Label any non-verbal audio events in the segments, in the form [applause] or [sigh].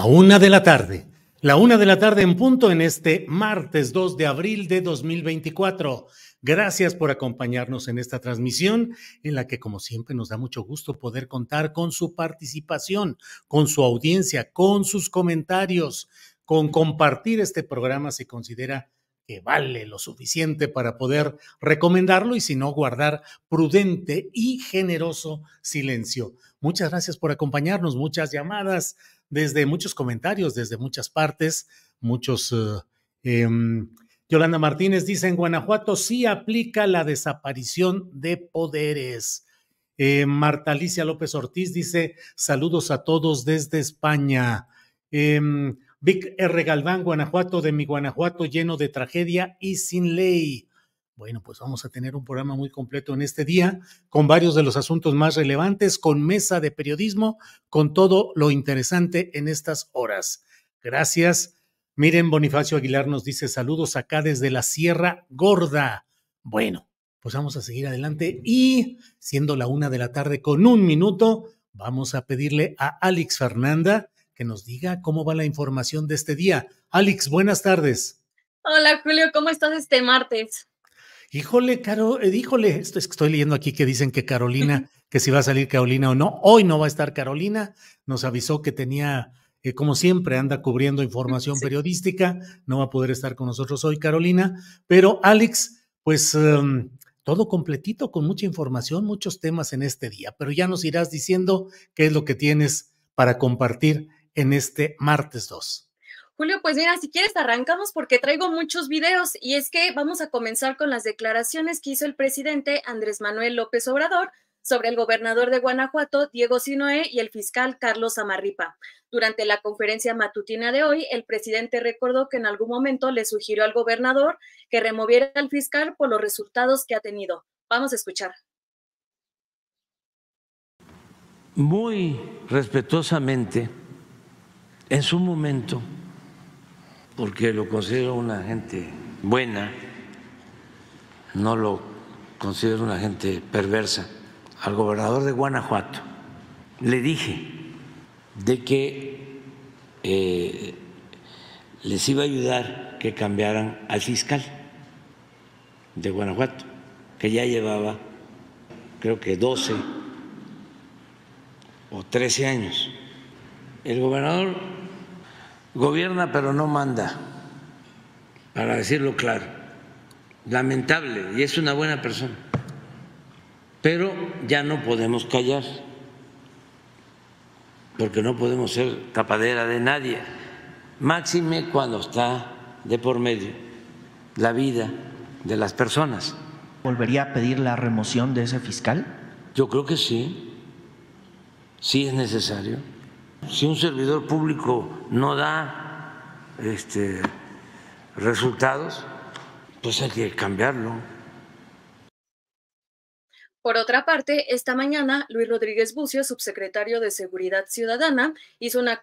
La una de la tarde. La una de la tarde en punto en este martes 2 de abril de 2024. Gracias por acompañarnos en esta transmisión en la que como siempre nos da mucho gusto poder contar con su participación, con su audiencia, con sus comentarios, con compartir este programa si considera que vale lo suficiente para poder recomendarlo y si no guardar prudente y generoso silencio. Muchas gracias por acompañarnos, muchas llamadas desde muchos comentarios, desde muchas partes, muchos... Eh, em, Yolanda Martínez dice, en Guanajuato sí aplica la desaparición de poderes. Eh, Marta Alicia López Ortiz dice, saludos a todos desde España. Em, Vic R. Galván, Guanajuato, de mi Guanajuato lleno de tragedia y sin ley. Bueno, pues vamos a tener un programa muy completo en este día, con varios de los asuntos más relevantes, con mesa de periodismo, con todo lo interesante en estas horas. Gracias. Miren, Bonifacio Aguilar nos dice saludos acá desde la Sierra Gorda. Bueno, pues vamos a seguir adelante y siendo la una de la tarde con un minuto, vamos a pedirle a Alex Fernanda que nos diga cómo va la información de este día. Alex, buenas tardes. Hola Julio, ¿cómo estás este martes? Híjole, Caro, eh, híjole, esto es que estoy leyendo aquí que dicen que Carolina, que si va a salir Carolina o no. Hoy no va a estar Carolina, nos avisó que tenía, que eh, como siempre, anda cubriendo información periodística, no va a poder estar con nosotros hoy Carolina, pero Alex, pues em, todo completito, con mucha información, muchos temas en este día, pero ya nos irás diciendo qué es lo que tienes para compartir en este martes 2. Julio, pues mira, si quieres arrancamos porque traigo muchos videos y es que vamos a comenzar con las declaraciones que hizo el presidente Andrés Manuel López Obrador sobre el gobernador de Guanajuato, Diego Sinoé, y el fiscal Carlos Amarripa. Durante la conferencia matutina de hoy, el presidente recordó que en algún momento le sugirió al gobernador que removiera al fiscal por los resultados que ha tenido. Vamos a escuchar. Muy respetuosamente, en su momento, porque lo considero una gente buena, no lo considero una gente perversa. Al gobernador de Guanajuato le dije de que eh, les iba a ayudar que cambiaran al fiscal de Guanajuato, que ya llevaba creo que 12 o 13 años. El gobernador Gobierna pero no manda, para decirlo claro. Lamentable, y es una buena persona. Pero ya no podemos callar, porque no podemos ser tapadera de nadie, máxime cuando está de por medio la vida de las personas. ¿Volvería a pedir la remoción de ese fiscal? Yo creo que sí, sí es necesario. Si un servidor público no da este, resultados, pues hay que cambiarlo. Por otra parte, esta mañana, Luis Rodríguez Bucio, subsecretario de Seguridad Ciudadana, hizo una,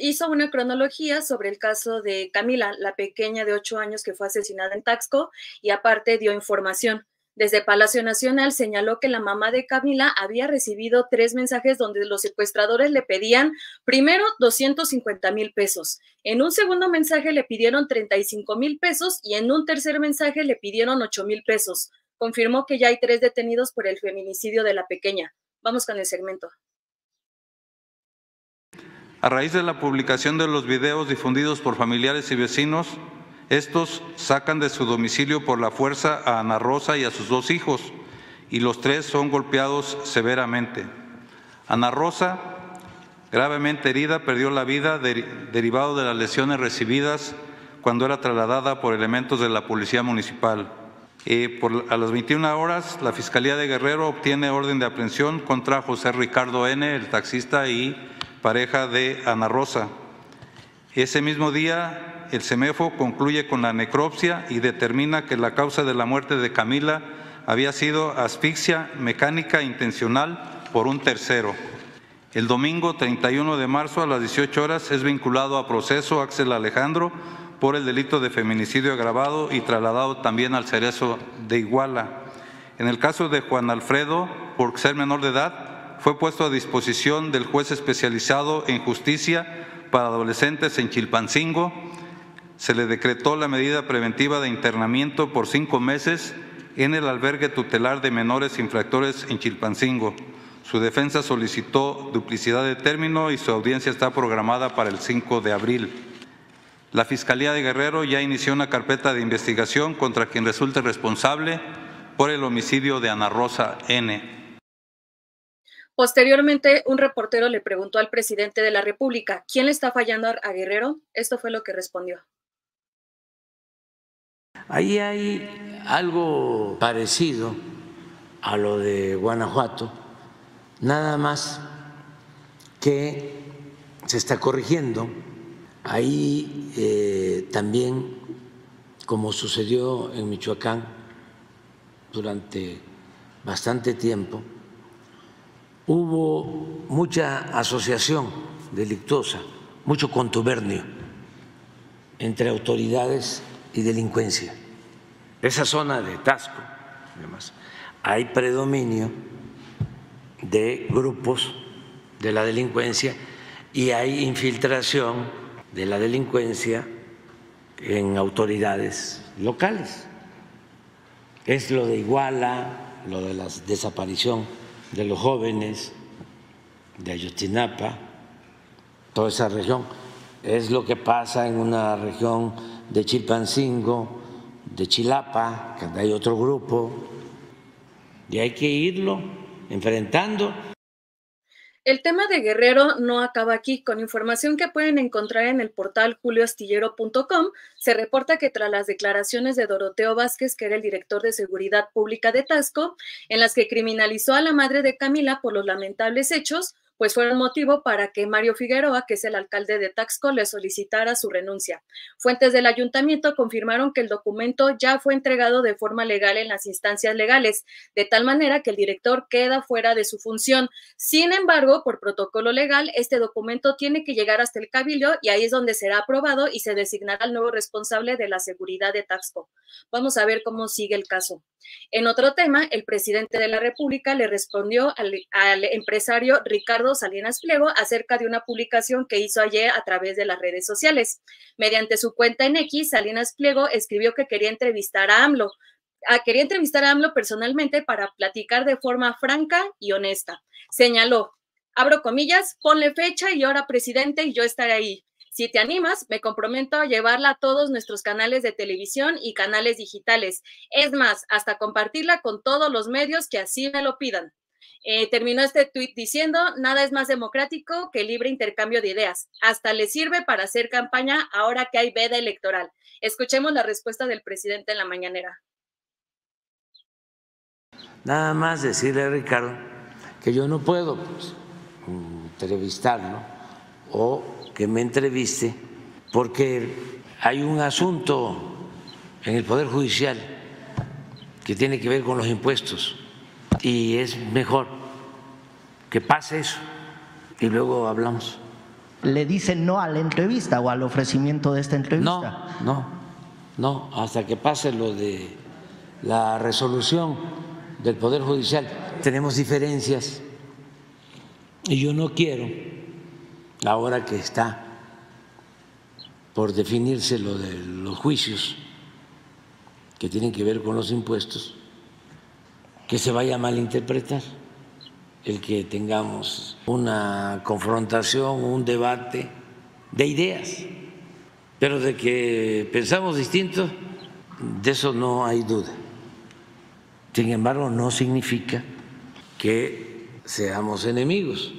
hizo una cronología sobre el caso de Camila, la pequeña de ocho años que fue asesinada en Taxco, y aparte dio información desde Palacio Nacional señaló que la mamá de Camila había recibido tres mensajes donde los secuestradores le pedían primero 250 mil pesos, en un segundo mensaje le pidieron 35 mil pesos y en un tercer mensaje le pidieron 8 mil pesos. Confirmó que ya hay tres detenidos por el feminicidio de la pequeña. Vamos con el segmento. A raíz de la publicación de los videos difundidos por familiares y vecinos, estos sacan de su domicilio por la fuerza a Ana Rosa y a sus dos hijos, y los tres son golpeados severamente. Ana Rosa, gravemente herida, perdió la vida derivado de las lesiones recibidas cuando era trasladada por elementos de la Policía Municipal. Eh, a las 21 horas, la Fiscalía de Guerrero obtiene orden de aprehensión contra José Ricardo N., el taxista y pareja de Ana Rosa. Ese mismo día, el CEMEFO concluye con la necropsia y determina que la causa de la muerte de Camila había sido asfixia mecánica intencional por un tercero. El domingo 31 de marzo a las 18 horas es vinculado a proceso Axel Alejandro por el delito de feminicidio agravado y trasladado también al cerezo de Iguala. En el caso de Juan Alfredo, por ser menor de edad, fue puesto a disposición del juez especializado en justicia para adolescentes en Chilpancingo se le decretó la medida preventiva de internamiento por cinco meses en el albergue tutelar de menores infractores en Chilpancingo. Su defensa solicitó duplicidad de término y su audiencia está programada para el 5 de abril. La Fiscalía de Guerrero ya inició una carpeta de investigación contra quien resulte responsable por el homicidio de Ana Rosa N. Posteriormente, un reportero le preguntó al presidente de la República, ¿quién le está fallando a Guerrero? Esto fue lo que respondió. Ahí hay algo parecido a lo de Guanajuato, nada más que se está corrigiendo. Ahí eh, también, como sucedió en Michoacán durante bastante tiempo, hubo mucha asociación delictuosa, mucho contubernio entre autoridades y delincuencia. Esa zona de Tasco, además, hay predominio de grupos de la delincuencia y hay infiltración de la delincuencia en autoridades locales. Es lo de Iguala, lo de la desaparición de los jóvenes de Ayotinapa, toda esa región. Es lo que pasa en una región de Chilpancingo, de Chilapa, que hay otro grupo, y hay que irlo enfrentando. El tema de Guerrero no acaba aquí. Con información que pueden encontrar en el portal julioastillero.com, se reporta que tras las declaraciones de Doroteo Vázquez, que era el director de Seguridad Pública de Tasco, en las que criminalizó a la madre de Camila por los lamentables hechos, pues fue fueron motivo para que Mario Figueroa, que es el alcalde de Taxco, le solicitara su renuncia. Fuentes del ayuntamiento confirmaron que el documento ya fue entregado de forma legal en las instancias legales, de tal manera que el director queda fuera de su función. Sin embargo, por protocolo legal, este documento tiene que llegar hasta el cabildo y ahí es donde será aprobado y se designará el nuevo responsable de la seguridad de Taxco. Vamos a ver cómo sigue el caso. En otro tema, el presidente de la República le respondió al empresario Ricardo Salinas Pliego acerca de una publicación que hizo ayer a través de las redes sociales. Mediante su cuenta en X, Salinas Pliego escribió que quería entrevistar a AMLO. Ah, quería entrevistar a AMLO personalmente para platicar de forma franca y honesta. Señaló, abro comillas, ponle fecha y hora presidente y yo estaré ahí. Si te animas, me comprometo a llevarla a todos nuestros canales de televisión y canales digitales. Es más, hasta compartirla con todos los medios que así me lo pidan. Eh, terminó este tuit diciendo, nada es más democrático que libre intercambio de ideas. Hasta le sirve para hacer campaña ahora que hay veda electoral. Escuchemos la respuesta del presidente en la mañanera. Nada más decirle a Ricardo que yo no puedo pues, entrevistarlo o que me entreviste porque hay un asunto en el Poder Judicial que tiene que ver con los impuestos y es mejor que pase eso y luego hablamos. ¿Le dicen no a la entrevista o al ofrecimiento de esta entrevista? No, no, no, hasta que pase lo de la resolución del Poder Judicial. Tenemos diferencias y yo no quiero, ahora que está por definirse lo de los juicios que tienen que ver con los impuestos, que se vaya a malinterpretar el que tengamos una confrontación, un debate de ideas, pero de que pensamos distinto, de eso no hay duda. Sin embargo, no significa que seamos enemigos.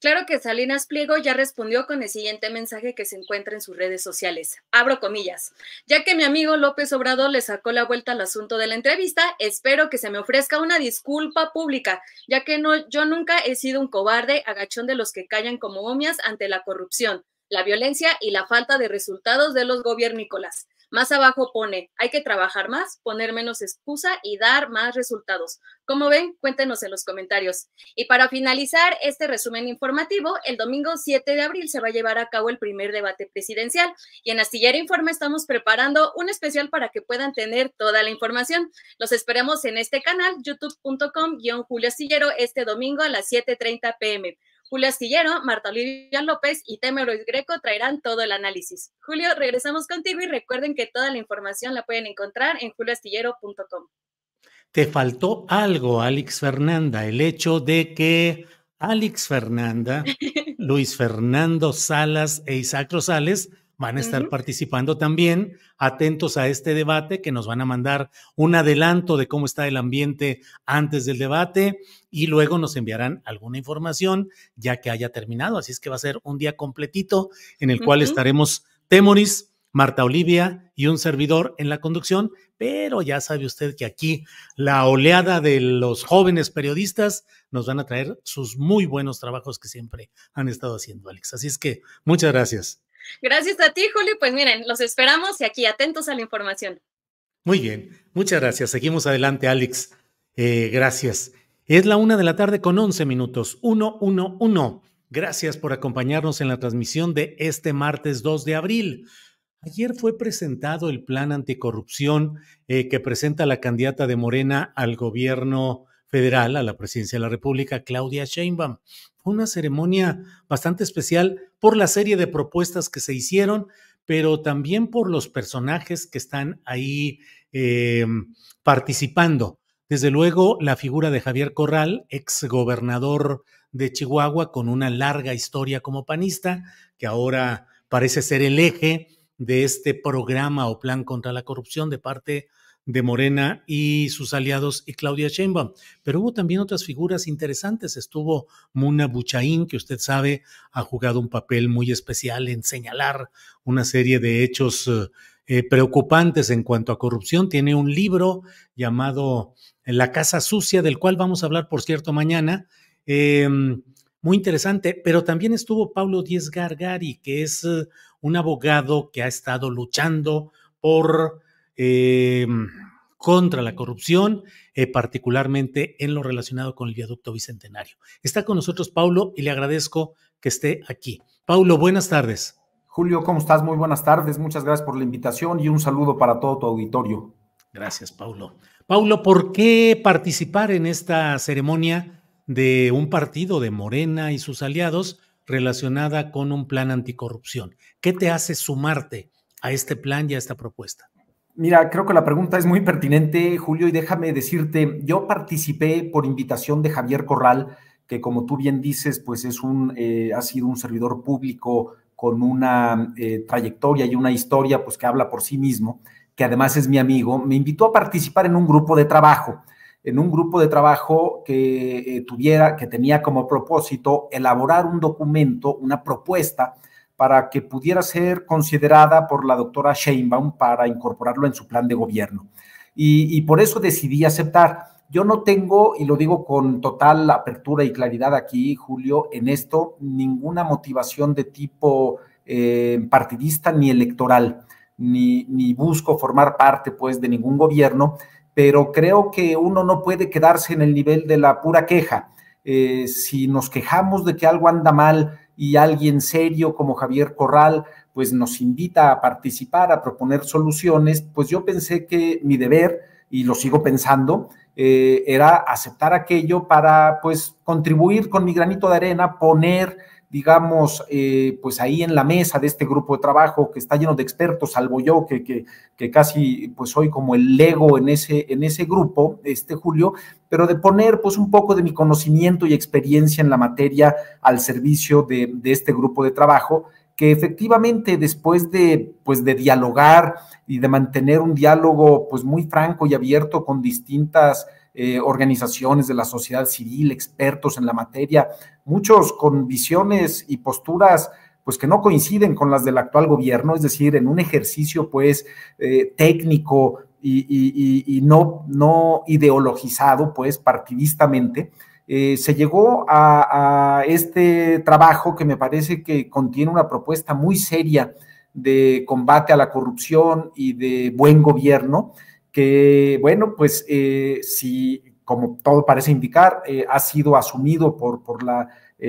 Claro que Salinas Pliego ya respondió con el siguiente mensaje que se encuentra en sus redes sociales. Abro comillas. Ya que mi amigo López Obrador le sacó la vuelta al asunto de la entrevista, espero que se me ofrezca una disculpa pública, ya que no, yo nunca he sido un cobarde, agachón de los que callan como momias ante la corrupción la violencia y la falta de resultados de los gobiernícolas. Más abajo pone, hay que trabajar más, poner menos excusa y dar más resultados. Como ven, cuéntenos en los comentarios. Y para finalizar este resumen informativo, el domingo 7 de abril se va a llevar a cabo el primer debate presidencial y en Astillero Informe estamos preparando un especial para que puedan tener toda la información. Los esperamos en este canal youtube.com-julio Astillero este domingo a las 7.30 pm. Julio Astillero, Marta Olivia López y Teme Luis Greco traerán todo el análisis. Julio, regresamos contigo y recuerden que toda la información la pueden encontrar en julioastillero.com. Te faltó algo, Alex Fernanda, el hecho de que Alex Fernanda, [laughs] Luis Fernando Salas e Isaac Rosales van a estar participando también, atentos a este debate, que nos van a mandar un adelanto de cómo está el ambiente antes del debate y luego nos enviarán alguna información ya que haya terminado. Así es que va a ser un día completito en el cual estaremos Temoris, Marta Olivia y un servidor en la conducción, pero ya sabe usted que aquí la oleada de los jóvenes periodistas nos van a traer sus muy buenos trabajos que siempre han estado haciendo, Alex. Así es que muchas gracias. Gracias a ti, Julio. Pues miren, los esperamos y aquí atentos a la información. Muy bien, muchas gracias. Seguimos adelante, Alex. Eh, gracias. Es la una de la tarde con once minutos, uno, uno, uno. Gracias por acompañarnos en la transmisión de este martes 2 de abril. Ayer fue presentado el plan anticorrupción eh, que presenta la candidata de Morena al gobierno federal a la presidencia de la República, Claudia Sheinbaum. Fue una ceremonia bastante especial por la serie de propuestas que se hicieron, pero también por los personajes que están ahí em, participando. Desde luego, la figura de Javier Corral, ex gobernador de Chihuahua, con una larga historia como panista, que ahora parece ser el eje de este programa o plan contra la corrupción de parte de de Morena y sus aliados y Claudia Sheinbaum. Pero hubo también otras figuras interesantes. Estuvo Muna Buchaín, que usted sabe ha jugado un papel muy especial en señalar una serie de hechos eh, preocupantes en cuanto a corrupción. Tiene un libro llamado La Casa Sucia, del cual vamos a hablar, por cierto, mañana. Eh, muy interesante, pero también estuvo Pablo Diez Gargari, que es eh, un abogado que ha estado luchando por eh, contra la corrupción, eh, particularmente en lo relacionado con el viaducto bicentenario. Está con nosotros Paulo y le agradezco que esté aquí. Paulo, buenas tardes. Julio, ¿cómo estás? Muy buenas tardes. Muchas gracias por la invitación y un saludo para todo tu auditorio. Gracias, Paulo. Paulo, ¿por qué participar en esta ceremonia de un partido de Morena y sus aliados relacionada con un plan anticorrupción? ¿Qué te hace sumarte a este plan y a esta propuesta? Mira, creo que la pregunta es muy pertinente, Julio, y déjame decirte, yo participé por invitación de Javier Corral, que como tú bien dices, pues es un, eh, ha sido un servidor público con una eh, trayectoria y una historia, pues que habla por sí mismo, que además es mi amigo, me invitó a participar en un grupo de trabajo, en un grupo de trabajo que eh, tuviera, que tenía como propósito elaborar un documento, una propuesta para que pudiera ser considerada por la doctora Sheinbaum para incorporarlo en su plan de gobierno. Y, por eso decidí aceptar. Yo no tengo, y lo digo con total apertura y claridad aquí, Julio, en esto, ninguna motivación de tipo eh, partidista ni electoral, ni, busco formar parte pues de ningún gobierno, pero creo que uno no puede quedarse en el nivel de la pura queja. Eh, si nos quejamos de que algo anda mal, y alguien serio como Javier Corral, pues nos invita a participar, a proponer soluciones, pues yo pensé que mi deber, y lo sigo pensando, eh, era aceptar aquello para pues contribuir con mi granito de arena, poner digamos, eh, pues ahí en la mesa de este grupo de trabajo que está lleno de expertos, salvo yo, que, que, que, casi pues soy como el lego en ese, en ese grupo, este Julio, pero de poner pues un poco de mi conocimiento y experiencia en la materia al servicio de, este grupo de trabajo que efectivamente después de, pues, de dialogar y de mantener un diálogo pues, muy franco y abierto con distintas eh, organizaciones de la sociedad civil, expertos en la materia, muchos con visiones y posturas pues que no coinciden con las del actual gobierno, es decir, en un ejercicio pues eh, técnico y, no, ideologizado, pues partidistamente, eh, se llegó a, este trabajo que me parece que contiene una propuesta muy seria de combate a la corrupción y de buen gobierno, que, bueno, pues eh, si, como todo parece indicar, eh, ha sido asumido por, por la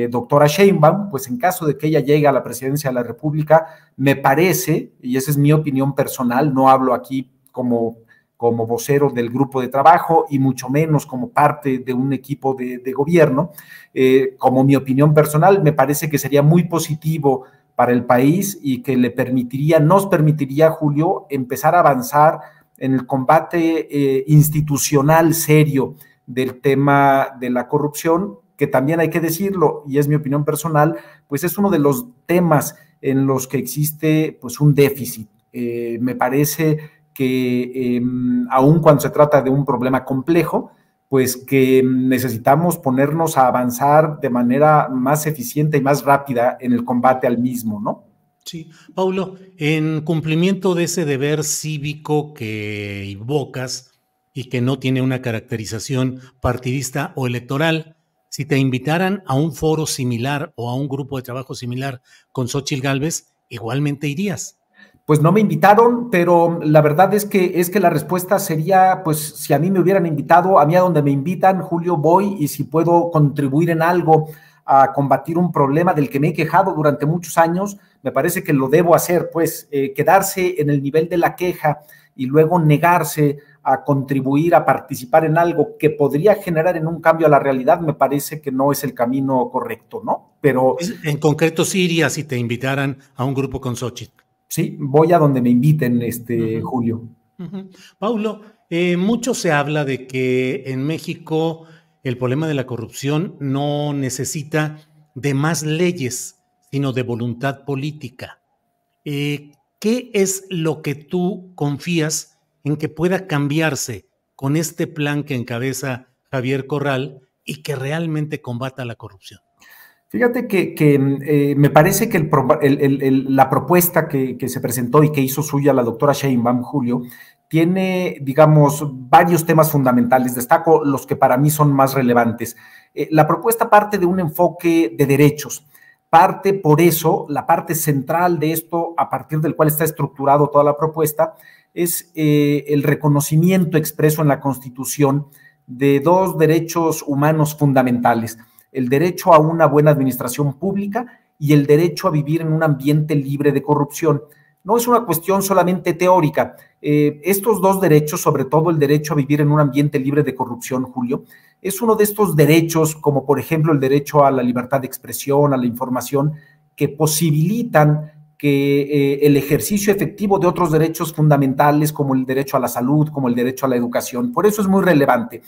doctora Sheinbaum, pues en caso de que ella llegue a la presidencia de la República, me parece, y esa es mi opinión personal, no hablo aquí como como vocero del grupo de trabajo y mucho menos como parte de un equipo de, gobierno. Eh, como mi opinión personal, me parece que sería muy positivo para el país y que le permitiría, nos permitiría, Julio, empezar a avanzar en el combate eh, institucional serio del tema de la corrupción, que también hay que decirlo, y es mi opinión personal, pues es uno de los temas en los que existe pues un déficit. Eh, me parece que aún em, aun cuando se trata de un problema complejo, pues que necesitamos ponernos a avanzar de manera más eficiente y más rápida en el combate al mismo, ¿no? Sí, Paulo, en cumplimiento de ese deber cívico que invocas y que no tiene una caracterización partidista o electoral, si te invitaran a un foro similar o a un grupo de trabajo similar con Xochitl Galvez, igualmente irías pues no me invitaron, pero la verdad es que es que la respuesta sería, pues si a mí me hubieran invitado, a mí a donde me invitan, Julio, voy y si puedo contribuir en algo a combatir un problema del que me he quejado durante muchos años, me parece que lo debo hacer, pues eh, quedarse en el nivel de la queja y luego negarse a contribuir, a participar en algo que podría generar en un cambio a la realidad, me parece que no es el camino correcto, ¿no? Pero... En concreto, Siria, si te invitaran a un grupo con Sochi sí, voy a donde me inviten, este, Julio. Paulo, eh, mucho se habla de que en México el problema de la corrupción no necesita de más leyes, sino de voluntad política. Eh, ¿Qué es lo que tú confías en que pueda cambiarse con este plan que encabeza Javier Corral y que realmente combata la corrupción? Fíjate que, mm, eh, me parece que la propuesta que, se presentó y que hizo suya la doctora Sheinbaum Julio tiene, digamos, varios temas fundamentales. Destaco los que para mí son más relevantes. Eh, la propuesta parte de un enfoque de derechos. Parte por eso, la parte central de esto, a partir del cual está estructurado toda la propuesta, es eh, el reconocimiento expreso en la Constitución de dos derechos humanos fundamentales el derecho a una buena administración pública y el derecho a vivir en un ambiente libre de corrupción. No es una cuestión solamente teórica. Eh, estos dos derechos, sobre todo el derecho a vivir en un ambiente libre de corrupción, Julio, es uno de estos derechos, como por ejemplo el derecho a la libertad de expresión, a la información, que posibilitan que eh, el ejercicio efectivo de otros derechos fundamentales como el derecho a la salud, como el derecho a la educación. Por eso es muy relevante.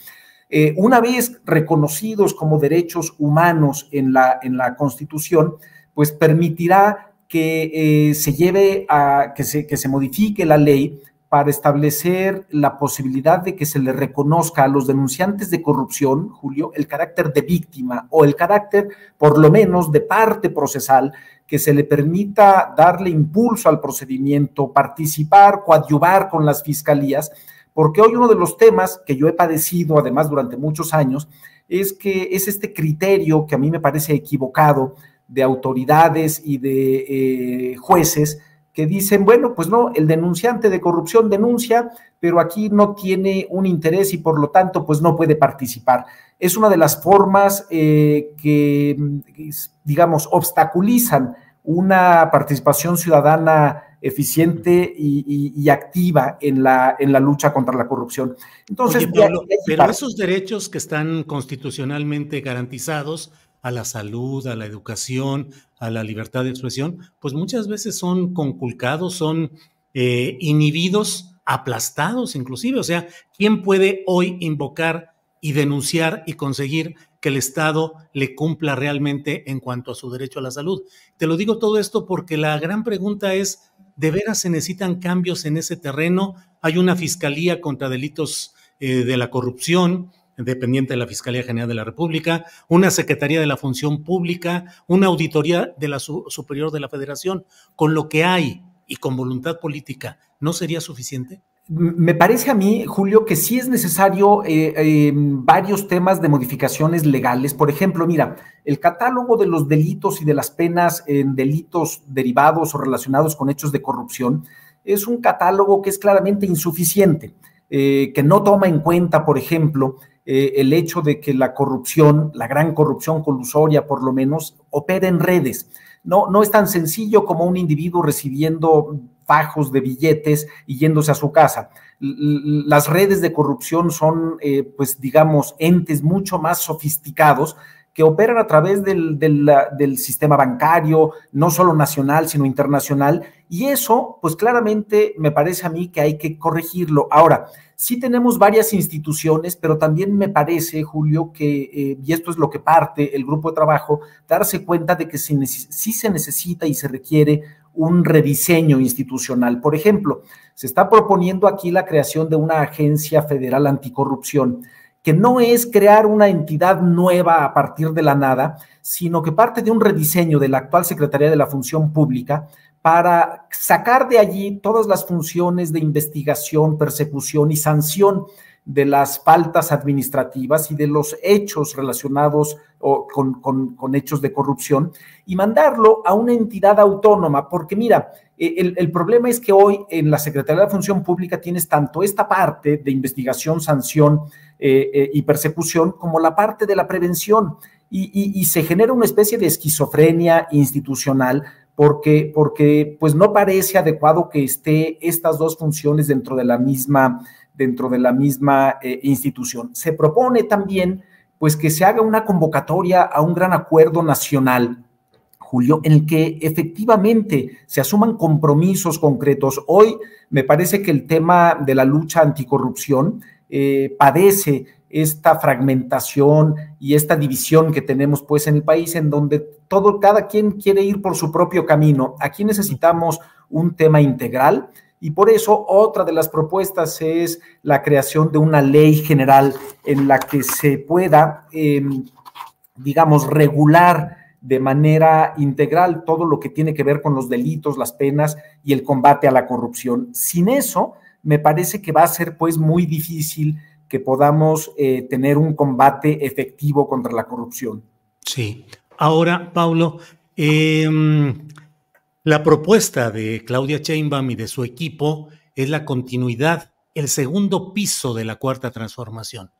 Eh, una vez reconocidos como derechos humanos en la, en la Constitución, pues permitirá que eh, se lleve a, que se, que se modifique la ley para establecer la posibilidad de que se le reconozca a los denunciantes de corrupción, Julio, el carácter de víctima o el carácter, por lo menos, de parte procesal, que se le permita darle impulso al procedimiento, participar, coadyuvar con las fiscalías porque hoy uno de los temas que yo he padecido, además durante muchos años, es que es este criterio que a mí me parece equivocado de autoridades y de eh, jueces que dicen, bueno, pues no, el denunciante de corrupción denuncia, pero aquí no tiene un interés y por lo tanto, pues no puede participar. Es una de las formas eh, que, mm, digamos, obstaculizan una participación ciudadana eficiente y, activa en la, en la, lucha contra la corrupción. Entonces, pero esos derechos que están constitucionalmente garantizados a la salud, a la educación, a la libertad de expresión, pues muchas veces son conculcados, son eh, inhibidos, aplastados inclusive. O sea, ¿quién puede hoy invocar y denunciar y conseguir que el Estado le cumpla realmente en cuanto a su derecho a la salud. Te lo digo todo esto porque la gran pregunta es de veras se necesitan cambios en ese terreno. Hay una fiscalía contra delitos eh, de la corrupción, dependiente de la Fiscalía General de la República, una Secretaría de la Función Pública, una Auditoría de la Superior de la Federación, con lo que hay y con voluntad política, ¿no sería suficiente? Me parece a mí, Julio, que sí es necesario eh, em, varios temas de modificaciones legales. Por ejemplo, mira, el catálogo de los delitos y de las penas en delitos derivados o relacionados con hechos de corrupción es un catálogo que es claramente insuficiente, eh, que no toma en cuenta, por ejemplo, eh, el hecho de que la corrupción, la gran corrupción colusoria por lo menos, opera en redes. No, no es tan sencillo como un individuo recibiendo fajos de billetes y yéndose a su casa. Las redes de corrupción son, eh, pues digamos, entes mucho más sofisticados que operan a través del, sistema bancario, no solo nacional, sino internacional. Y eso, pues claramente me parece a mí que hay que corregirlo. Ahora, sí tenemos varias instituciones, pero también me parece, Julio, que, eh, y esto es lo que parte el grupo de trabajo, darse cuenta de que si sí se necesita y se requiere un rediseño institucional. Por ejemplo, se está proponiendo aquí la creación de una agencia federal anticorrupción, que no es crear una entidad nueva a partir de la nada, sino que parte de un rediseño de la actual Secretaría de la Función Pública para sacar de allí todas las funciones de investigación, persecución y sanción de las faltas administrativas y de los hechos relacionados con, hechos de corrupción y mandarlo a una entidad autónoma, porque mira, eh, el, problema es que hoy en la Secretaría de Función Pública tienes tanto esta parte de investigación, sanción eh, eh, y persecución como la parte de la prevención y, se genera una especie de esquizofrenia institucional porque, porque, pues no parece adecuado que esté estas dos funciones dentro de la misma dentro de la misma eh, institución. Se propone también pues que se haga una convocatoria a un gran acuerdo nacional Julio, en el que efectivamente se asuman compromisos concretos. Hoy me parece que el tema de la lucha anticorrupción eh, padece esta fragmentación y esta división que tenemos pues en el país en donde todo cada quien quiere ir por su propio camino. Aquí necesitamos un tema integral y por eso otra de las propuestas es la creación de una ley general en la que se pueda, em, digamos, regular de manera integral todo lo que tiene que ver con los delitos, las penas y el combate a la corrupción. Sin eso, me parece que va a ser pues muy difícil que podamos eh, tener un combate efectivo contra la corrupción. Sí. Ahora, Pablo, em, la propuesta de Claudia Sheinbaum y de su equipo es la continuidad, el segundo piso de la cuarta transformación.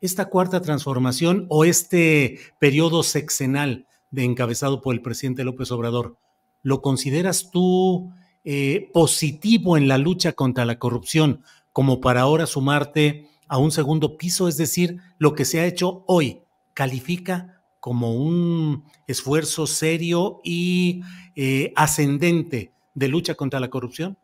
Esta cuarta transformación o este periodo sexenal de encabezado por el presidente López Obrador, ¿lo consideras tú eh, positivo en la lucha contra la corrupción como para ahora sumarte a un segundo piso? Es decir, lo que se ha hecho hoy califica como un esfuerzo serio y eh, ascendente de lucha contra la corrupción?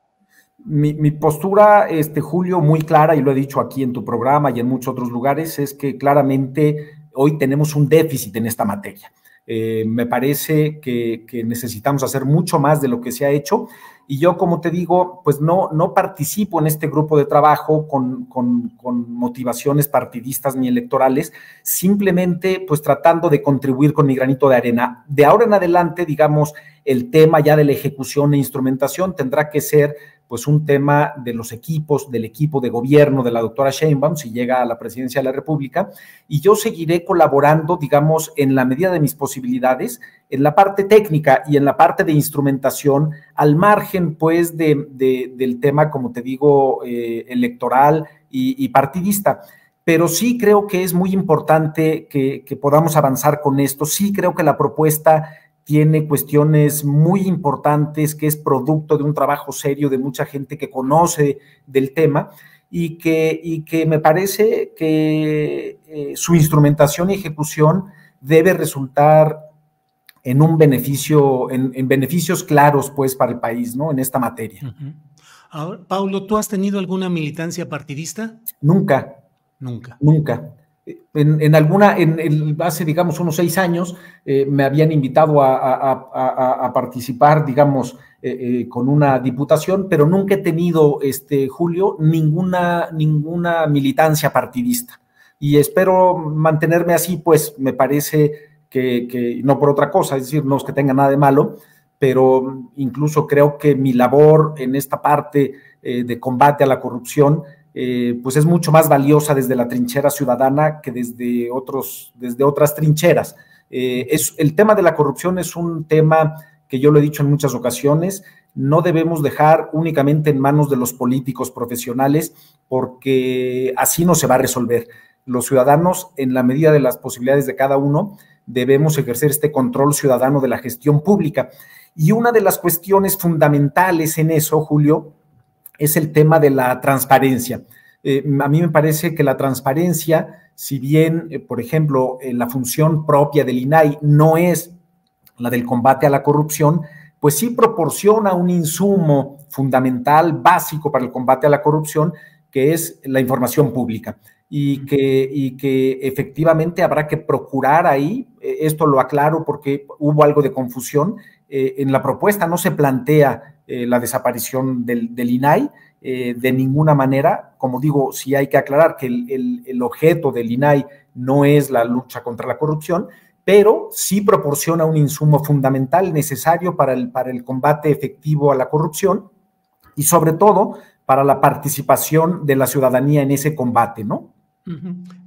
Mi, postura, este, Julio, muy clara, y lo he dicho aquí en tu programa y en muchos otros lugares, es que claramente hoy tenemos un déficit en esta materia. Eh, me parece que, necesitamos hacer mucho más de lo que se ha hecho. Y yo, como te digo, pues no, no participo en este grupo de trabajo con, con, con, motivaciones partidistas ni electorales, simplemente pues tratando de contribuir con mi granito de arena. De ahora en adelante, digamos, el tema ya de la ejecución e instrumentación tendrá que ser pues un tema de los equipos, del equipo de gobierno de la doctora Sheinbaum, si llega a la presidencia de la República, y yo seguiré colaborando, digamos, en la medida de mis posibilidades, en la parte técnica y en la parte de instrumentación, al margen, pues, de, del tema, como te digo, eh, electoral y, partidista pero sí creo que es muy importante que, que, podamos avanzar con esto, sí creo que la propuesta tiene cuestiones muy importantes, que es producto de un trabajo serio de mucha gente que conoce del tema y que, y que me parece que eh, su instrumentación y ejecución debe resultar en un beneficio, en, beneficios claros, pues, para el país, ¿no? En esta materia. Paulo, ¿tú has tenido alguna militancia partidista? Nunca. Nunca. Nunca en, alguna, en, el hace digamos unos seis años, eh, me habían invitado a, participar, digamos, eh, eh, con una diputación, pero nunca he tenido, este, Julio, ninguna, ninguna militancia partidista. Y espero mantenerme así, pues me parece que, que no por otra cosa, es decir, no es que tenga nada de malo, pero incluso creo que mi labor en esta parte de combate a la corrupción eh, pues es mucho más valiosa desde la trinchera ciudadana que desde, otros, desde otras trincheras. Eh, es, el tema de la corrupción es un tema que yo lo he dicho en muchas ocasiones, no debemos dejar únicamente en manos de los políticos profesionales porque así no se va a resolver. Los ciudadanos, en la medida de las posibilidades de cada uno, debemos ejercer este control ciudadano de la gestión pública. Y una de las cuestiones fundamentales en eso, Julio, es el tema de la transparencia. Eh, a mí me parece que la transparencia, si bien, eh, por ejemplo, eh, la función propia del INAI no es la del combate a la corrupción, pues sí proporciona un insumo fundamental, básico para el combate a la corrupción, que es la información pública. Y que, y que efectivamente habrá que procurar ahí, esto lo aclaro porque hubo algo de confusión, eh, en la propuesta no se plantea eh, la desaparición del, INAI eh, de ninguna manera. Como digo, sí hay que aclarar que el, objeto del INAI no es la lucha contra la corrupción, pero sí proporciona un insumo fundamental necesario para el, combate efectivo a la corrupción y sobre todo para la participación de la ciudadanía en ese combate, ¿no?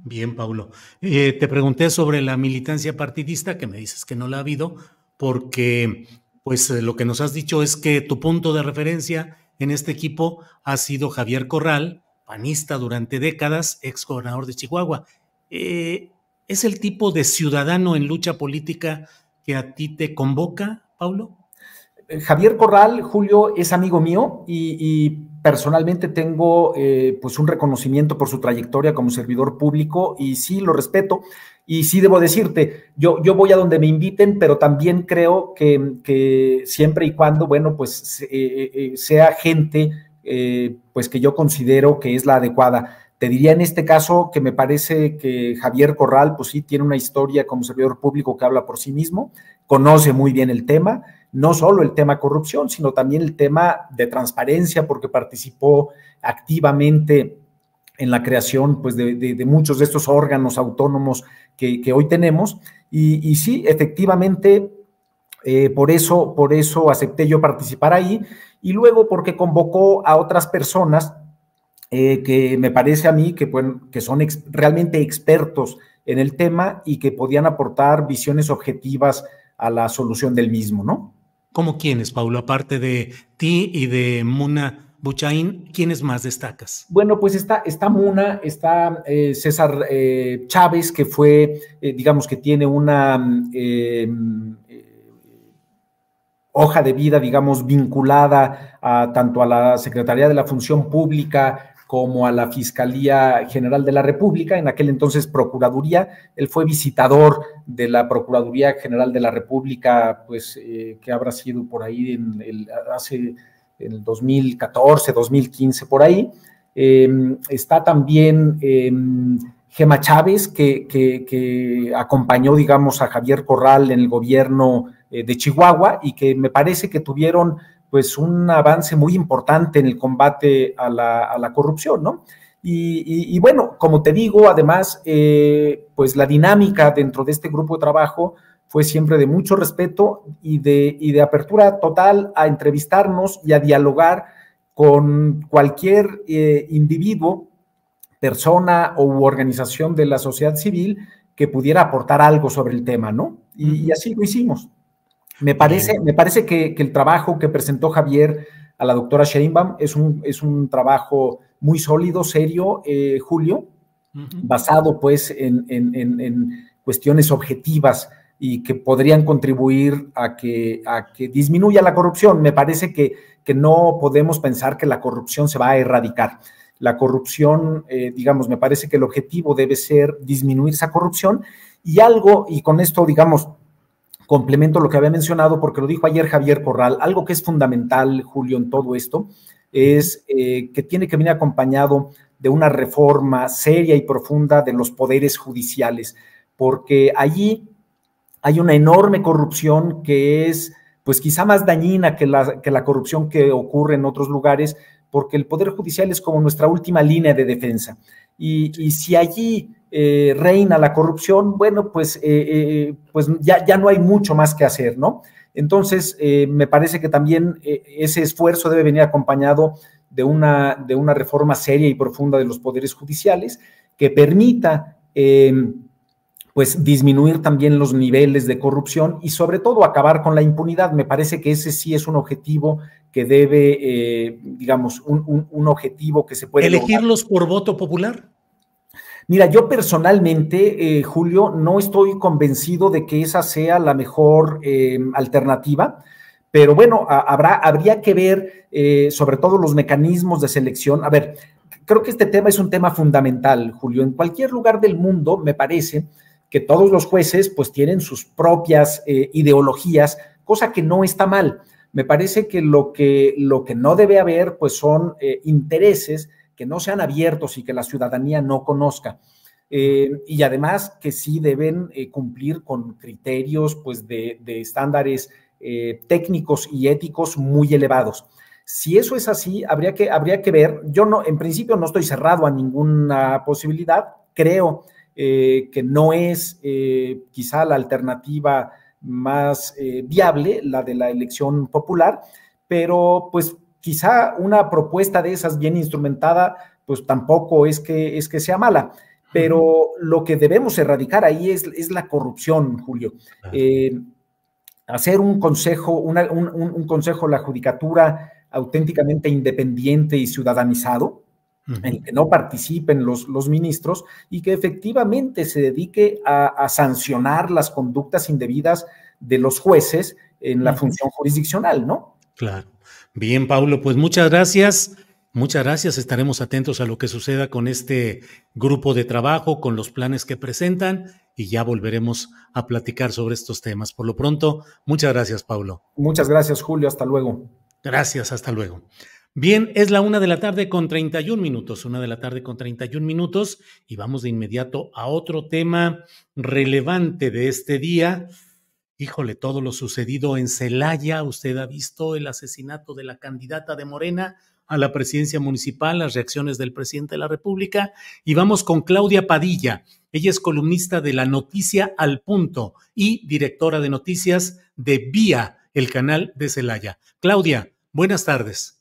Bien, Paulo. te pregunté sobre la militancia partidista, que me dices que no la ha habido, porque pues eh, lo que nos has dicho es que tu punto de referencia en este equipo ha sido Javier Corral, panista durante décadas, ex gobernador de Chihuahua. Eh, ¿Es el tipo de ciudadano en lucha política que a ti te convoca, Pablo? Eh, Javier Corral, Julio, es amigo mío y, personalmente tengo pues un reconocimiento por su trayectoria como servidor público y sí lo respeto. Y sí debo decirte, yo, yo voy a donde me inviten, pero también creo que, siempre y cuando, bueno, pues eh, eh, eh, sea gente pues que yo considero que es la adecuada. Te diría en este caso que me parece que Javier Corral, pues sí, tiene una historia como servidor público que habla por sí mismo, conoce muy bien el tema, no solo el tema corrupción, sino también el tema de transparencia, porque participó activamente en la creación pues, de, muchos de estos órganos autónomos que, hoy tenemos. Y, sí, efectivamente, eh, por, eso, por eso acepté yo participar ahí y luego porque convocó a otras personas eh, que me parece a mí que, que son realmente expertos en el tema y que podían aportar visiones objetivas a la solución del mismo, ¿no? ¿Cómo quienes, Paulo? Aparte de ti y de Muna Buchaín, ¿quiénes más destacas? Bueno, pues está, Muna, está eh, César eh, Chávez, que fue, eh, digamos que tiene una mm, hoja de vida, digamos, vinculada a, tanto a la Secretaría de la Función Pública como a la Fiscalía General de la República, en aquel entonces Procuraduría. Él fue visitador de la Procuraduría General de la República, pues que habrá sido por ahí en el, hace en el 2014, 2015, por ahí. Em, está también em, Gema Chávez, que, acompañó, digamos, a Javier Corral en el gobierno eh, de Chihuahua y que me parece que tuvieron pues un avance muy importante en el combate a la, corrupción, ¿no? Y, bueno, como te digo, además, eh, pues la dinámica dentro de este grupo de trabajo, fue siempre de mucho respeto y de, de apertura total a entrevistarnos y a dialogar con cualquier eh, individuo, persona u organización de la sociedad civil que pudiera aportar algo sobre el tema, ¿no? Y, así lo hicimos. Me parece, me parece que, el trabajo que presentó Javier a la doctora Sheinbaum es un, es un trabajo muy sólido, serio, eh, Julio, basado pues en cuestiones objetivas y que podrían contribuir a que, a que disminuya la corrupción. Me parece que, que, no podemos pensar que la corrupción se va a erradicar. La corrupción, eh, digamos, me parece que el objetivo debe ser disminuir esa corrupción y algo, y con esto, digamos, complemento lo que había mencionado porque lo dijo ayer Javier Corral, algo que es fundamental, Julio, en todo esto, es eh, que tiene que venir acompañado de una reforma seria y profunda de los poderes judiciales, porque allí hay una enorme corrupción que es pues quizá más dañina que la, que la corrupción que ocurre en otros lugares, porque el Poder Judicial es como nuestra última línea de defensa. Y, si allí eh, reina la corrupción, bueno, pues, eh, eh, pues ya, no hay mucho más que hacer, ¿no? Entonces, me parece que también ese esfuerzo debe venir acompañado de una, de una reforma seria y profunda de los poderes judiciales que permita em, pues disminuir también los niveles de corrupción y sobre todo acabar con la impunidad. Me parece que ese sí es un objetivo que debe, eh, digamos, un, objetivo que se puede... Elegirlos por voto popular. Mira, yo personalmente, eh, Julio, no estoy convencido de que esa sea la mejor eh, alternativa. Pero bueno, habrá, habría que ver sobre todo los mecanismos de selección. A ver, creo que este tema es un tema fundamental, Julio. En cualquier lugar del mundo, me parece, que todos los jueces pues tienen sus propias eh, ideologías, cosa que no está mal. Me parece que lo que, lo que no debe haber pues son eh, intereses que no sean abiertos y que la ciudadanía no conozca. Eh, y además que sí deben cumplir con criterios pues de, estándares técnicos y éticos muy elevados. Si eso es así, habría que, habría que ver. Yo no, en principio no estoy cerrado a ninguna posibilidad. Creo eh, que no es eh, quizá la alternativa más eh, viable, la de la elección popular, pero pues quizá una propuesta de esas bien instrumentada, pues tampoco es que, es que sea mala. Pero lo que debemos erradicar ahí es, la corrupción, Julio. hacer un consejo, una, un, un consejo, la judicatura auténticamente independiente y ciudadanizado, en que no participen los, los, ministros y que efectivamente se dedique a, a, sancionar las conductas indebidas de los jueces en la función jurisdiccional, ¿no? Claro. Bien, Pablo, pues muchas gracias. Muchas gracias. Estaremos atentos a lo que suceda con este grupo de trabajo, con los planes que presentan y ya volveremos a platicar sobre estos temas. Por lo pronto, muchas gracias, Pablo. Muchas gracias, Julio. Hasta luego. Gracias, hasta luego. Bien, es la una de la tarde con 31 minutos, una de la tarde con 31 minutos y vamos de inmediato a otro tema relevante de este día. Híjole, todo lo sucedido en Celaya, usted ha visto el asesinato de la candidata de Morena a la presidencia municipal, las reacciones del presidente de la República y vamos con Claudia Padilla. Ella es columnista de La Noticia al Punto y directora de noticias de Vía, el canal de Celaya. Claudia, buenas tardes.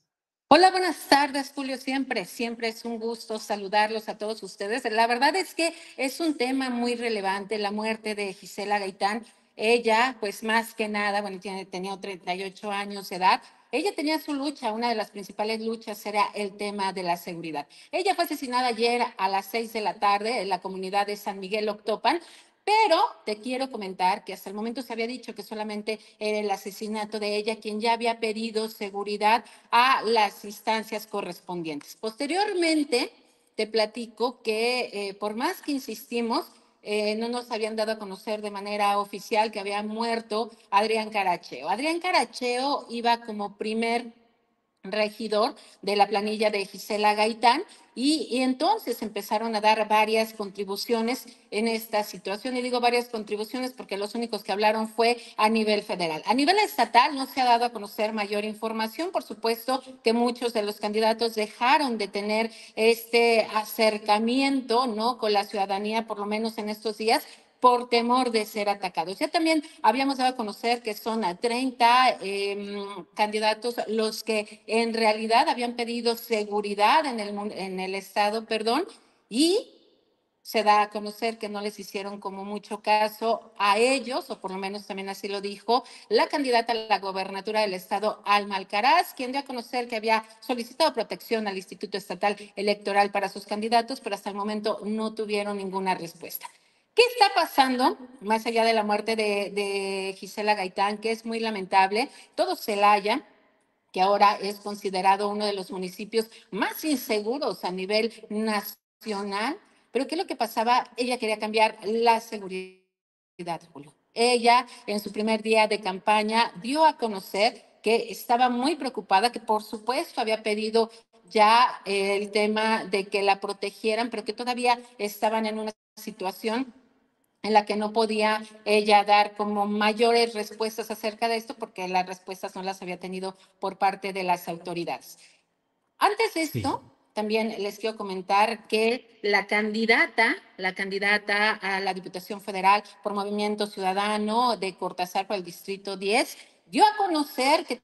Hola, buenas tardes, Julio. Siempre, siempre es un gusto saludarlos a todos ustedes. La verdad es que es un tema muy relevante, la muerte de Gisela Gaitán. Ella, pues más que nada, bueno, tiene, tenía 38 años de edad. Ella tenía su lucha, una de las principales luchas era el tema de la seguridad. Ella fue asesinada ayer a las seis de la tarde en la comunidad de San Miguel Octopan pero te quiero comentar que hasta el momento se había dicho que solamente era el asesinato de ella quien ya había pedido seguridad a las instancias correspondientes. Posteriormente, te platico que eh, por más que insistimos, eh, no nos habían dado a conocer de manera oficial que había muerto Adrián Caracheo. Adrián Caracheo iba como primer regidor de la planilla de Gisela Gaitán y, entonces empezaron a dar varias contribuciones en esta situación. Y digo varias contribuciones porque los únicos que hablaron fue a nivel federal. A nivel estatal no se ha dado a conocer mayor información. Por supuesto que muchos de los candidatos dejaron de tener este acercamiento ¿no? con la ciudadanía, por lo menos en estos días, por temor de ser atacados. Ya también habíamos dado a conocer que son a 30 em, candidatos los que en realidad habían pedido seguridad en el, en el Estado, perdón, y se da a conocer que no les hicieron como mucho caso a ellos, o por lo menos también así lo dijo la candidata a la gobernatura del estado, Alma Alcaraz, quien dio a conocer que había solicitado protección al Instituto Estatal Electoral para sus candidatos, pero hasta el momento no tuvieron ninguna respuesta. ¿Qué está pasando, más allá de la muerte de, Gisela Gaitán, que es muy lamentable? Todo Celaya, que ahora es considerado uno de los municipios más inseguros a nivel nacional, pero ¿qué es lo que pasaba? Ella quería cambiar la seguridad, Ella, en su primer día de campaña, dio a conocer que estaba muy preocupada, que por supuesto había pedido ya el tema de que la protegieran, pero que todavía estaban en una situación en la que no podía ella dar como mayores respuestas acerca de esto porque las respuestas no las había tenido por parte de las autoridades. Antes de esto, también les quiero comentar que la candidata, la candidata a la Diputación Federal por Movimiento Ciudadano de Cortázar para el Distrito 10, dio a conocer que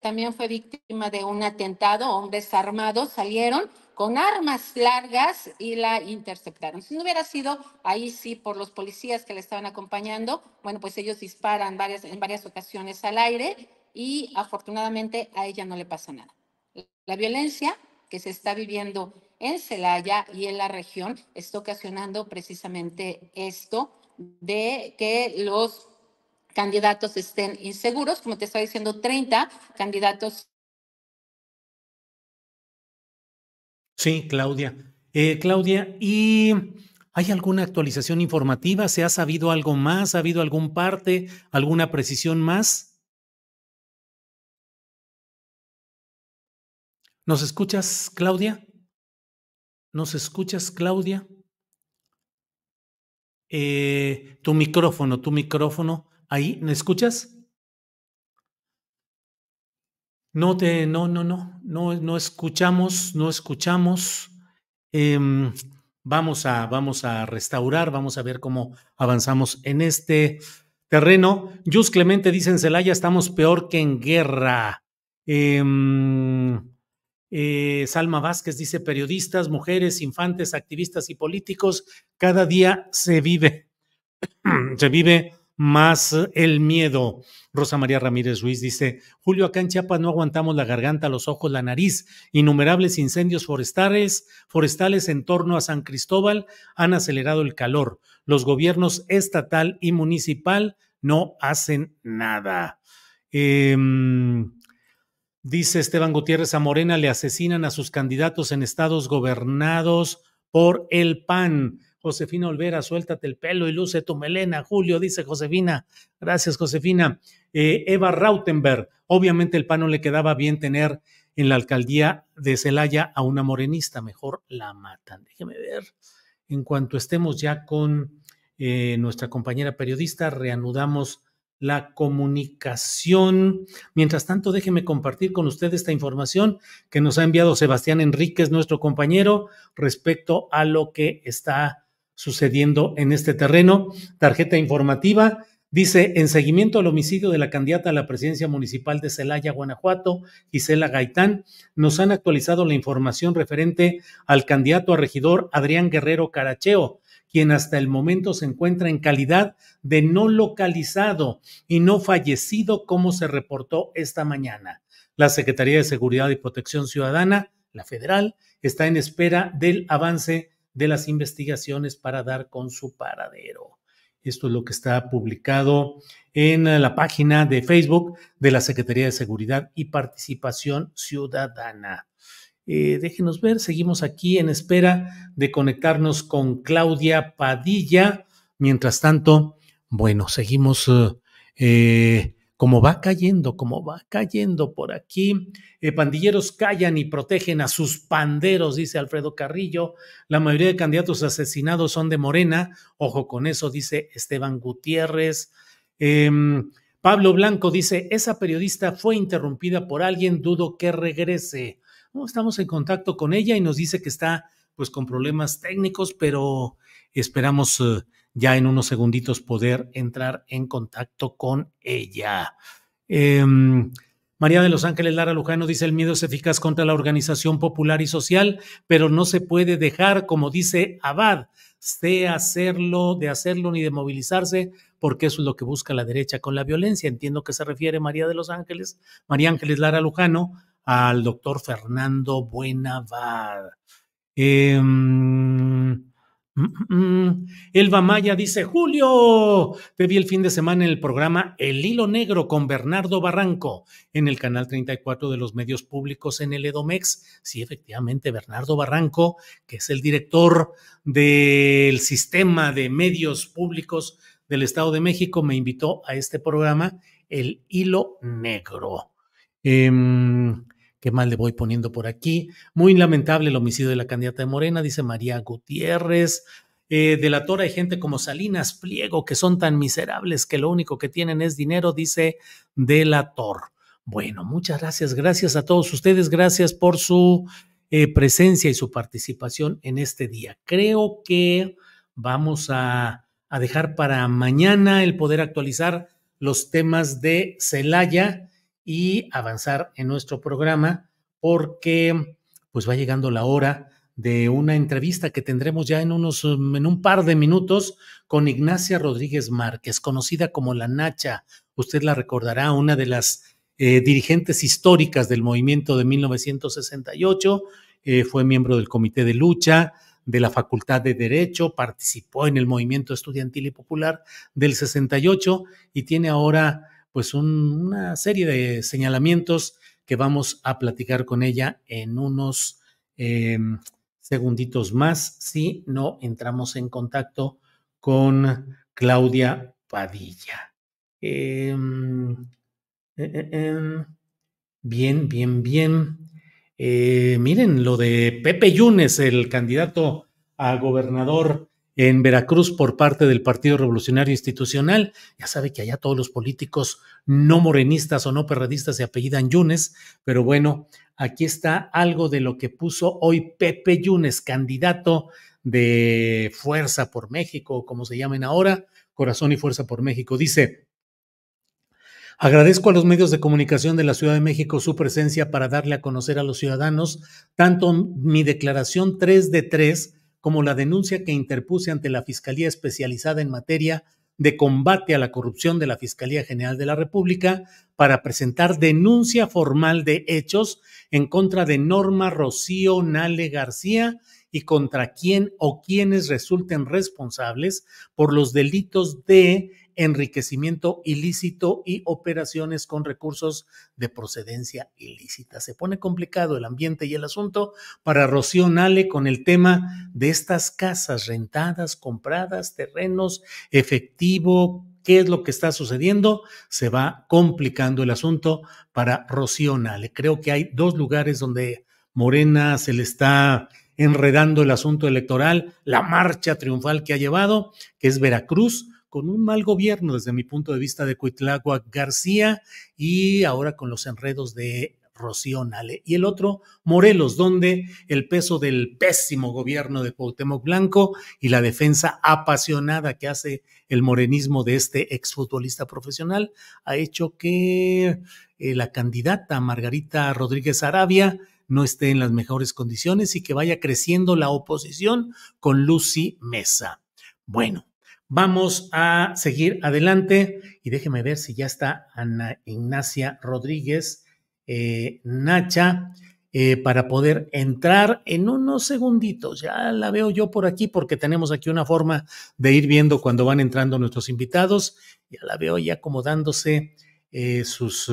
también fue víctima de un atentado, hombres armados salieron con armas largas y la interceptaron. Si no hubiera sido ahí sí por los policías que la estaban acompañando, bueno, pues ellos disparan varias, en varias ocasiones al aire y afortunadamente a ella no le pasa nada. La violencia que se está viviendo en Celaya y en la región está ocasionando precisamente esto de que los candidatos estén inseguros, como te estaba diciendo, 30 candidatos Sí, Claudia. Eh, Claudia, ¿y hay alguna actualización informativa? ¿Se ha sabido algo más? ¿Ha habido algún parte, alguna precisión más? ¿Nos escuchas, Claudia? ¿Nos escuchas, Claudia? Eh, tu micrófono, tu micrófono. Ahí, ¿me escuchas? No te, no, no, no, no, no escuchamos, no escuchamos. Em, vamos a, vamos a restaurar, vamos a ver cómo avanzamos en este terreno. Jus Clemente dice en Celaya, estamos peor que en guerra. Em, eh, Salma Vázquez dice, periodistas, mujeres, infantes, activistas y políticos, cada día se vive, [clears throat] se vive más eh, el miedo. Rosa María Ramírez Ruiz dice, Julio, acá en Chiapas no aguantamos la garganta, los ojos, la nariz. Innumerables incendios forestales, forestales en torno a San Cristóbal han acelerado el calor. Los gobiernos estatal y municipal no hacen nada. Em, dice Esteban Gutiérrez, a Morena le asesinan a sus candidatos en estados gobernados por el PAN. Josefina Olvera, suéltate el pelo y luce tu melena. Julio, dice Josefina. Gracias, Josefina. Eh, Eva Rautenberg. Obviamente el PAN no le quedaba bien tener en la alcaldía de Celaya a una morenista. Mejor la matan. Déjeme ver. En cuanto estemos ya con eh, nuestra compañera periodista, reanudamos la comunicación. Mientras tanto, déjeme compartir con usted esta información que nos ha enviado Sebastián Enríquez, nuestro compañero, respecto a lo que está sucediendo en este terreno. Tarjeta informativa. Dice, en seguimiento al homicidio de la candidata a la presidencia municipal de Celaya, Guanajuato, Gisela Gaitán, nos han actualizado la información referente al candidato a regidor Adrián Guerrero Caracheo, quien hasta el momento se encuentra en calidad de no localizado y no fallecido como se reportó esta mañana. La Secretaría de Seguridad y Protección Ciudadana, la federal, está en espera del avance de las investigaciones para dar con su paradero. Esto es lo que está publicado en eh, la página de Facebook de la Secretaría de Seguridad y Participación Ciudadana. Eh, déjenos ver, seguimos aquí en espera de conectarnos con Claudia Padilla. Mientras tanto, bueno, seguimos eh, como va cayendo, como va cayendo por aquí. Eh, pandilleros callan y protegen a sus panderos, dice Alfredo Carrillo. La mayoría de candidatos asesinados son de Morena. Ojo con eso, dice Esteban Gutiérrez. Em, Pablo Blanco dice, esa periodista fue interrumpida por alguien, dudo que regrese. estamos en contacto con ella y nos dice que está pues con problemas técnicos, pero Esperamos eh, ya en unos segunditos poder entrar en contacto con ella. Em, María de Los Ángeles Lara Lujano dice, el miedo es eficaz contra la organización popular y social, pero no se puede dejar, como dice Abad, de hacerlo, de hacerlo ni de movilizarse, porque eso es lo que busca la derecha con la violencia. Entiendo que se refiere María de Los Ángeles, María Ángeles Lara Lujano, al doctor Fernando Buenavad. Em, Mm, Elva Maya dice, Julio, te vi el fin de semana en el programa El Hilo Negro con Bernardo Barranco en el canal 34 de los medios públicos en el Edomex. Sí, efectivamente, Bernardo Barranco, que es el director del sistema de medios públicos del Estado de México, me invitó a este programa El Hilo Negro. Em, ¿Qué mal le voy poniendo por aquí? Muy lamentable el homicidio de la candidata de Morena, dice María Gutiérrez. Eh, de la Torre. hay gente como Salinas Pliego, que son tan miserables que lo único que tienen es dinero, dice de la Tor. Bueno, muchas gracias, gracias a todos ustedes, gracias por su eh, presencia y su participación en este día. Creo que vamos a dejar para mañana el poder actualizar los temas de Celaya y avanzar en nuestro programa porque pues va llegando la hora de una entrevista que tendremos ya en unos mm, en un par de minutos con Ignacia Rodríguez Márquez, conocida como la Nacha. Usted la recordará, una de las eh, dirigentes históricas del movimiento de 1968, eh, fue miembro del Comité de Lucha, de la Facultad de Derecho, participó en el movimiento estudiantil y popular del 68 y tiene ahora pues una serie de señalamientos que vamos a platicar con ella en unos eh, segunditos más si no entramos en contacto con Claudia Padilla. Em, eh, eh, em. bien, bien, bien. miren lo de Pepe Yunes, el candidato a gobernador en Veracruz por parte del Partido Revolucionario Institucional. Ya sabe que allá todos los políticos no morenistas o no perradistas se apellidan Yunes, pero bueno, aquí está algo de lo que puso hoy Pepe Yunes, candidato de Fuerza por México, como se llamen ahora, Corazón y Fuerza por México. Dice, Agradezco a los medios de comunicación de la Ciudad de México su presencia para darle a conocer a los ciudadanos tanto mi declaración 3 de 3 como la denuncia que interpuse ante la Fiscalía Especializada en materia de combate a la corrupción de la Fiscalía General de la República para presentar denuncia formal de hechos en contra de Norma Rocío Nale García y contra quien o quienes resulten responsables por los delitos de enriquecimiento ilícito y operaciones con recursos de procedencia ilícita. Se pone complicado el ambiente y el asunto para Rocío Nale con el tema de estas casas rentadas, compradas, terrenos, efectivo, qué es lo que está sucediendo, se va complicando el asunto para Rocío Nale. Creo que hay dos lugares donde Morena se le está enredando el asunto electoral, la marcha triunfal que ha llevado, que es Veracruz, con un mal gobierno desde mi punto de vista de Cuitlagua García y ahora con los enredos de Rocío Nale. Y el otro, Morelos, donde el peso del pésimo gobierno de Cuauhtémoc Blanco y la defensa apasionada que hace el morenismo de este exfutbolista profesional ha hecho que eh, la candidata Margarita Rodríguez Arabia no esté en las mejores condiciones y que vaya creciendo la oposición con Lucy Mesa. Bueno, Vamos a seguir adelante y déjeme ver si ya está Ana Ignacia Rodríguez eh, Nacha eh, para poder entrar en unos segunditos. Ya la veo yo por aquí porque tenemos aquí una forma de ir viendo cuando van entrando nuestros invitados. Ya la veo ya acomodándose eh, sus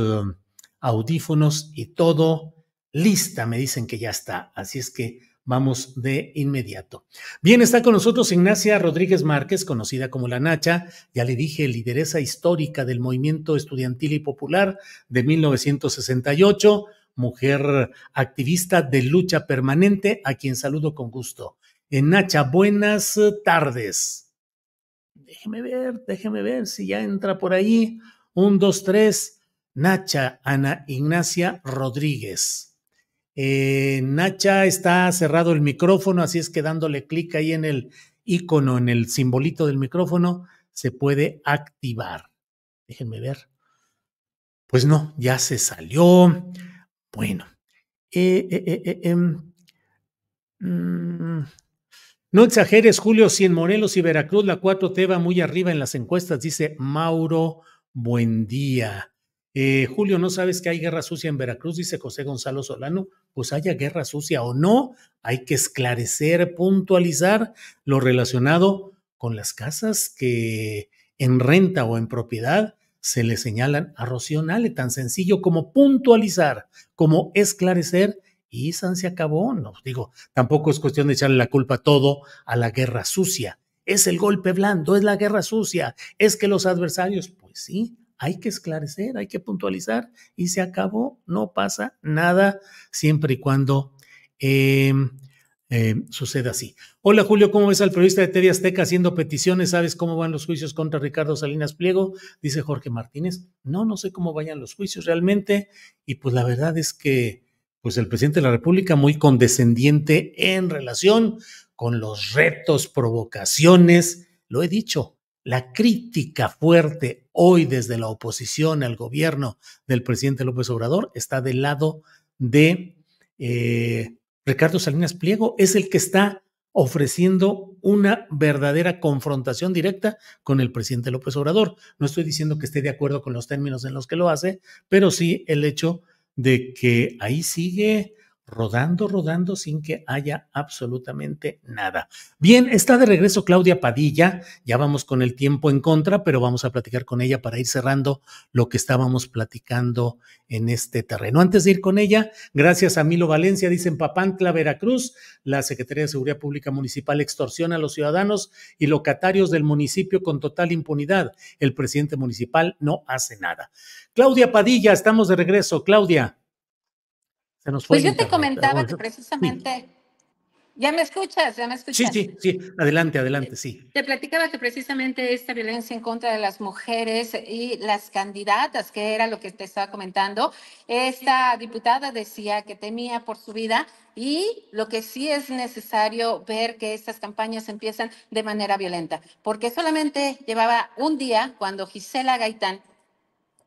audífonos y todo lista. Me dicen que ya está. Así es que Vamos de inmediato. Bien, está con nosotros Ignacia Rodríguez Márquez, conocida como La Nacha, ya le dije, lideresa histórica del movimiento estudiantil y popular de 1968, mujer activista de lucha permanente, a quien saludo con gusto. En eh, Nacha, buenas tardes. Déjeme ver, déjeme ver si ya entra por ahí. Un, dos, tres. Nacha Ana Ignacia Rodríguez. Eh, Nacha está cerrado el micrófono, así es que dándole clic ahí en el icono, en el simbolito del micrófono, se puede activar. Déjenme ver. Pues no, ya se salió. Bueno. Eh, eh, eh em, mm, No exageres, Julio, si en Morelos y Veracruz la 4T va muy arriba en las encuestas, dice Mauro buen día eh, Julio, ¿no sabes que hay guerra sucia en Veracruz? Dice José Gonzalo Solano. Pues haya guerra sucia o no, hay que esclarecer, puntualizar lo relacionado con las casas que en renta o en propiedad se le señalan a Rocío Nale, tan sencillo como puntualizar, como esclarecer y San se acabó. No digo, tampoco es cuestión de echarle la culpa todo a la guerra sucia. Es el golpe blando, es la guerra sucia, es que los adversarios, pues sí, hay que esclarecer, hay que puntualizar y se acabó, no pasa nada siempre y cuando em, em, suceda así. Hola Julio, ¿cómo ves al periodista de TV Azteca haciendo peticiones? ¿Sabes cómo van los juicios contra Ricardo Salinas Pliego? Dice Jorge Martínez. No, no sé cómo vayan los juicios realmente y pues la verdad es que pues el presidente de la República muy condescendiente en relación con los retos, provocaciones, lo he dicho, la crítica fuerte hoy desde la oposición al gobierno del presidente López Obrador está del lado de eh, Ricardo Salinas Pliego, es el que está ofreciendo una verdadera confrontación directa con el presidente López Obrador. No estoy diciendo que esté de acuerdo con los términos en los que lo hace, pero sí el hecho de que ahí sigue rodando, rodando sin que haya absolutamente nada. Bien, está de regreso Claudia Padilla, ya vamos con el tiempo en contra, pero vamos a platicar con ella para ir cerrando lo que estábamos platicando en este terreno. Antes de ir con ella, gracias a Milo Valencia, dicen Papantla, Veracruz, la Secretaría de Seguridad Pública Municipal extorsiona a los ciudadanos y locatarios del municipio con total impunidad. El presidente municipal no hace nada. Claudia Padilla, estamos de regreso. Claudia pues yo te comentaba que precisamente. ¿Ya me escuchas? ¿Ya me escuchas? Sí, sí, sí, adelante, adelante, sí. Te platicaba que precisamente esta violencia en contra de las mujeres y las candidatas, que era lo que te estaba comentando, esta diputada decía que temía por su vida y lo que sí es necesario ver que estas campañas empiezan de manera violenta, porque solamente llevaba un día cuando Gisela Gaitán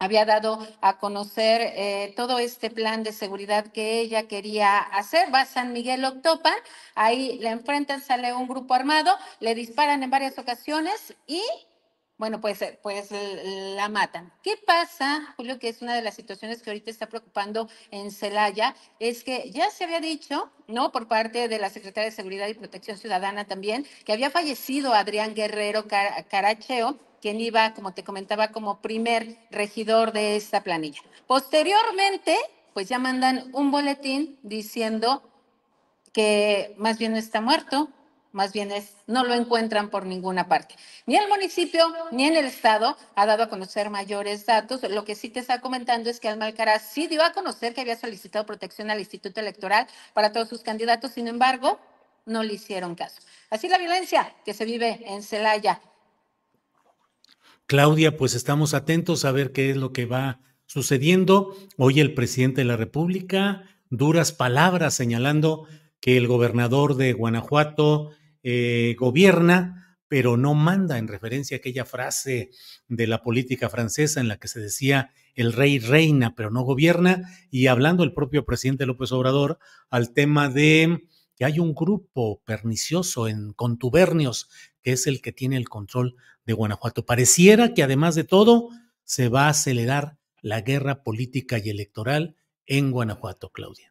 había dado a conocer eh, todo este plan de seguridad que ella quería hacer. Va a San Miguel Octopan, ahí le enfrentan, sale un grupo armado, le disparan en varias ocasiones y bueno, pues, pues la matan. ¿Qué pasa, Julio, que es una de las situaciones que ahorita está preocupando en Celaya? Es que ya se había dicho, ¿no? Por parte de la Secretaria de Seguridad y Protección Ciudadana también, que había fallecido Adrián Guerrero Caracheo, quien iba, como te comentaba, como primer regidor de esta planilla. Posteriormente, pues ya mandan un boletín diciendo que más bien no está muerto, más bien es, no lo encuentran por ninguna parte. Ni el municipio ni en el estado ha dado a conocer mayores datos. Lo que sí te está comentando es que Almalcaraz sí dio a conocer que había solicitado protección al Instituto Electoral para todos sus candidatos, sin embargo, no le hicieron caso. Así la violencia que se vive en Celaya. Claudia, pues estamos atentos a ver qué es lo que va sucediendo. Hoy el presidente de la República, duras palabras señalando que el gobernador de Guanajuato eh, gobierna, pero no manda en referencia a aquella frase de la política francesa en la que se decía el rey reina, pero no gobierna, y hablando el propio presidente López Obrador al tema de que hay un grupo pernicioso en contubernios que es el que tiene el control de Guanajuato. Pareciera que además de todo se va a acelerar la guerra política y electoral en Guanajuato, Claudia.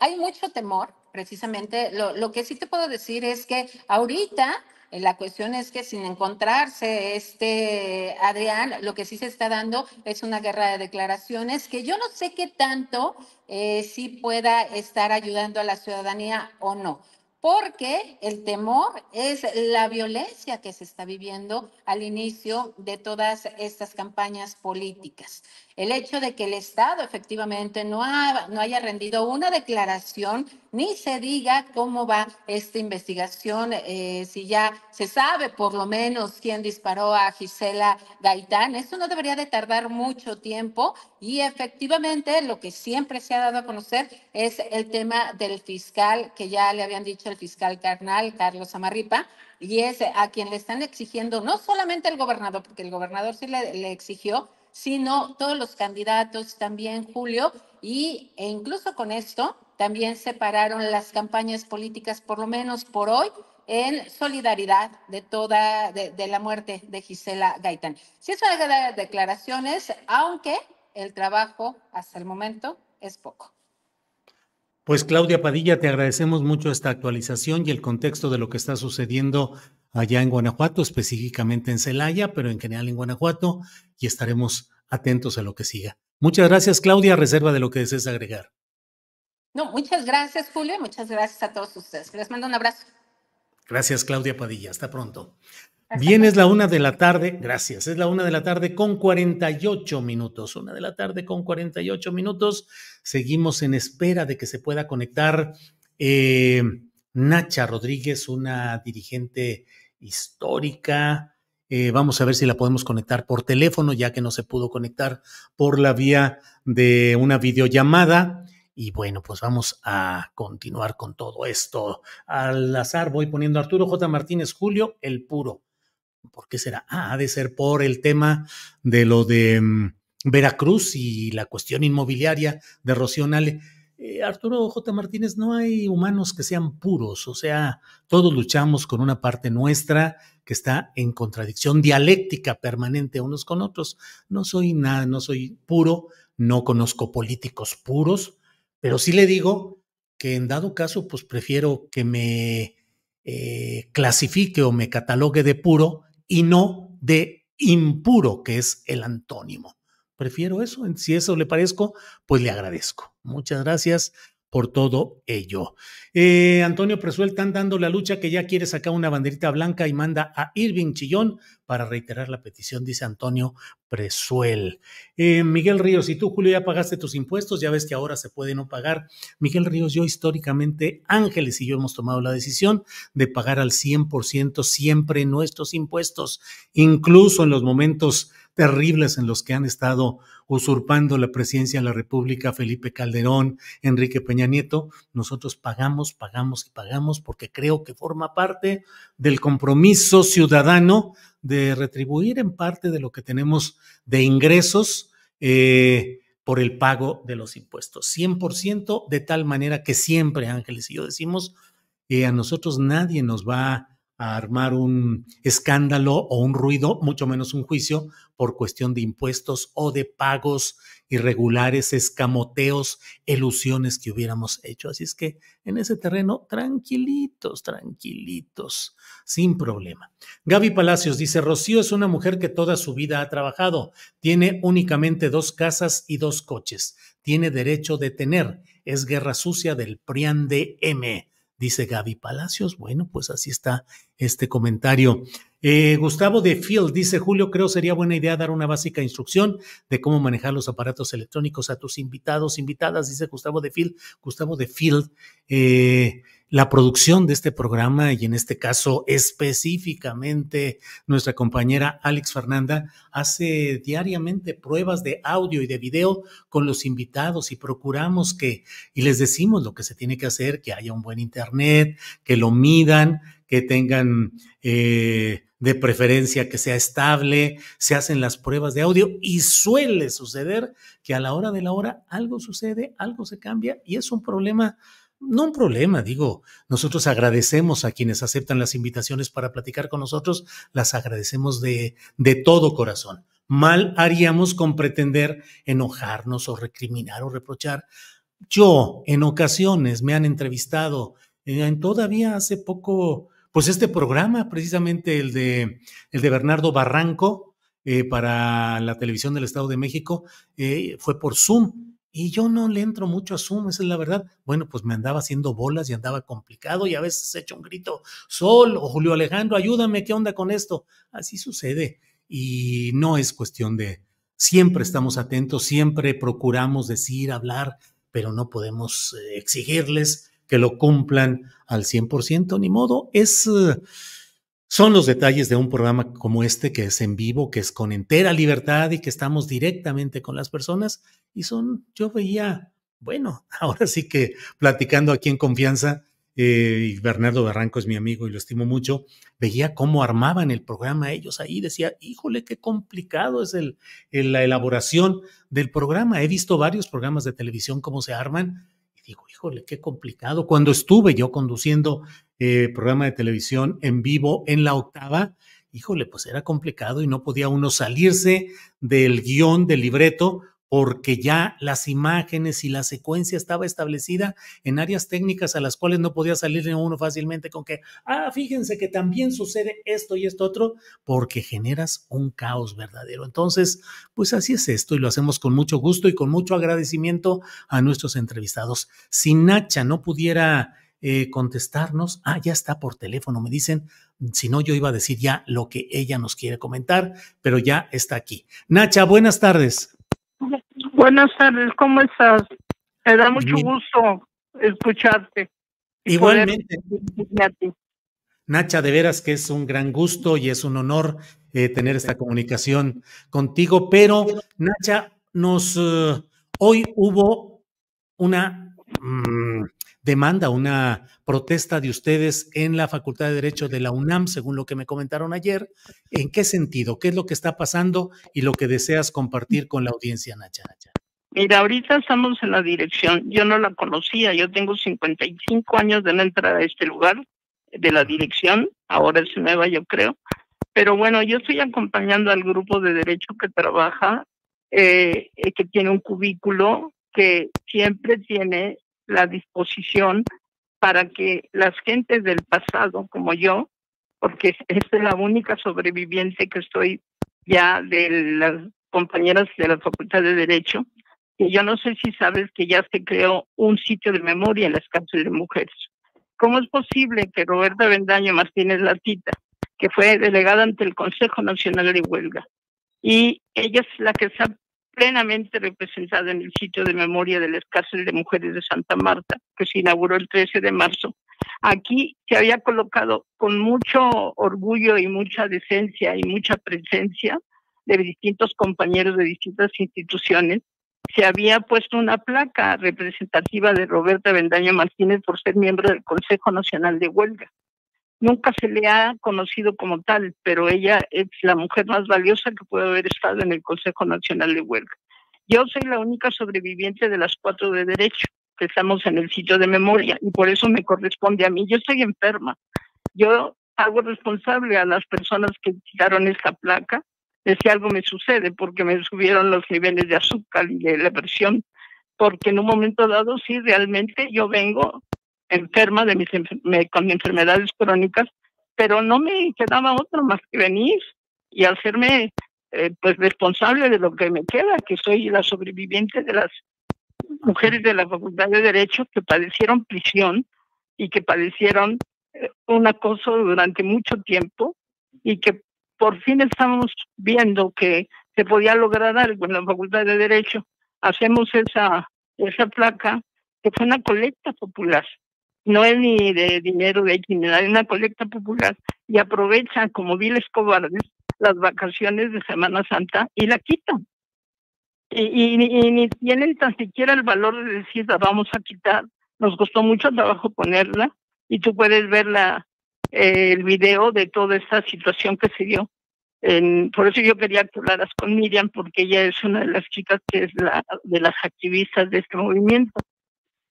Hay, mucho temor, precisamente. Lo, que sí te puedo decir es que ahorita eh, la cuestión es que sin encontrarse este Adrián, lo que sí se está dando es una guerra de declaraciones que yo no sé qué tanto eh, sí pueda estar ayudando a la ciudadanía o no porque el temor es la violencia que se está viviendo al inicio de todas estas campañas políticas. El hecho de que el Estado efectivamente no, no haya rendido una declaración, ni se diga cómo va esta investigación, eh, si ya se sabe por lo menos quién disparó a Gisela Gaitán, eso no debería de tardar mucho tiempo y efectivamente lo que siempre se ha dado a conocer es el tema del fiscal que ya le habían dicho el fiscal carnal Carlos Amarripa, y es a quien le están exigiendo no solamente el gobernador, porque el gobernador sí le, exigió, sino todos los candidatos también, Julio, y, e incluso con esto también separaron las campañas políticas, por lo menos por hoy, en solidaridad de toda, de, la muerte de Gisela Gaitán. si eso una de declaraciones, aunque el trabajo hasta el momento es poco. Pues Claudia Padilla, te agradecemos mucho esta actualización y el contexto de lo que está sucediendo allá en Guanajuato, específicamente en Celaya, pero en general en Guanajuato, y estaremos atentos a lo que siga. Muchas gracias, Claudia, reserva de lo que desees agregar. No, muchas gracias, Julio, muchas gracias a todos ustedes. Les mando un abrazo. Gracias, Claudia Padilla. Hasta pronto. Bien, es la una de la tarde, gracias, es la una de la tarde con 48 minutos, una de la tarde con 48 minutos. Seguimos en espera de que se pueda conectar eh, Nacha Rodríguez, una dirigente histórica. Eh, vamos a ver si la podemos conectar por teléfono, ya que no se pudo conectar por la vía de una videollamada. Y bueno, pues vamos a continuar con todo esto. Al azar voy poniendo Arturo J. Martínez Julio, el puro. ¿Por qué será? Ah, ha de ser por el tema de lo de mm, Veracruz y la cuestión inmobiliaria de Rocío Nale. Eh, Arturo J. Martínez, no hay humanos que sean puros, o sea, todos luchamos con una parte nuestra que está en contradicción dialéctica permanente unos con otros. No soy nada, no soy puro, no conozco políticos puros, pero sí le digo que en dado caso, pues prefiero que me eh, clasifique o me catalogue de puro y no de impuro, que es el antónimo. Prefiero eso. Si eso le parezco, pues le agradezco. Muchas gracias por todo ello. Eh, Antonio Presuel tan dando la lucha que ya quiere sacar una banderita blanca y manda a Irving Chillón para reiterar la petición, dice Antonio Presuel. Eh, Miguel Ríos, y tú, Julio, ya pagaste tus impuestos, ya ves que ahora se puede no pagar. Miguel Ríos, yo históricamente, Ángeles y yo hemos tomado la decisión de pagar al 100% siempre nuestros impuestos, incluso en los momentos terribles en los que han estado usurpando la presidencia de la República Felipe Calderón, Enrique Peña Nieto, nosotros pagamos, pagamos y pagamos porque creo que forma parte del compromiso ciudadano de retribuir en parte de lo que tenemos de ingresos. Eh, por el pago de los impuestos. 100% de tal manera que siempre, Ángeles y yo decimos, que eh, a nosotros nadie nos va armar un escándalo o un ruido, mucho menos un juicio por cuestión de impuestos o de pagos irregulares, escamoteos, ilusiones que hubiéramos hecho. Así es que en ese terreno, tranquilitos, tranquilitos, sin problema. Gaby Palacios dice, Rocío es una mujer que toda su vida ha trabajado, tiene únicamente dos casas y dos coches, tiene derecho de tener, es guerra sucia del PRIAN de M dice Gaby Palacios. Bueno, pues así está este comentario. Eh, Gustavo de Field dice, Julio, creo sería buena idea dar una básica instrucción de cómo manejar los aparatos electrónicos a tus invitados, invitadas, dice Gustavo de Field. Gustavo de Field. Eh, la producción de este programa y en este caso específicamente nuestra compañera Alex Fernanda hace diariamente pruebas de audio y de video con los invitados y procuramos que, y les decimos lo que se tiene que hacer, que haya un buen internet, que lo midan, que tengan... Eh, de preferencia que sea estable, se hacen las pruebas de audio y suele suceder que a la hora de la hora algo sucede, algo se cambia y es un problema no un problema, digo, nosotros agradecemos a quienes aceptan las invitaciones para platicar con nosotros, las agradecemos de, de todo corazón. Mal haríamos con pretender enojarnos o recriminar o reprochar. Yo, en ocasiones, me han entrevistado, eh, en todavía hace poco, pues este programa, precisamente el de, el de Bernardo Barranco, eh, para la televisión del Estado de México, eh, fue por Zoom y yo no le entro mucho a Zoom, esa es la verdad. Bueno, pues me andaba haciendo bolas y andaba complicado y a veces echo un grito, Sol o Julio Alejandro, ayúdame, ¿qué onda con esto? Así sucede y no es cuestión de, siempre estamos atentos, siempre procuramos decir, hablar, pero no podemos eh, exigirles que lo cumplan al 100%, ni modo, es... Eh, son los detalles de un programa como este que es en vivo, que es con entera libertad y que estamos directamente con las personas. Y son, yo veía, bueno, [laughs] ahora sí que platicando aquí en confianza, eh, y Bernardo Barranco es mi amigo y lo estimo mucho, veía cómo armaban el programa ellos ahí. Decía, híjole, qué complicado es el, la elaboración del programa. He visto varios programas de televisión cómo se arman. Y digo, híjole, qué complicado. Cuando estuve yo conduciendo eh, programa de televisión en vivo en la octava, híjole, pues era complicado y no podía uno salirse del guión, del libreto, porque ya las imágenes y la secuencia estaba establecida en áreas técnicas a las cuales no podía salir uno fácilmente con que, ah, fíjense que también sucede esto y esto otro, porque generas un caos verdadero. Entonces, pues así es esto y lo hacemos con mucho gusto y con mucho agradecimiento a nuestros entrevistados. Si Nacha no pudiera eh, contestarnos. Ah, ya está por teléfono, me dicen. Si no, yo iba a decir ya lo que ella nos quiere comentar, pero ya está aquí. Nacha, buenas tardes. Buenas tardes, ¿cómo estás? Me da mucho gusto escucharte. Igualmente. Nacha, de veras que es un gran gusto y es un honor eh, tener esta comunicación contigo, pero Nacha, nos eh, hoy hubo una mm, demanda, una protesta de ustedes en la Facultad de Derecho de la UNAM, según lo que me comentaron ayer. ¿En qué sentido? ¿Qué es lo que está pasando y lo que deseas compartir con la audiencia, Nacha? Mira, ahorita estamos en la dirección. Yo no la conocía. Yo tengo 55 años de no entrar a este lugar, de la dirección. Ahora es nueva, yo creo. Pero bueno, yo estoy acompañando al grupo de derecho que trabaja, eh, eh, que tiene un cubículo que siempre tiene la disposición para que las gentes del pasado, como yo, porque es la única sobreviviente que estoy ya de las compañeras de la Facultad de Derecho, que yo no sé si sabes que ya se creó un sitio de memoria en las cárceles de mujeres. ¿Cómo es posible que Roberta Bendaño Martínez Latita, que fue delegada ante el Consejo Nacional de Huelga, y ella es la que plenamente representada en el sitio de memoria de las cárceles de mujeres de Santa Marta, que se inauguró el 13 de marzo. Aquí se había colocado con mucho orgullo y mucha decencia y mucha presencia de distintos compañeros de distintas instituciones. Se había puesto una placa representativa de Roberta Bendaño Martínez por ser miembro del Consejo Nacional de Huelga. Nunca se le ha conocido como tal, pero ella es la mujer más valiosa que puede haber estado en el Consejo Nacional de Huelga. Yo soy la única sobreviviente de las cuatro de derecho que estamos en el sitio de memoria y por eso me corresponde a mí. Yo estoy enferma. Yo hago responsable a las personas que quitaron esta placa de si algo me sucede porque me subieron los niveles de azúcar y de la presión porque en un momento dado sí realmente yo vengo enferma de mis, con enfermedades crónicas, pero no me quedaba otro más que venir y hacerme eh, pues responsable de lo que me queda, que soy la sobreviviente de las mujeres de la Facultad de Derecho que padecieron prisión y que padecieron eh, un acoso durante mucho tiempo y que por fin estamos viendo que se podía lograr algo en la Facultad de Derecho. Hacemos esa, esa placa que fue una colecta popular no es ni de dinero de criminal, es una colecta popular y aprovechan como viles cobardes las vacaciones de Semana Santa y la quitan. Y, y, ni tienen tan siquiera el valor de decir la vamos a quitar. Nos costó mucho trabajo ponerla y tú puedes ver la, eh, el video de toda esta situación que se dio. por eso yo quería que hablaras con Miriam porque ella es una de las chicas que es la de las activistas de este movimiento.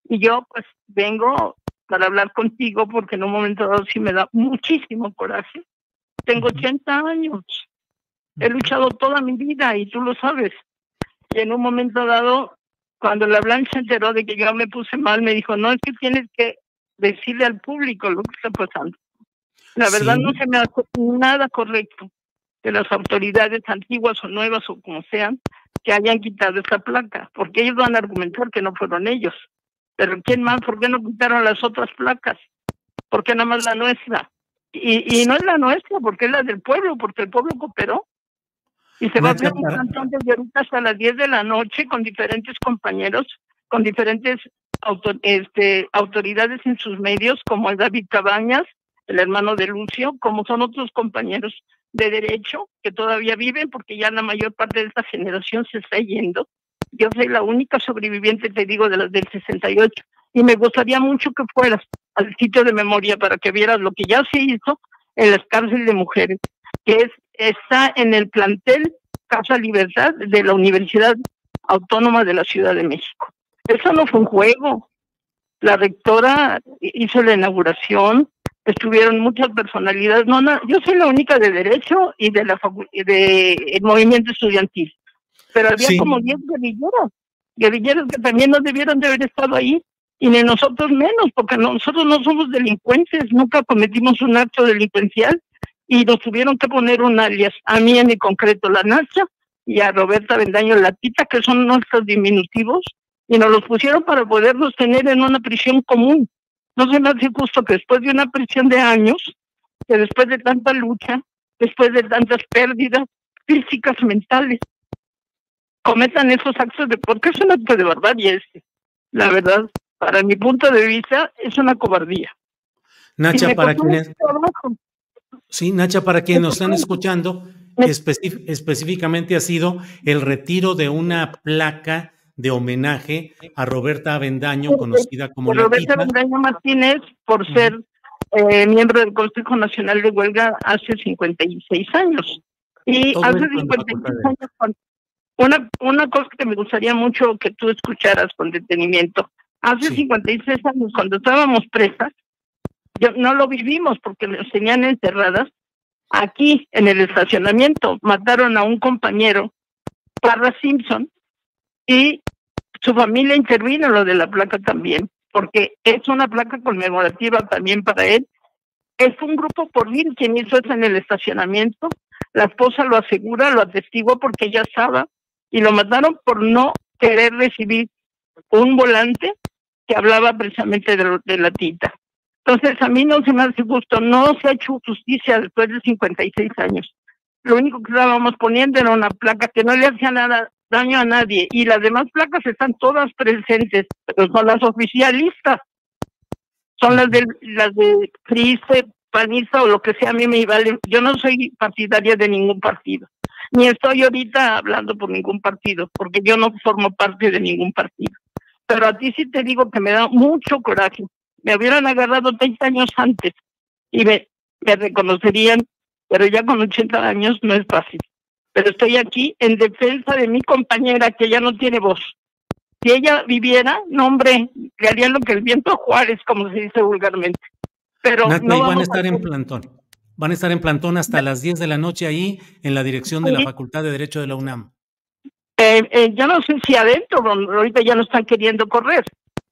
Y yo pues vengo para hablar contigo porque en un momento dado sí me da muchísimo coraje. Tengo 80 años, he luchado toda mi vida y tú lo sabes. Y en un momento dado, cuando la Blanca se enteró de que yo me puse mal, me dijo, no, es que tienes que decirle al público lo que está pasando. La verdad no se me hace nada correcto de las autoridades antiguas o nuevas o como sean que hayan quitado esta placa, porque ellos van a argumentar que no fueron ellos pero ¿quién más? ¿Por qué no quitaron las otras placas? ¿Por qué nada más la nuestra? Y, no es la nuestra, porque es la del pueblo, porque el pueblo cooperó. Y se va a hacer un cantón de ahorita hasta las 10 de la noche con diferentes compañeros, con diferentes este, autoridades en sus medios, como el David Cabañas, el hermano de Lucio, como son otros compañeros de derecho que todavía viven, porque ya la mayor parte de esta generación se está yendo. Yo soy la única sobreviviente, te digo, de las del 68. Y me gustaría mucho que fueras al sitio de memoria para que vieras lo que ya se hizo en las cárceles de mujeres, que es, está en el plantel Casa Libertad de la Universidad Autónoma de la Ciudad de México. Eso no fue un juego. La rectora hizo la inauguración, estuvieron muchas personalidades. No, no, yo soy la única de derecho y de la movimiento estudiantil pero había como 10 guerrilleros, guerrilleros que también no debieron de haber estado ahí, y ni nosotros menos, porque nosotros no somos delincuentes, nunca cometimos un acto delincuencial, y nos tuvieron que poner un alias, a mí en el concreto la NASA y a Roberta Bendaño Latita, que son nuestros diminutivos, y nos los pusieron para poderlos tener en una prisión común. No se me hace justo que después de una prisión de años, que después de tanta lucha, después de tantas pérdidas físicas, mentales, cometan esos actos de porque es un acto de barbarie ese La verdad, para mi punto de vista, es una cobardía. Nacha, para quienes sí, Nacha, para quienes nos están escuchando, específicamente ha sido el retiro de una placa de homenaje a Roberta Avendaño, conocida como Roberta Avendaño Martínez, por ser eh, miembro del Consejo Nacional de Huelga hace 56 años. Y hace 56 años, una, una cosa que me gustaría mucho que tú escucharas con detenimiento. Hace 56 años, cuando estábamos presas, yo, no lo vivimos porque nos tenían encerradas. Aquí, en el estacionamiento, mataron a un compañero, Parra Simpson, y su familia intervino lo de la placa también, porque es una placa conmemorativa también para él. Es un grupo por mil quien hizo eso en el estacionamiento. La esposa lo asegura, lo atestigua porque ella estaba y lo mataron por no querer recibir un volante que hablaba precisamente de, la tita. Entonces, a mí no se me hace justo, no se ha hecho justicia después de 56 años. Lo único que estábamos poniendo era una placa que no le hacía nada daño a nadie y las demás placas están todas presentes, pero son las oficialistas, son las de las de panista o lo que sea, a mí me vale. Yo no soy partidaria de ningún partido ni estoy ahorita hablando por ningún partido, porque yo no formo parte de ningún partido. Pero a ti sí te digo que me da mucho coraje. Me hubieran agarrado 30 años antes y me, me reconocerían, pero ya con 80 años no es fácil. Pero estoy aquí en defensa de mi compañera que ya no tiene voz. Si ella viviera, no hombre, le harían lo que el viento Juárez, como se dice vulgarmente. Pero no van a estar en plantón. Van a estar en plantón hasta las 10 de la noche ahí en la dirección de la Facultad de Derecho de la UNAM. Eh, eh yo no sé si adentro, ahorita ya no están queriendo correr,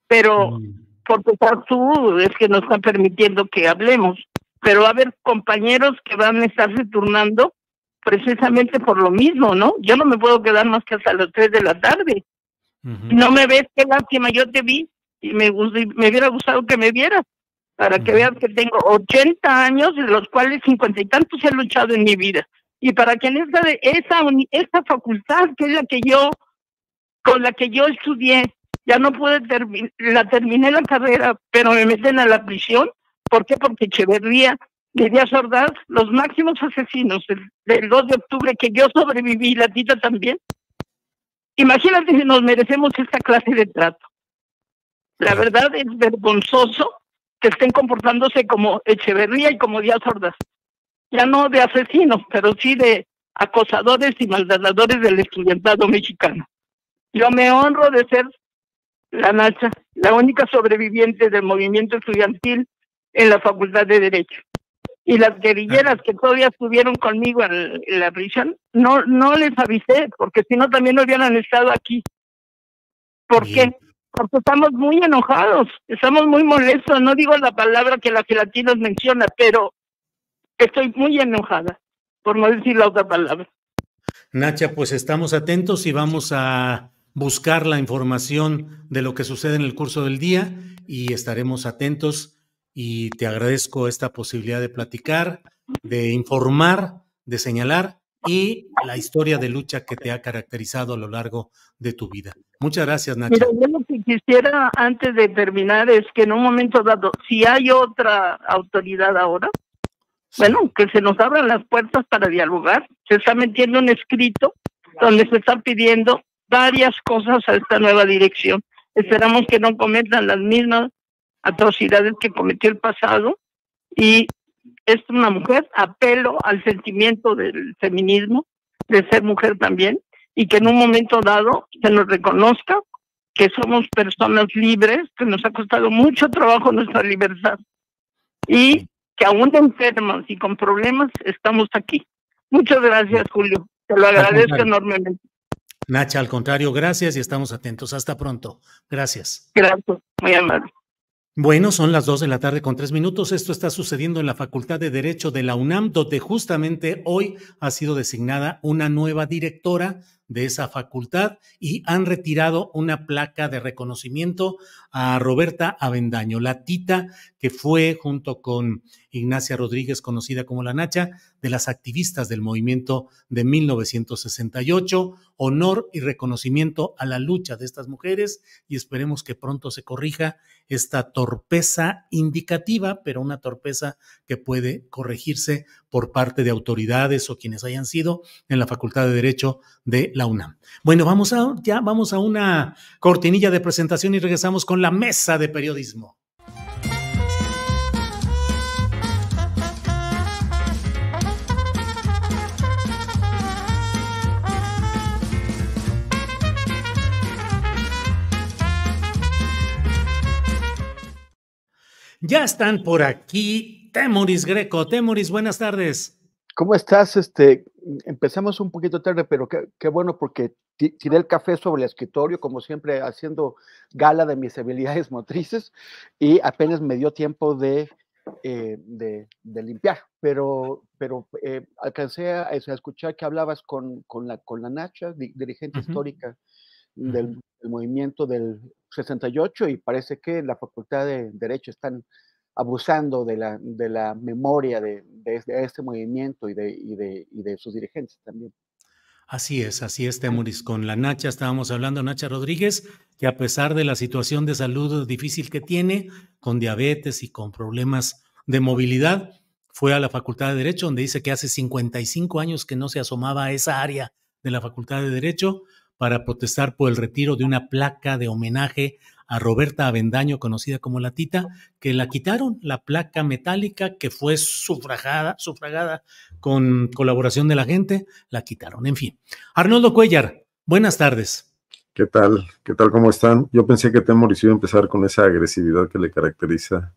pero mm. por pesar tú es que no están permitiendo que hablemos. Pero va a haber compañeros que van a estarse turnando precisamente por lo mismo, ¿no? Yo no me puedo quedar más que hasta las 3 de la tarde. No me ves, qué lástima, yo te vi y me, me hubiera gustado que me vieras, para que vean que tengo 80 años, de los cuales 50 y tantos he luchado en mi vida. Y para que en esa, esa, facultad, que es la que yo, con la que yo estudié, ya no pude terminar, la terminé la carrera, pero me meten a la prisión. ¿Por qué? Porque Echeverría de Díaz Ordaz, los máximos asesinos del, del 2 de octubre, que yo sobreviví, la tita también. Imagínate si nos merecemos esta clase de trato. La verdad es vergonzoso que estén comportándose como Echeverría y como Díaz Ordaz. Ya no de asesinos, pero sí de acosadores y maldadadores del estudiantado mexicano. Yo me honro de ser la Nacha, la única sobreviviente del movimiento estudiantil en la Facultad de Derecho. Y las guerrilleras que todavía estuvieron conmigo en, la prisión, no, no les avisé, porque si no también no hubieran estado aquí. ¿Por qué? porque estamos muy enojados, estamos muy molestos, no digo la palabra que la gelatina menciona, pero estoy muy enojada, por no decir la otra palabra. Nacha, pues estamos atentos y vamos a buscar la información de lo que sucede en el curso del día y estaremos atentos y te agradezco esta posibilidad de platicar, de informar, de señalar y la historia de lucha que te ha caracterizado a lo largo de tu vida. Muchas gracias, Nacho. Pero yo lo que quisiera antes de terminar es que en un momento dado, si hay otra autoridad ahora, bueno, que se nos abran las puertas para dialogar. Se está metiendo un escrito donde se están pidiendo varias cosas a esta nueva dirección. Esperamos que no cometan las mismas atrocidades que cometió el pasado y es una mujer, apelo al sentimiento del feminismo, de ser mujer también, y que en un momento dado se nos reconozca que somos personas libres, que nos ha costado mucho trabajo nuestra libertad y que aún de enfermas y con problemas estamos aquí. Muchas gracias, Julio. Te lo agradezco enormemente. Nacha, al contrario, gracias y estamos atentos. Hasta pronto. Gracias. Gracias, muy amable. Bueno, son las dos de la tarde con tres minutos. Esto está sucediendo en la Facultad de Derecho de la UNAM, donde justamente hoy ha sido designada una nueva directora de esa facultad y han retirado una placa de reconocimiento a Roberta Avendaño, la tita que fue junto con Ignacia Rodríguez, conocida como La Nacha, de las activistas del movimiento de 1968. Honor y reconocimiento a la lucha de estas mujeres y esperemos que pronto se corrija esta torpeza indicativa, pero una torpeza que puede corregirse por parte de autoridades o quienes hayan sido en la Facultad de Derecho de la UNAM. Bueno, vamos a, ya vamos a una cortinilla de presentación y regresamos con la mesa de periodismo. Ya están por aquí Temoris Greco. Temoris, buenas tardes. ¿Cómo estás? Este, empezamos un poquito tarde, pero qué, bueno porque tiré el café sobre el escritorio, como siempre, haciendo gala de mis habilidades [laughs] motrices y apenas me dio tiempo de, eh, de, limpiar. Pero, pero eh, alcancé a, escuchar que hablabas con, la, con la Nacha, dirigente histórica del, movimiento del 68 y parece que la Facultad de Derecho están abusando de la, de la memoria de, este movimiento y de, de, y de sus dirigentes también. Así es, así es, Temuris. Con la Nacha estábamos hablando, Nacha Rodríguez, que a pesar de la situación de salud difícil que tiene, con diabetes y con problemas de movilidad, fue a la Facultad de Derecho, donde dice que hace 55 años que no se asomaba a esa área de la Facultad de Derecho, para protestar por el retiro de una placa de homenaje a Roberta Avendaño, conocida como la Tita, que la quitaron, la placa metálica que fue sufragada, sufragada con colaboración de la gente, la quitaron. En fin. Arnoldo Cuellar, buenas tardes. ¿Qué tal? ¿Qué tal? ¿Cómo están? Yo pensé que Temoris iba empezar con esa agresividad que le caracteriza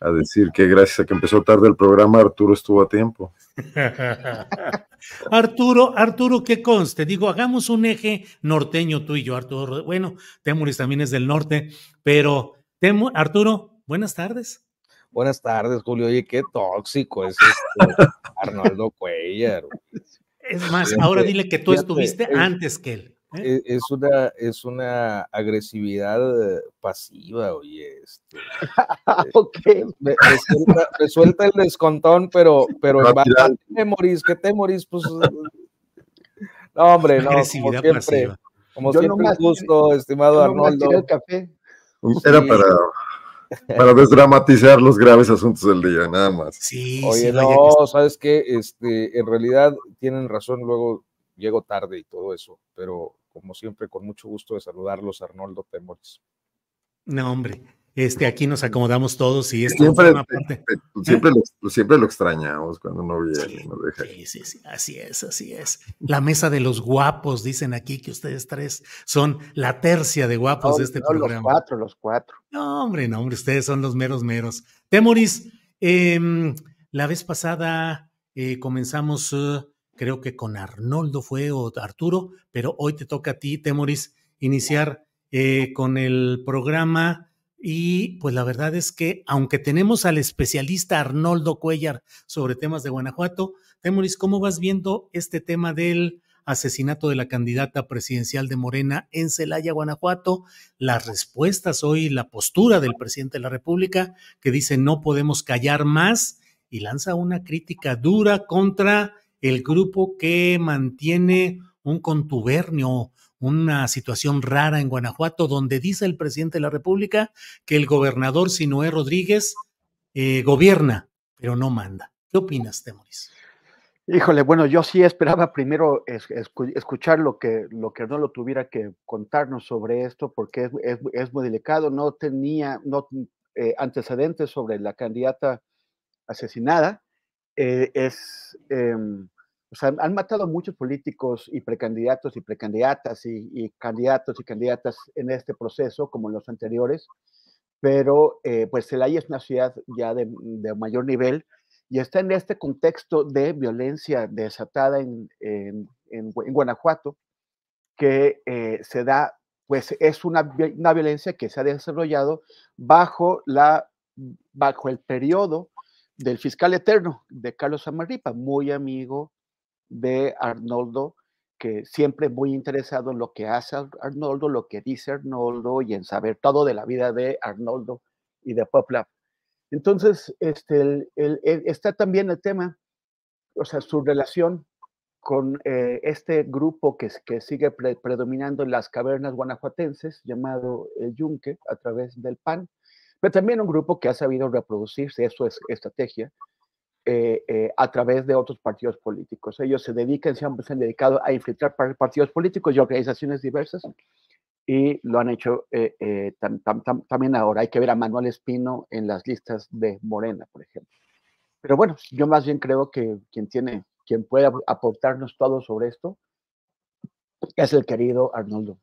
a decir que gracias a que empezó tarde el programa, Arturo estuvo a tiempo. [laughs] Arturo, Arturo, que conste, digo, hagamos un eje norteño tú y yo, Arturo. Bueno, Temuris también es del norte, pero Arturo, buenas tardes. Buenas tardes, Julio. Oye, qué tóxico es este [laughs] Arnoldo Cuellar. Es más, ahora dile que tú estuviste antes que él. ¿Eh? E, es una, es una agresividad eh, pasiva, oye. Este. [laughs] Eh, suelta resuelta, el descontón, pero, pero ¿qué te morís? ¿Qué te morís? Pues, no, hombre, no. como siempre, como siempre, gusto, estimado Arnoldo. Era para para desdramatizar los graves asuntos del día, nada más. Sí, no, sabes que este, en realidad tienen razón, luego llego tarde y todo eso, pero como siempre, con mucho gusto de saludarlos, Arnoldo Temoris. No, hombre, este, aquí nos acomodamos todos y esto siempre, Siempre, lo, extrañamos cuando no viene. y nos deja sí, sí, sí, así es, así es. La mesa de los guapos, dicen aquí que ustedes tres son la tercia de guapos de este programa. Los cuatro, los cuatro. No, hombre, no, hombre, ustedes son los meros meros. Temoris, em, la vez pasada eh, comenzamos eh, creo que con Arnoldo fue o Arturo, pero hoy te toca a ti, Temoris, iniciar eh, con el programa. Y pues la verdad es que, aunque tenemos al especialista Arnoldo Cuellar sobre temas de Guanajuato, Temoris, ¿cómo vas viendo este tema del asesinato de la candidata presidencial de Morena en Celaya, Guanajuato? Las respuestas hoy, la postura del presidente de la República, que dice no podemos callar más y lanza una crítica dura contra el grupo que mantiene un contubernio, una situación rara en Guanajuato, donde dice el presidente de la República que el gobernador Sinoé Rodríguez eh, gobierna, pero no manda. ¿Qué opinas, Temoris? Híjole, bueno, yo sí esperaba primero escuchar lo que, lo que tuviera que contarnos sobre esto, porque es, es muy delicado. No tenía no, eh, antecedentes sobre la candidata asesinada. Eh, es, em, han matado muchos políticos y precandidatos y precandidatas y, candidatos y candidatas en este proceso, como en los anteriores, pero eh, pues Celaya es una ciudad ya de, mayor nivel y está en este contexto de violencia desatada en, Guanajuato, que eh, se da, pues es una, violencia que se ha desarrollado bajo, la, bajo el periodo del fiscal eterno de Carlos Amarripa, muy amigo de Arnoldo, que siempre muy interesado en lo que hace Arnoldo, lo que dice Arnoldo y en saber todo de la vida de Arnoldo y de Popla. Entonces, este, está también el tema, o sea, su relación con eh, este grupo que, que sigue predominando en las cavernas guanajuatenses, llamado el Yunque, a través del PAN, pero también un grupo que ha sabido reproducirse eso es estrategia eh, eh, a través de otros partidos políticos. Ellos se dedican, se han dedicado a infiltrar partidos políticos y organizaciones diversas y lo han hecho eh, también ahora. Hay que ver a Manuel Espino en las listas de Morena, por ejemplo. Pero bueno, yo más bien creo que quien tiene, quien puede aportarnos todo sobre esto es el querido Arnoldo.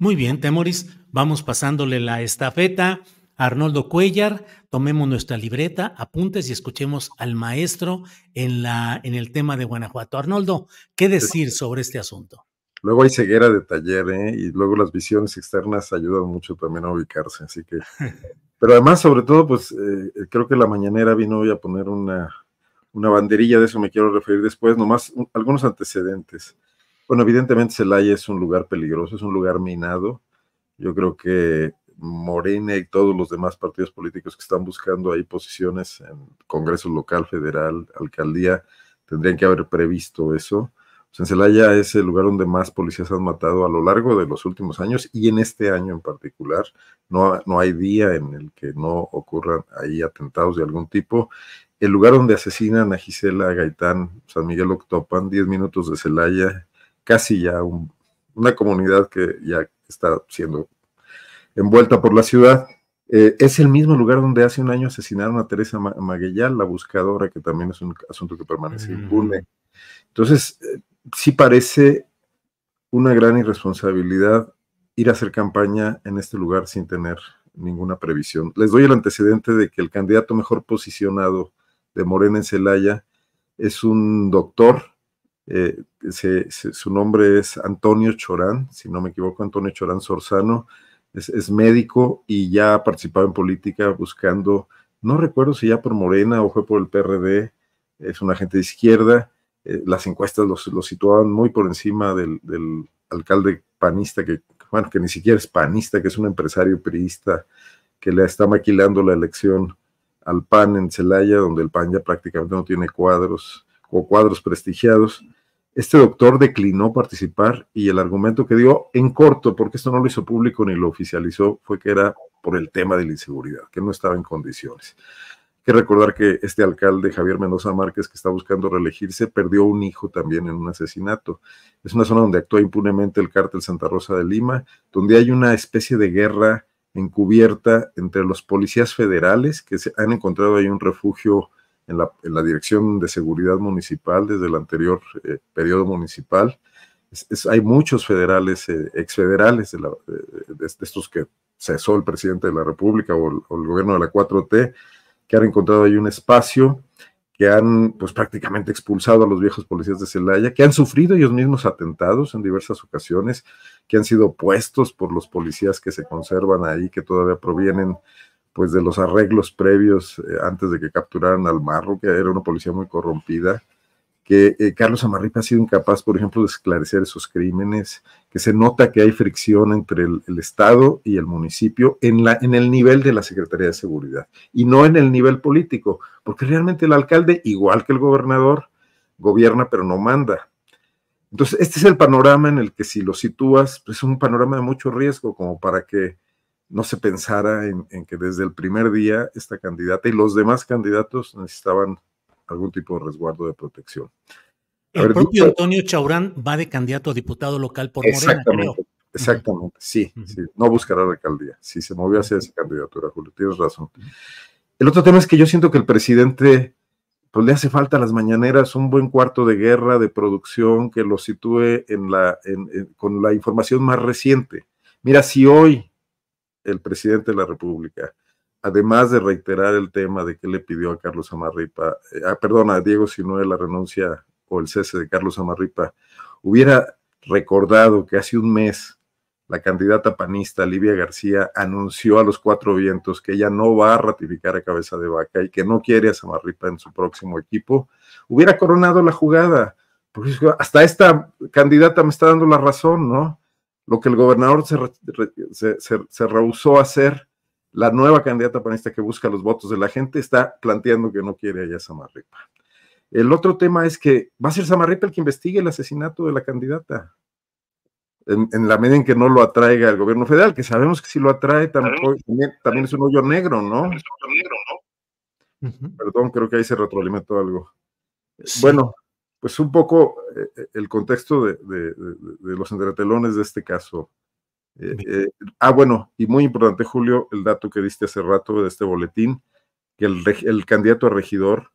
Muy bien, Temoris, vamos pasándole la estafeta. Arnoldo Cuellar, tomemos nuestra libreta, apuntes y escuchemos al maestro en, la, en el tema de Guanajuato. Arnoldo, ¿qué decir sobre este asunto? Luego hay ceguera de taller, ¿eh? y luego las visiones externas ayudan mucho también a ubicarse, así que... [laughs] Pero además, sobre todo, pues eh, creo que la mañanera vino hoy a poner una, una banderilla, de eso me quiero referir después, nomás algunos antecedentes. Bueno, evidentemente Celaya es un lugar peligroso, es un lugar minado. Yo creo que Morena y todos los demás partidos políticos que están buscando ahí posiciones en Congreso local, federal, alcaldía, tendrían que haber previsto eso. Pues, en Celaya es el lugar donde más policías han matado a lo largo de los últimos años y en este año en particular. No, no hay día en el que no ocurran ahí atentados de algún tipo. El lugar donde asesinan a Gisela Gaitán, San Miguel Octopan, 10 minutos de Celaya, casi ya una comunidad que ya está siendo envuelta por la ciudad. Eh, es el mismo lugar donde hace un año asesinaron a Teresa Maguellal, la buscadora, que también es un asunto que permanece mm. impune. Entonces, eh, sí parece una gran irresponsabilidad ir a hacer campaña en este lugar sin tener ninguna previsión. Les doy el antecedente de que el candidato mejor posicionado de Morena en Celaya es un doctor, eh, su nombre es Antonio Chorán, si no me equivoco, Antonio Chorán Sorzano, es, médico y ya ha participado en política buscando, no recuerdo si ya por Morena o fue por el PRD, es un agente de izquierda, eh, las encuestas lo situaban muy por encima del, alcalde panista, que, bueno, que ni siquiera es panista, que es un empresario periodista que le está maquilando la elección al PAN en Celaya, donde el PAN ya prácticamente no tiene cuadros o cuadros prestigiados. Este doctor declinó participar y el argumento que dio en corto, porque esto no lo hizo público ni lo oficializó, fue que era por el tema de la inseguridad, que no estaba en condiciones. Hay que recordar que este alcalde, Javier Mendoza Márquez, que está buscando reelegirse, perdió un hijo también en un asesinato. Es una zona donde actúa impunemente el cártel Santa Rosa de Lima, donde hay una especie de guerra encubierta entre los policías federales, que se han encontrado ahí un refugio en la, Dirección de Seguridad Municipal desde el anterior eh, periodo municipal. hay muchos federales, eh, exfederales de, de, estos que cesó el presidente de la República o el, gobierno de la 4T, que han encontrado ahí un espacio que han pues prácticamente expulsado a los viejos policías de Celaya, que han sufrido ellos mismos atentados en diversas ocasiones, que han sido puestos por los policías que se conservan ahí, que todavía provienen pues de los arreglos previos eh, antes de que capturaran al Marro, que era una policía muy corrompida, que eh, Carlos Amarripa ha sido incapaz, por ejemplo, de esclarecer esos crímenes, que se nota que hay fricción entre el, Estado y el municipio en, la, en el nivel de la Secretaría de Seguridad y no en el nivel político, porque realmente el alcalde, igual que el gobernador, gobierna pero no manda. Entonces, este es el panorama en el que si lo sitúas, pues, es un panorama de mucho riesgo como para que no se pensara en, que desde el primer día esta candidata y los demás candidatos necesitaban algún tipo de resguardo de protección. el propio Antonio Chaurán va de candidato a diputado local por exactamente, Morena, creo. Exactamente, sí, sí, no buscará la alcaldía, sí se movió hacia esa candidatura, Julio, tienes razón. El otro tema es que yo siento que el presidente, pues, le hace falta a las mañaneras un buen cuarto de guerra, de producción, que lo sitúe con la información más reciente. Mira, si hoy el presidente de la República, además de reiterar el tema de que le pidió a Carlos Amarripa, eh, ah, perdona, a Diego Sinue la renuncia o el cese de Carlos Amarripa, hubiera recordado que hace un mes la candidata panista Livia García anunció a los cuatro vientos que ella no va a ratificar a cabeza de vaca y que no quiere a Samarripa en su próximo equipo, hubiera coronado la jugada. Porque hasta esta candidata me está dando la razón, ¿no? lo que el gobernador se, rehusó a hacer, la nueva candidata panista que busca los votos de la gente está planteando que no quiere allá Samarripa. El otro tema es que va a ser Samarripa el que investigue el asesinato de la candidata. En, la medida en que no lo atraiga el gobierno federal, que sabemos que si lo atrae también, es un hoyo negro, ¿no? ¿no? Perdón, creo que ahí se retroalimentó algo. Bueno, pues un poco eh, eh, el contexto de, los entretelones de este caso. Eh, ah, bueno, y muy importante, Julio, el dato que diste hace rato de este boletín, que el, candidato a regidor,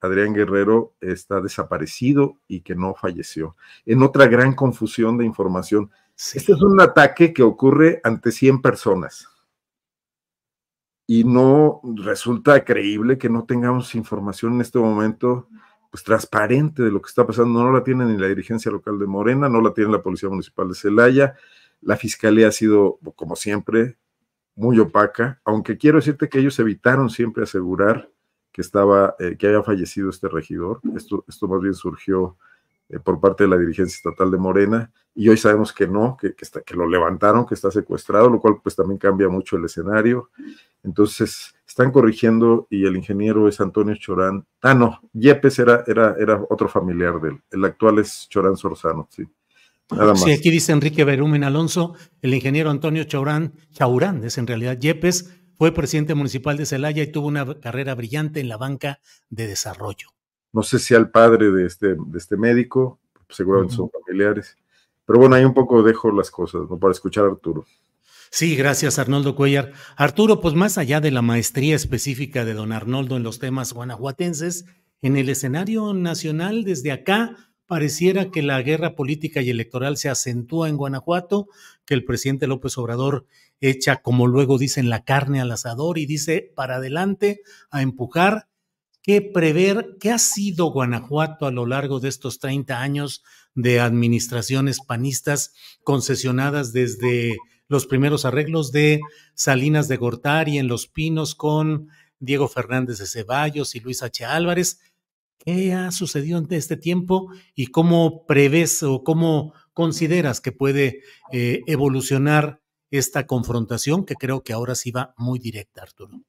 Adrián Guerrero, está desaparecido y que no falleció. En otra gran confusión de información, este es un ataque que ocurre ante 100 personas. Y no resulta creíble que no tengamos información en este momento pues, transparente de lo que está pasando. No la tiene ni la dirigencia local de Morena, no la tiene la Policía Municipal de Celaya. La fiscalía ha sido, como siempre, muy opaca, aunque quiero decirte que ellos evitaron siempre asegurar que estaba, eh, que haya fallecido este regidor. Esto, esto más bien surgió eh, por parte de la dirigencia estatal de Morena, y hoy sabemos que no, que, está, que lo levantaron, que está secuestrado, lo cual pues también cambia mucho el escenario. Entonces, están corrigiendo y el ingeniero es Antonio Chorán. Ah, no, Yepes era, era, era otro familiar de él. El actual es Chorán Sorzano, sí. Sí, aquí dice Enrique Berumen Alonso, el ingeniero Antonio Chorán, Chaurán es en realidad Yepes, fue presidente municipal de Celaya y tuvo una carrera brillante en la banca de desarrollo no sé si al padre de este, de este médico, pues, seguramente son familiares. Pero bueno, ahí un poco dejo las cosas, ¿no? Para escuchar a Arturo. Sí, gracias Arnoldo Cuellar. Arturo, pues más allá de la maestría específica de don Arnoldo en los temas guanajuatenses, en el escenario nacional desde acá pareciera que la guerra política y electoral se acentúa en Guanajuato, que el presidente López Obrador echa, como luego dicen, la carne al asador y dice para adelante a empujar ¿Qué prever qué ha sido Guanajuato a lo largo de estos 30 años de administraciones panistas concesionadas desde los primeros arreglos de Salinas de Gortari en Los Pinos con Diego Fernández de Ceballos y Luis H. Álvarez. ¿Qué ha sucedido en este tiempo y cómo prevés o cómo consideras que puede eh, evolucionar esta confrontación que creo que ahora sí va muy directa, Arturo?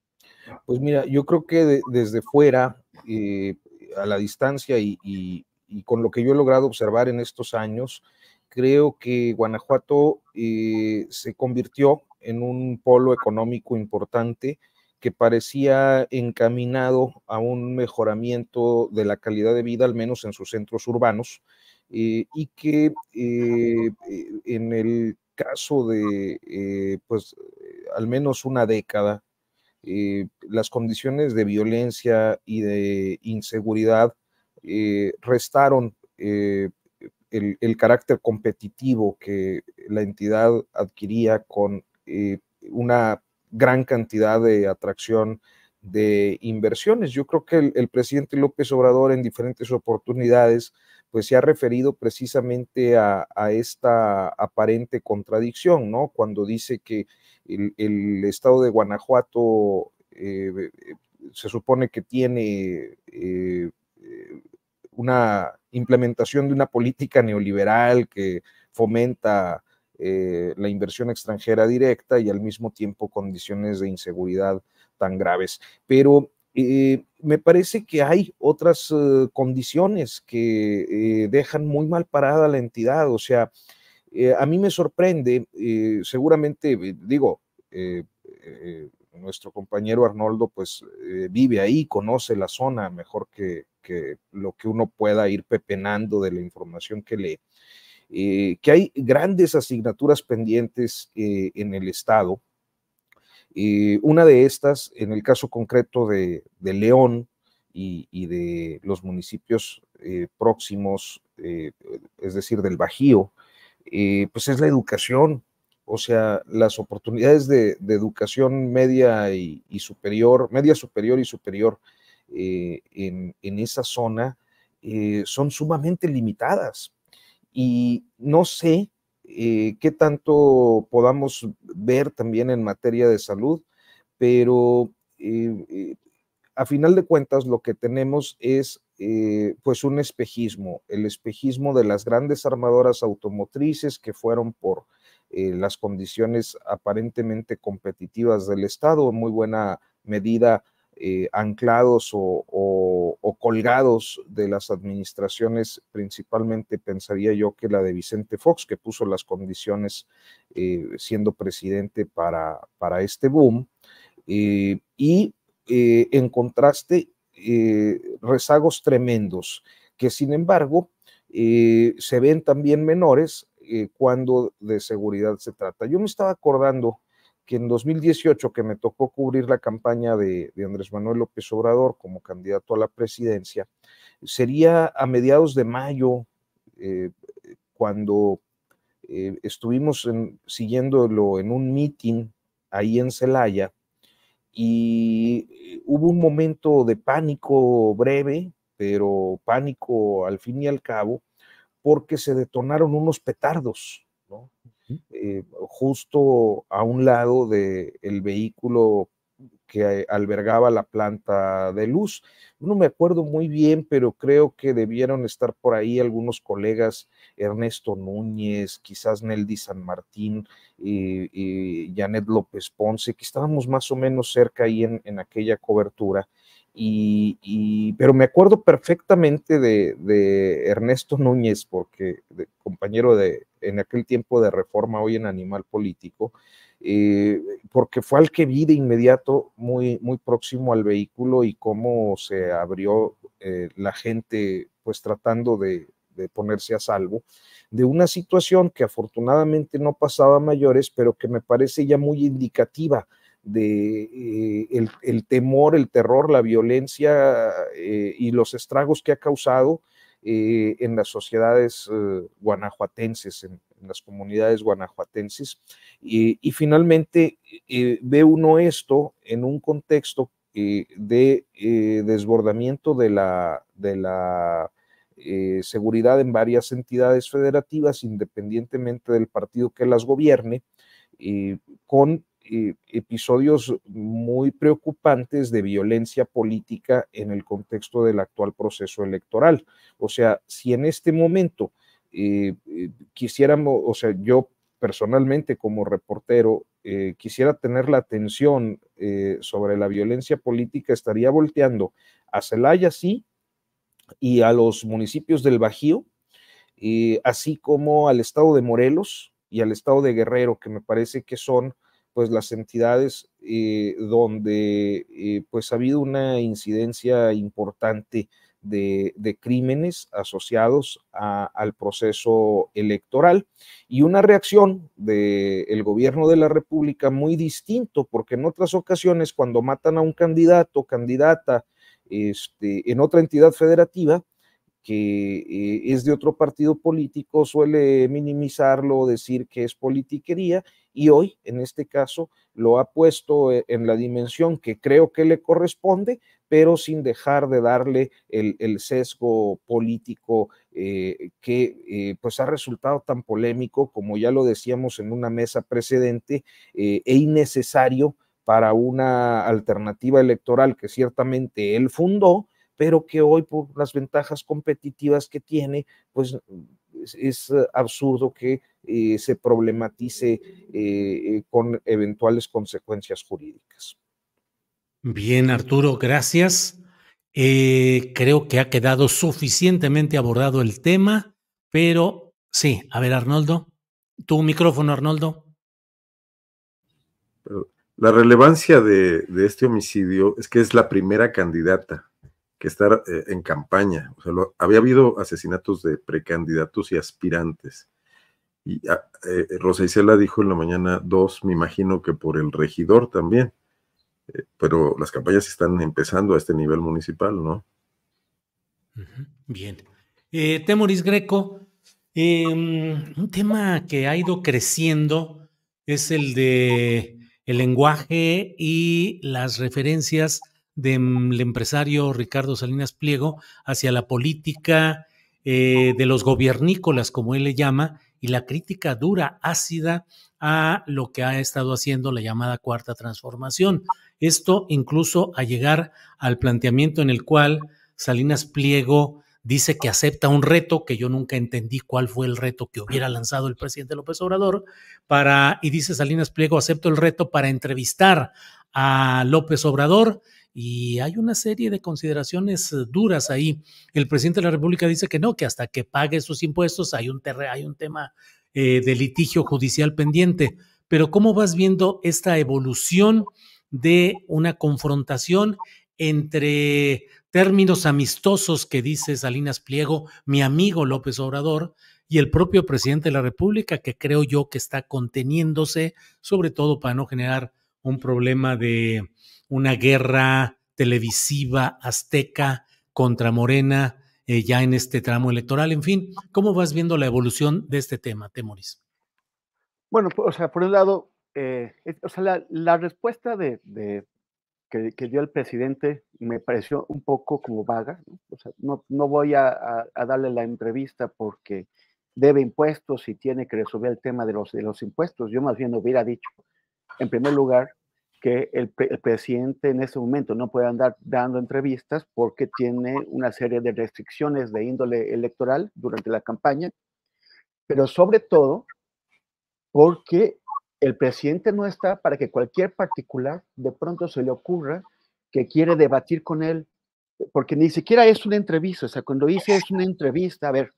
Pues mira, yo creo que desde fuera, eh, a la distancia y, con lo que yo he logrado observar en estos años, creo que Guanajuato eh, se convirtió en un polo económico importante que parecía encaminado a un mejoramiento de la calidad de vida, al menos en sus centros urbanos, eh, y que en el caso de, pues, al menos una década, las condiciones de violencia y de inseguridad eh, restaron eh, el, carácter competitivo que la entidad adquiría con eh, una gran cantidad de atracción de inversiones. Yo creo que el, presidente López Obrador en diferentes oportunidades pues se ha referido precisamente a, a esta aparente contradicción, ¿no? Cuando dice que el, estado de Guanajuato eh, eh, se supone que tiene eh, una implementación de una política neoliberal que fomenta la inversión extranjera directa y al mismo tiempo condiciones de inseguridad tan graves. Pero me parece que hay otras condiciones que dejan muy mal parada la entidad, o sea, eh, a mí me sorprende, eh, seguramente, eh, digo, nuestro compañero Arnoldo pues vive ahí, conoce la zona mejor que, lo que uno pueda ir pepenando de la información que lee, que hay grandes asignaturas pendientes en el Estado. una de estas, en el caso concreto de, León, y, de los municipios próximos, es decir, del Bajío, pues es la educación, o sea, las oportunidades de, educación media y, superior, media superior y superior eh, en, esa zona eh, son sumamente limitadas. Y no sé eh, qué tanto podamos ver también en materia de salud, pero a final de cuentas lo que tenemos es eh, pues un espejismo, el espejismo de las grandes armadoras automotrices que fueron por eh, las condiciones aparentemente competitivas del Estado, en muy buena medida eh, anclados o, colgados de las administraciones, principalmente pensaría yo que la de Vicente Fox, que puso las condiciones siendo presidente para, para este boom, y en contraste eh, rezagos tremendos, que sin embargo eh, se ven también menores eh, cuando de seguridad se trata. Yo me estaba acordando que en 2018, que me tocó cubrir la campaña de, Andrés Manuel López Obrador como candidato a la presidencia, sería a mediados de mayo cuando estuvimos siguiéndolo en un meeting ahí en Celaya, y hubo un momento de pánico breve, pero pánico al fin y al cabo, porque se detonaron unos petardos, ¿no? Eh, justo a un lado del el vehículo que albergaba la planta de luz. No me acuerdo muy bien, pero creo que debieron estar por ahí algunos colegas, Ernesto Núñez, quizás Neldi San Martín, y eh, eh, Janet López Ponce, que estábamos más o menos cerca ahí en, aquella cobertura. Y, pero me acuerdo perfectamente de, Ernesto Núñez, porque compañero de, en aquel tiempo de reforma, hoy en Animal Político, eh, porque fue al que vi de inmediato muy, muy próximo al vehículo y cómo se abrió eh, la gente pues tratando de, ponerse a salvo de una situación que afortunadamente no pasaba a mayores, pero que me parece ya muy indicativa de eh, el, temor, el terror, la violencia y los estragos que ha causado en las sociedades guanajuatenses en, en las comunidades guanajuatenses. y finalmente eh, ve uno esto en un contexto eh, de eh, desbordamiento de la, de la seguridad en varias entidades federativas, independientemente del partido que las gobierne, con episodios muy preocupantes de violencia política en el contexto del actual proceso electoral. O sea, si en este momento quisiéramos, o sea, yo personalmente como reportero eh, quisiera tener la atención eh, sobre la violencia política, estaría volteando a Celaya, sí, y a los municipios del Bajío, así como al estado de Morelos y al estado de Guerrero, que me parece que son pues las entidades eh, donde pues ha habido una incidencia importante de, crímenes asociados al proceso electoral y una reacción del gobierno de la República muy distinto, porque en otras ocasiones cuando matan a un candidato, candidata, este, en otra entidad federativa, que eh, es de otro partido político suele minimizarlo, decir que es politiquería y hoy, en este caso, lo ha puesto eh, en la dimensión que creo que le corresponde, pero sin dejar de darle el, sesgo político eh, que pues ha resultado tan polémico, como ya lo decíamos en una mesa precedente, e innecesario para una alternativa electoral que ciertamente él fundó, pero que hoy por las ventajas competitivas que tiene, pues es, eh, absurdo que eh, se problematice eh, con eventuales consecuencias jurídicas. Bien, Arturo, gracias. creo que ha quedado suficientemente abordado el tema, pero sí, a ver, Arnoldo, tu micrófono, Arnoldo. La relevancia de este homicidio es que es la primera candidata que estar eh, en campaña. había habido asesinatos de precandidatos y aspirantes. Y ah, eh, Rosa Isela dijo en la mañana dos, me imagino que por el regidor también. Eh, pero las campañas están empezando a este nivel municipal, ¿no? Bien. Eh, Temoris Greco, em, un tema que ha ido creciendo es el de el lenguaje y las referencias del empresario Ricardo Salinas Pliego hacia la política eh, de los gobiernícolas, como él le llama, y la crítica dura, ácida a lo que ha estado haciendo la llamada cuarta transformación. Esto incluso a llegar al planteamiento en el cual Salinas Pliego dice que acepta un reto, que yo nunca entendí cuál fue el reto que hubiera lanzado el presidente López Obrador, para, y dice Salinas Pliego, acepto el reto para entrevistar a López Obrador y hay una serie de consideraciones eh, duras ahí. El presidente de la República dice que no, que hasta que pague sus impuestos hay un, hay un tema eh, de litigio judicial pendiente. Pero ¿cómo vas viendo esta evolución de una confrontación entre términos amistosos que dice Salinas Pliego, mi amigo López Obrador, y el propio presidente de la República, que creo yo que está conteniéndose, sobre todo para no generar un problema de, una guerra televisiva azteca contra Morena eh, ya en este tramo electoral. En fin, ¿cómo vas viendo la evolución de este tema, Temoris? Bueno, o sea, por un lado, eh, la, respuesta de, que, dio el presidente me pareció un poco como vaga. No, o sea, no, voy a, darle la entrevista porque debe impuestos y tiene que resolver el tema de los, de los impuestos. Yo más bien hubiera dicho, en primer lugar, que el, presidente en ese momento no puede andar dando entrevistas porque tiene una serie de restricciones de índole electoral durante la campaña, pero sobre todo porque el presidente no está para que cualquier particular de pronto se le ocurra que quiere debatir con él, porque ni siquiera es una entrevista, o sea, cuando dice es una entrevista, a ver,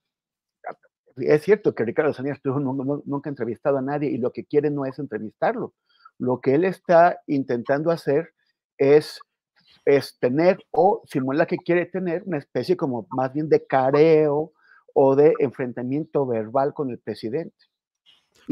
es cierto que Ricardo Salinas nunca ha entrevistado a nadie y lo que quiere no es entrevistarlo, lo que él está intentando hacer es, es tener, o si no es la que quiere tener, una especie como más bien de careo o de enfrentamiento verbal con el presidente.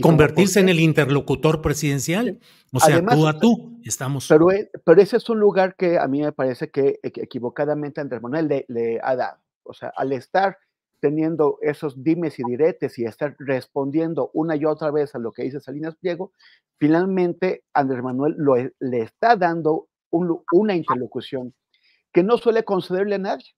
Convertirse en el interlocutor presidencial, o sea, tú a tú, estamos. Pero, e, pero ese es un lugar que a mí me parece que equivocadamente Andrés Manuel le ha dado. O sea, al estar teniendo esos dimes y diretes y estar respondiendo una y otra vez a lo que dice Salinas Pliego, finalmente Andrés Manuel e, le está dando una interlocución que no suele concederle a nadie.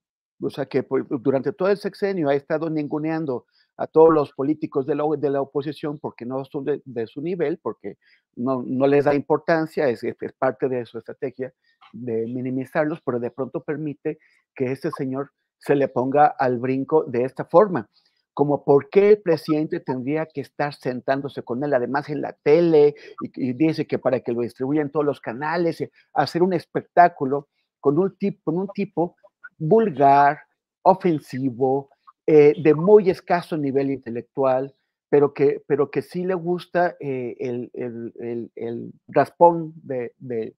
O sea, que durante todo el sexenio ha estado ninguneando a todos los políticos de la, de la oposición porque no son de, su nivel, porque no, les da importancia, es, es, parte de su estrategia de minimizarlos, pero de pronto permite que este señor se le ponga al brinco de esta forma. Como por qué el presidente tendría que estar sentándose con él, además en la tele, y, dice que para que lo distribuyan todos los canales, eh, hacer un espectáculo con un tipo, con un tipo vulgar, ofensivo, eh, de muy escaso nivel intelectual, pero que, pero que sí le gusta eh, el, el, raspón de, de,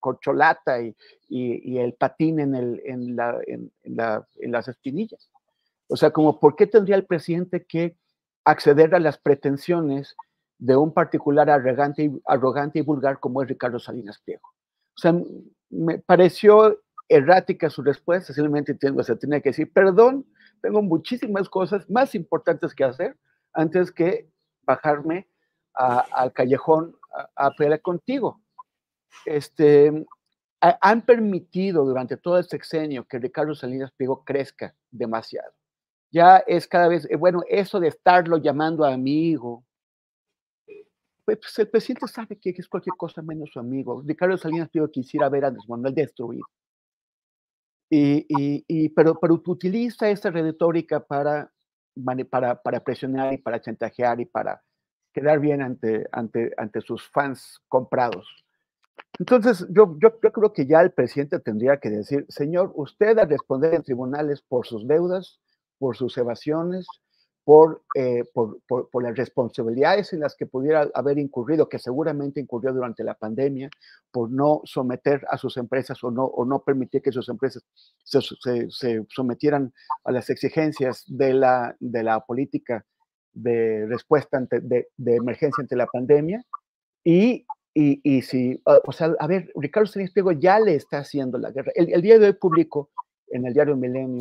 corcholata y, el patín en, el, en, las espinillas. O sea, como, ¿por qué tendría el presidente que acceder a las pretensiones de un particular arrogante y, arrogante y vulgar como es Ricardo Salinas Pliego? O sea, me pareció errática su respuesta, simplemente tengo, tenía que decir, perdón, tengo muchísimas cosas más importantes que hacer antes que bajarme al callejón a, a pelear contigo este, han permitido durante todo el sexenio que Ricardo Salinas Pliego crezca demasiado. Ya es cada vez, eh, bueno, eso de estarlo llamando amigo, pues el presidente sabe que es cualquier cosa menos su amigo. Ricardo Salinas Pliego quisiera ver a Andrés Manuel destruir Y, y, y, pero, pero utiliza esa retórica para, para, para presionar y para chantajear y para quedar bien ante, ante, ante sus fans comprados. Entonces, yo, yo, creo que ya el presidente tendría que decir, señor, usted a responder en tribunales por sus deudas, por sus evasiones, eh, por, por, por, las responsabilidades en las que pudiera haber incurrido, que seguramente incurrió durante la pandemia, por no someter a sus empresas o no, o no permitir que sus empresas se, se, se sometieran a las exigencias de la, de la política de respuesta de, de emergencia ante la pandemia. Y y, si, ah, o sea, a ver, Ricardo Salinas Pliego ya le está haciendo la guerra. El, día de hoy publicó en el diario Milenio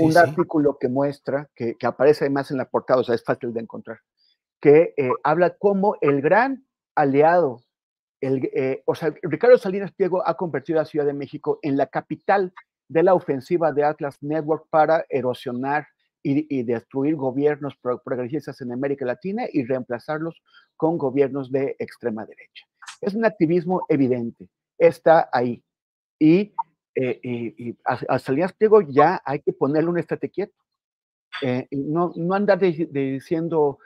un artículo que muestra, que, aparece además en la portada, o sea, es fácil de encontrar, que eh, habla como el gran aliado, el, eh, o sea, Ricardo Salinas Pliego ha convertido a Ciudad de México en la capital de la ofensiva de Atlas Network para erosionar y, destruir gobiernos progresistas en América Latina y reemplazarlos con gobiernos de extrema derecha. Es un activismo evidente, está ahí. Y, eh, y, a, a, Salinas ya hay que ponerle un estate quieto. Eh, y no, no andar diciendo,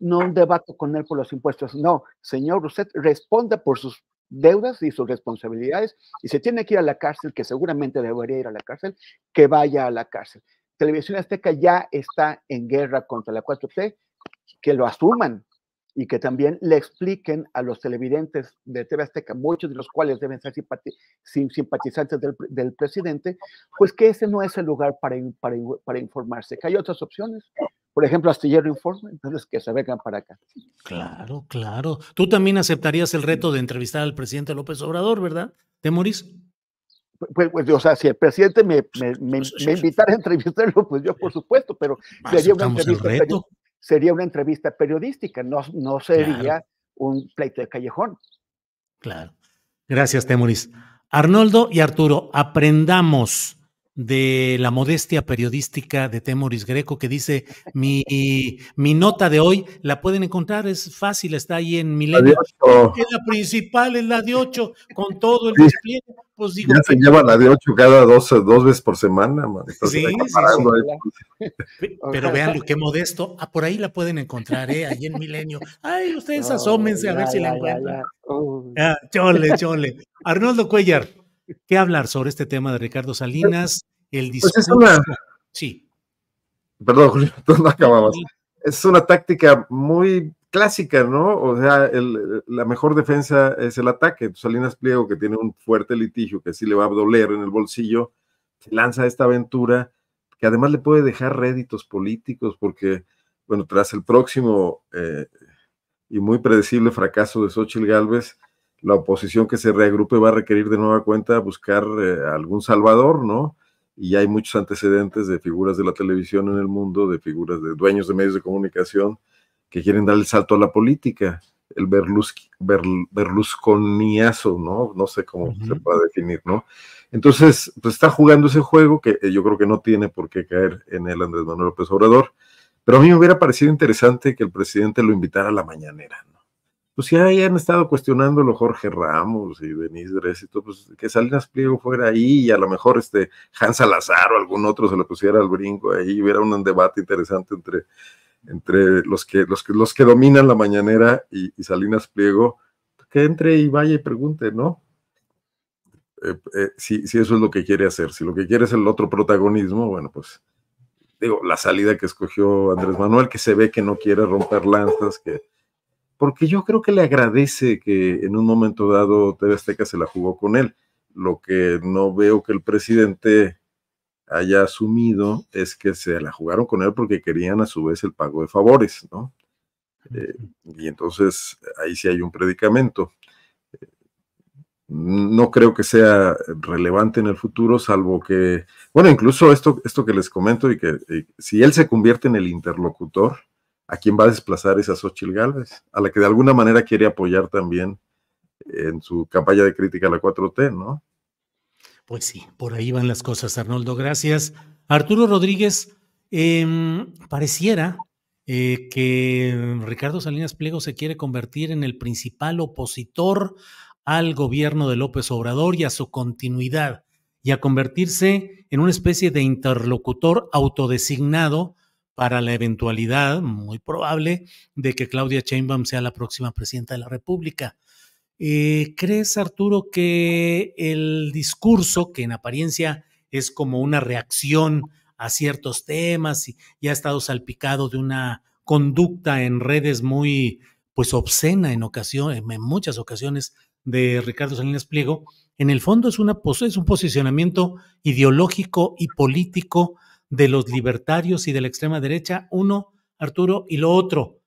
no debate con él por los impuestos. No, señor, usted responda por sus deudas y sus responsabilidades y se tiene que ir a la cárcel, que seguramente debería ir a la cárcel, que vaya a la cárcel. Televisión Azteca ya está en guerra contra la 4T, que lo asuman, y que también le expliquen a los televidentes de TV Azteca, muchos de los cuales deben ser simpatizantes del, presidente, pues que ese no es el lugar para, para, informarse, que hay otras opciones. Por ejemplo, Astillero Informe, entonces que se vengan para acá. Claro, claro. Tú también aceptarías el reto de entrevistar al presidente López Obrador, ¿verdad? ¿Te morís? Pues, pues, o sea, si el presidente me, me, pues, pues, invitara a entrevistarlo, pues yo por eh, supuesto, pero sería una entrevista. reto sería una entrevista periodística, no, no sería un pleito de callejón. Claro. Gracias, Temuris. Arnoldo y Arturo, aprendamos de la modestia periodística de Temoris Greco que dice [laughs] mi, mi nota de hoy la pueden encontrar, es fácil, está ahí en Milenio. La, principal es la de 8, con todo el Pues digo, ya se lleva la de 8 cada dos, dos veces por semana. sí, [laughs] Pero vean qué que modesto. Ah, por ahí la pueden encontrar, ¿eh? ahí en Milenio. Ay, ustedes asómense a ver si la encuentran. Ah, chole, chole. [laughs] Arnoldo Cuellar. ¿Qué hablar sobre este tema de Ricardo Salinas, el pues, es una... Sí. Perdón, Julio, [laughs] no acabamos. Es una táctica muy clásica, ¿no? O sea, la mejor defensa es el ataque. Salinas Pliego, que tiene un fuerte litigio que sí le va a doler en el bolsillo, se lanza esta aventura que además le puede dejar réditos políticos porque, bueno, tras el próximo eh, y muy predecible fracaso de Xochitl Gálvez, la oposición que se reagrupe va a requerir de nueva cuenta buscar eh, algún salvador, ¿no? Y hay muchos antecedentes de figuras de la televisión en el mundo, de figuras de dueños de medios de comunicación que quieren dar el salto a la política, el berlusconiazo, ¿no? No sé cómo se puede definir, ¿no? Entonces, pues está jugando ese juego que eh, yo creo que no tiene por qué caer en el Andrés Manuel López Obrador, pero a mí me hubiera parecido interesante que el presidente lo invitara a la mañanera, ¿no? pues ya han estado cuestionándolo Jorge Ramos y Denise Dres y todo, pues que Salinas Pliego fuera ahí y a lo mejor este Hans Salazar o algún otro se lo pusiera al brinco ahí, hubiera un debate interesante entre, entre los, que, los, que, los que dominan la mañanera y, Salinas Pliego, que entre y vaya y pregunte, ¿no? Eh, eh, si eso es lo que quiere hacer, si lo que quiere es el otro protagonismo, bueno, pues digo, la salida que escogió Andrés Manuel, que se ve que no quiere romper lanzas, que porque yo creo que le agradece que en un momento dado TV Azteca se la jugó con él. Lo que no veo que el presidente haya asumido es que se la jugaron con él porque querían a su vez el pago de favores, ¿no? Eh, y entonces ahí sí hay un predicamento. no creo que sea relevante en el futuro, salvo que, bueno, incluso esto, esto que les comento y que si él se convierte en el interlocutor, ¿a quién va a desplazar esa Xochitl Galvez, A la que de alguna manera quiere apoyar también en su campaña de crítica a la 4T, ¿no? Pues sí, por ahí van las cosas, Arnoldo. Gracias. Arturo Rodríguez, em, pareciera eh, que Ricardo Salinas Pliego se quiere convertir en el principal opositor al gobierno de López Obrador y a su continuidad, y a convertirse en una especie de interlocutor autodesignado para la eventualidad muy probable de que Claudia Sheinbaum sea la próxima presidenta de la República. Eh, ¿Crees, Arturo, que el discurso, que en apariencia es como una reacción a ciertos temas y, ya ha estado salpicado de una conducta en redes muy pues obscena en ocasiones, en muchas ocasiones de Ricardo Salinas Pliego, en el fondo es, una, es un posicionamiento ideológico y político de los libertarios y de la extrema derecha, uno, Arturo, y lo otro,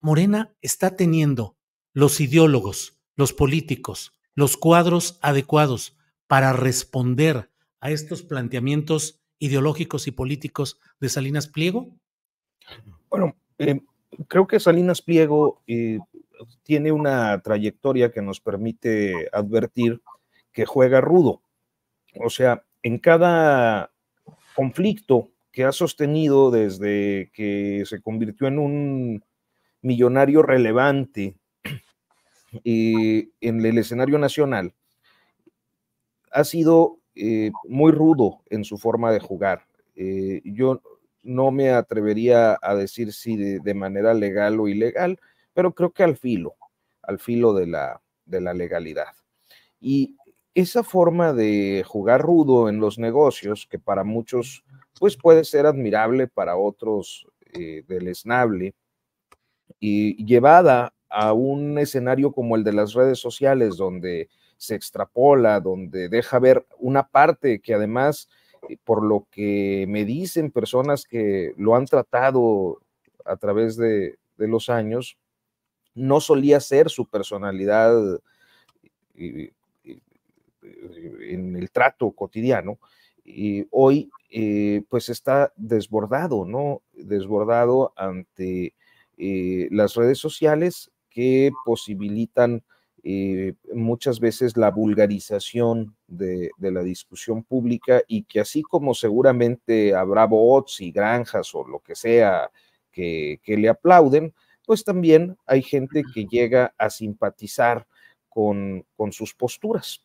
Morena está teniendo los ideólogos, los políticos, los cuadros adecuados para responder a estos planteamientos ideológicos y políticos de Salinas Pliego? Bueno, eh, creo que Salinas Pliego eh, tiene una trayectoria que nos permite advertir que juega rudo. O sea, en cada conflicto que ha sostenido desde que se convirtió en un millonario relevante [clears throat] eh, en el escenario nacional, ha sido eh, muy rudo en su forma de jugar. Eh, yo no me atrevería a decir si de, manera legal o ilegal, pero creo que al filo, al filo de la, de la legalidad. Y esa forma de jugar rudo en los negocios, que para muchos pues puede ser admirable, para otros eh, deleznable, y llevada a un escenario como el de las redes sociales, donde se extrapola, donde deja ver una parte que además, eh, por lo que me dicen personas que lo han tratado a través de, de los años, no solía ser su personalidad en el trato cotidiano, y hoy eh, pues está desbordado, ¿no? Desbordado ante eh, las redes sociales que posibilitan eh, muchas veces la vulgarización de, la discusión pública y que así como seguramente habrá bots y granjas o lo que sea que, le aplauden, pues también hay gente que llega a simpatizar con sus posturas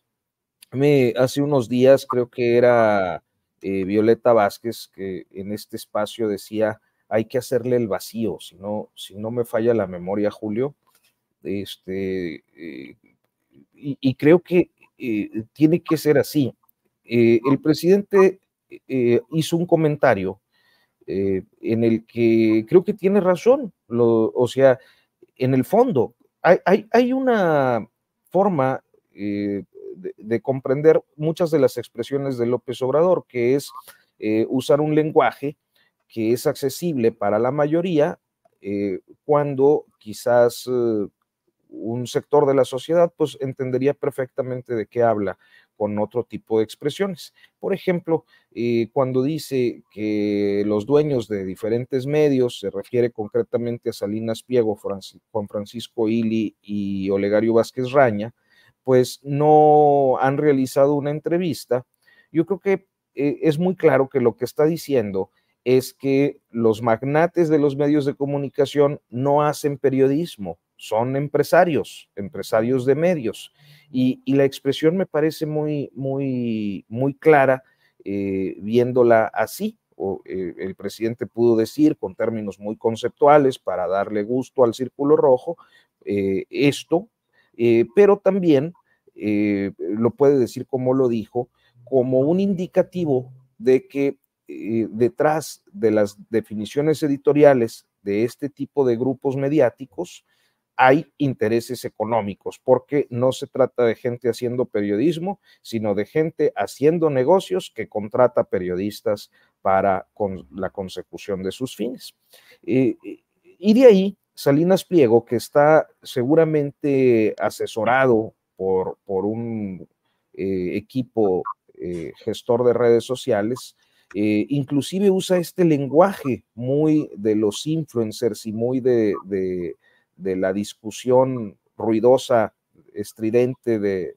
hace unos días, creo que era eh, Violeta Vázquez, que en este espacio decía, hay que hacerle el vacío, si no, si no me falla la memoria, Julio. Este, eh, y, creo que eh, tiene que ser así. el presidente hizo un comentario en el que creo que tiene razón, o sea, en el fondo, hay, una forma de, comprender muchas de las expresiones de López Obrador, que es eh, usar un lenguaje que es accesible para la mayoría eh, cuando quizás eh, un sector de la sociedad pues entendería perfectamente de qué habla con otro tipo de expresiones. Por ejemplo, cuando dice que los dueños de diferentes medios, se refiere concretamente a Salinas Piego, Juan Francisco Ili y Olegario Vázquez Raña, pues no han realizado una entrevista, yo creo que eh, es muy claro que lo que está diciendo es que los magnates de los medios de comunicación no hacen periodismo, son empresarios, empresarios de medios. Y, la expresión me parece muy, muy, muy clara eh, viéndola así. O, eh, el presidente pudo decir con términos muy conceptuales para darle gusto al círculo rojo esto, pero también eh, lo puede decir como lo dijo, como un indicativo de que eh, detrás de las definiciones editoriales de este tipo de grupos mediáticos hay intereses económicos, porque no se trata de gente haciendo periodismo, sino de gente haciendo negocios que contrata periodistas para con la consecución de sus fines. Eh, y de ahí, Salinas Pliego, que está seguramente asesorado por, un eh, equipo eh, gestor de redes sociales, eh, inclusive usa este lenguaje muy de los influencers y muy de, la discusión ruidosa, estridente de,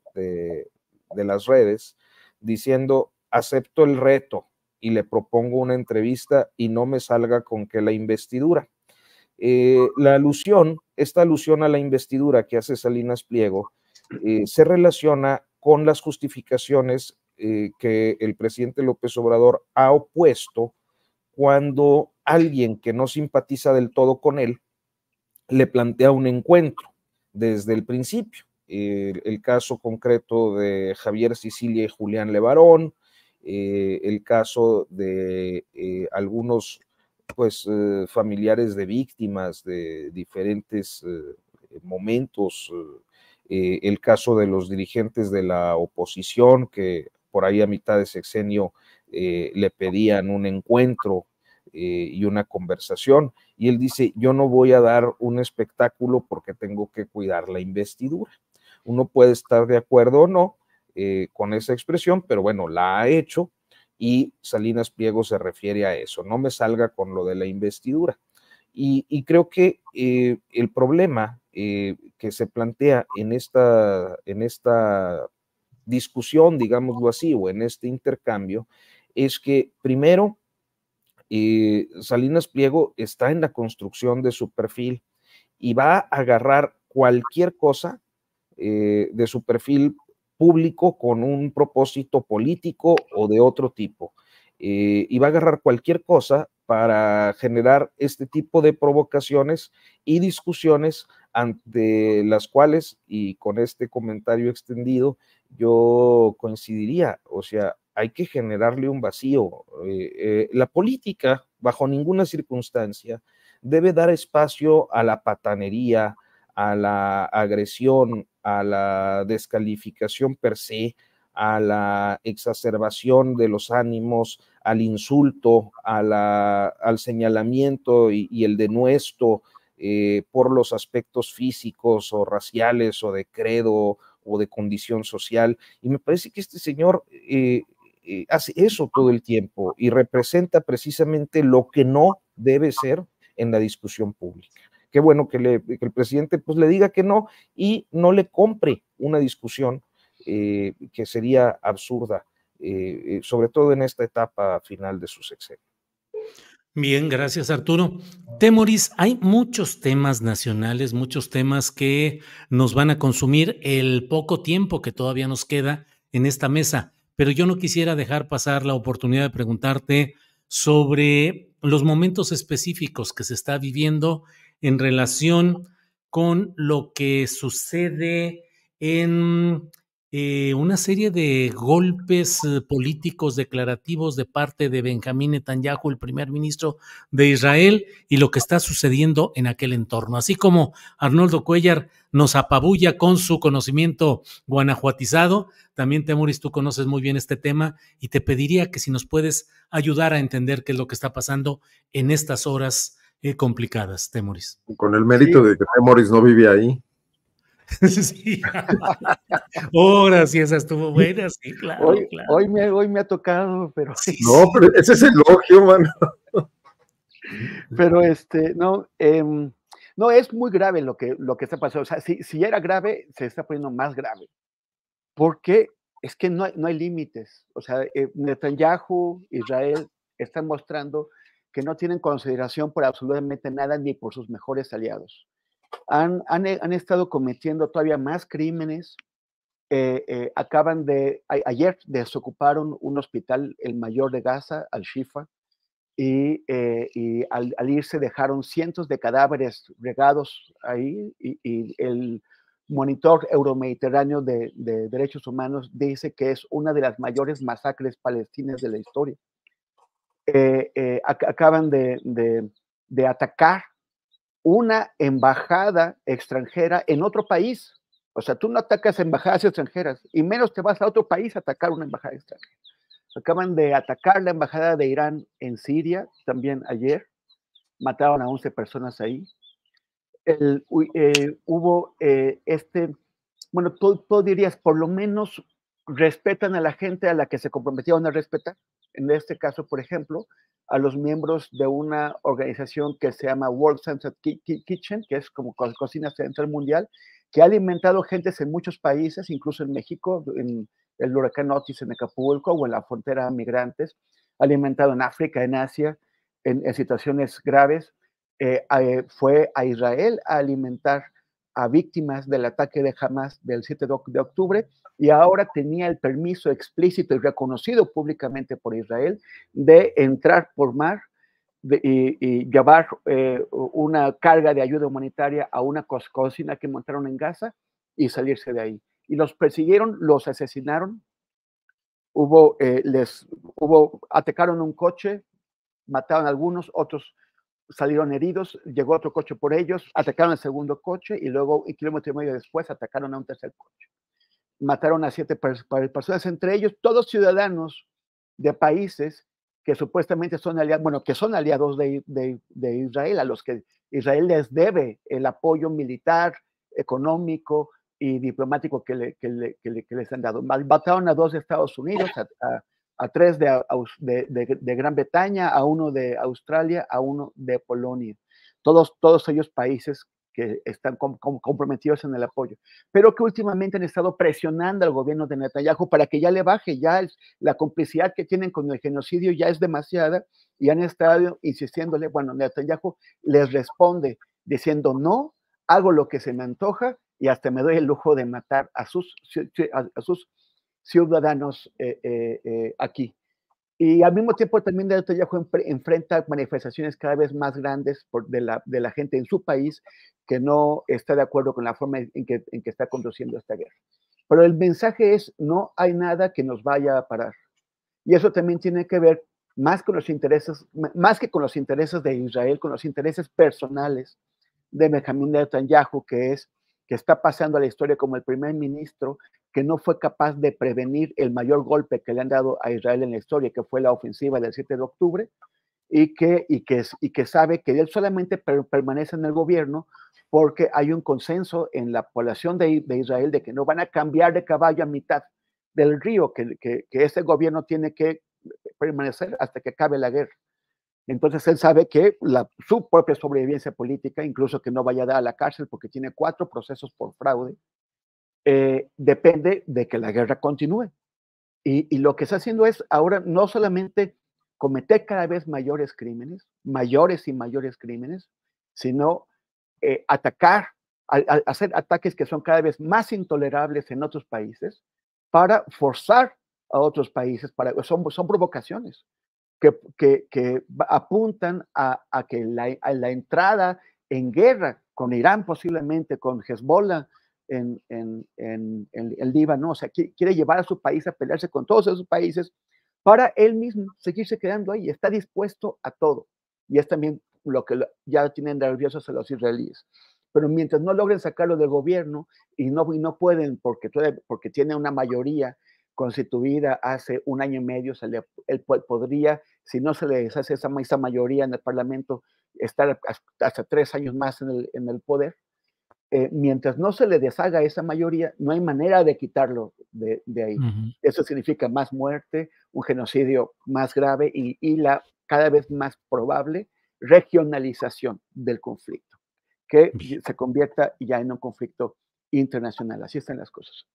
las redes, diciendo, acepto el reto y le propongo una entrevista y no me salga con que la investidura. la alusión, esta alusión a la investidura que hace Salinas Pliego, eh, se relaciona con las justificaciones eh, que el presidente López Obrador ha opuesto cuando alguien que no simpatiza del todo con él le plantea un encuentro desde el principio. el caso concreto de Javier Sicilia y Julián Levarón, eh, el caso de algunos pues, familiares de víctimas de diferentes momentos eh, el caso de los dirigentes de la oposición que por ahí a mitad de sexenio eh, le pedían un encuentro eh, y una conversación. Y él dice, yo no voy a dar un espectáculo porque tengo que cuidar la investidura. Uno puede estar de acuerdo o no con esa expresión, pero bueno, la ha hecho y Salinas Pliego se refiere a eso. No me salga con lo de la investidura. Y, y creo que el problema eh, que se plantea en esta, en esta discusión, digámoslo así, o en este intercambio, es que primero, eh, Salinas Pliego está en la construcción de su perfil y va a agarrar cualquier cosa eh, de su perfil público con un propósito político o de otro tipo. y va a agarrar cualquier cosa para generar este tipo de provocaciones y discusiones ante las cuales, y con este comentario extendido, yo coincidiría, o sea, hay que generarle un vacío. Eh, eh, la política, bajo ninguna circunstancia, debe dar espacio a la patanería, a la agresión, a la descalificación per se, a la exacerbación de los ánimos, al insulto, a al señalamiento y, y el denuesto, eh, por los aspectos físicos o raciales o de credo o de condición social. Y me parece que este señor eh, eh, hace eso todo el tiempo y representa precisamente lo que no debe ser en la discusión pública. Qué bueno que, el presidente pues le diga que no y no le compre una discusión que sería absurda, sobre todo en esta etapa final de su sexenio. Bien, gracias Arturo. Temoris, hay muchos temas nacionales, muchos temas que nos van a consumir el poco tiempo que todavía nos queda en esta mesa, pero yo no quisiera dejar pasar la oportunidad de preguntarte sobre los momentos específicos que se está viviendo en relación con lo que sucede en eh, una serie de golpes eh, políticos declarativos de parte de Benjamín Netanyahu, el primer ministro de Israel, y lo que está sucediendo en aquel entorno. Así como Arnoldo Cuellar nos apabulla con su conocimiento guanajuatizado, también Temuris, tú conoces muy bien este tema y te pediría que si nos puedes ayudar a entender qué es lo que está pasando en estas horas eh, complicadas, Temuris. Con el mérito de que Temuris no vive ahí sí. Ahora oh, sí, esa estuvo buena, sí, claro. Hoy, me, ha tocado, pero. [laughs] no, pero ese es elogio, mano. pero este, no, em, no, es muy grave lo que, lo que está pasando. O sea, si, si era grave, se está poniendo más grave. Porque es que no hay, límites. O sea, eh, Netanyahu, Israel, están mostrando que no tienen consideración por absolutamente nada ni por sus mejores aliados han, eh, han, estado cometiendo todavía más crímenes. Eh, eh, acaban de, ayer desocuparon un hospital, el mayor de Gaza, al-Shifa, y, al, irse dejaron cientos de cadáveres regados ahí y, el monitor euromediterráneo de, derechos humanos dice que es una de las mayores masacres palestinas de la historia. acaban de, de, de, atacar una embajada extranjera en otro país. O sea, tú no atacas embajadas extranjeras y menos te vas a otro país a atacar una embajada extranjera. Acaban de atacar la embajada de Irán en Siria también ayer. Mataron a 11 personas ahí. El, eh, hubo eh, este, bueno, tú, tú dirías, por lo menos respetan a la gente a la que se comprometieron a respetar en este caso, por ejemplo, a los miembros de una organización que se llama World Central Kitchen, que es como cocina central mundial, que ha alimentado gentes en muchos países, incluso en México, en el huracán Otis en Acapulco o en la frontera migrantes, alimentado en África, en Asia, en, situaciones graves. Eh, eh, fue a Israel a alimentar a víctimas del ataque de Hamas del 7 de octubre y ahora tenía el permiso explícito y reconocido públicamente por Israel de entrar por mar y, llevar eh, una carga de ayuda humanitaria a una cocina que montaron en Gaza y salirse de ahí. Y los persiguieron, los asesinaron, hubo, eh, les hubo, atacaron un coche, mataron a algunos, otros salieron heridos, llegó otro coche por ellos, atacaron al segundo coche y luego un kilómetro y medio después atacaron a un tercer coche. Mataron a siete personas, entre ellos todos ciudadanos de países que supuestamente son aliados, bueno, que son aliados de, de, de Israel, a los que Israel les debe el apoyo militar, económico y diplomático que, le, que, le, que, les han dado. Mataron a dos de Estados Unidos, a a tres de, de, Gran Bretaña, a uno de Australia, a uno de Polonia. Todos, todos ellos países que están comprometidos en el apoyo, pero que últimamente han estado presionando al gobierno de Netanyahu para que ya le baje, ya la complicidad que tienen con el genocidio ya es demasiada y han estado insistiéndole, bueno, Netanyahu les responde diciendo no, hago lo que se me antoja y hasta me doy el lujo de matar a sus, a sus ciudadanos eh, eh, eh, aquí. Y al mismo tiempo también Netanyahu enfrenta manifestaciones cada vez más grandes de, la, gente en su país que no está de acuerdo con la forma en que, está conduciendo esta guerra. Pero el mensaje es, no hay nada que nos vaya a parar. Y eso también tiene que ver más con los intereses, más que con los intereses de Israel, con los intereses personales de Benjamin Netanyahu, que es que está pasando a la historia como el primer ministro que no fue capaz de prevenir el mayor golpe que le han dado a Israel en la historia, que fue la ofensiva del 7 de octubre, y que, y que, y que sabe que él solamente permanece en el gobierno porque hay un consenso en la población de, Israel de que no van a cambiar de caballo a mitad del río, que, que ese gobierno tiene que permanecer hasta que acabe la guerra. Entonces él sabe que su propia sobrevivencia política, incluso que no vaya a dar a la cárcel porque tiene cuatro procesos por fraude, eh, depende de que la guerra continúe. Y, lo que está haciendo es ahora no solamente cometer cada vez mayores crímenes, mayores y mayores crímenes, sino eh, atacar, hacer ataques que son cada vez más intolerables en otros países para forzar a otros países, son, son provocaciones que, apuntan a, que la, entrada en guerra con Irán, posiblemente con Hezbollah en, el Líbano, o sea, quiere llevar a su país a pelearse con todos esos países para él mismo seguirse quedando ahí, está dispuesto a todo. Y es también lo que ya tienen nerviosos a los israelíes. Pero mientras no logren sacarlo del gobierno y no, no pueden porque, porque tiene una mayoría constituida hace un año y medio, se él podría si no se le deshace esa, mayoría en el Parlamento, estar hasta tres años más en el, poder. Eh, mientras no se le deshaga esa mayoría, no hay manera de quitarlo de, ahí. Eso significa más muerte, un genocidio más grave y, la cada vez más probable regionalización del conflicto, que se convierta ya en un conflicto internacional. Así están las cosas.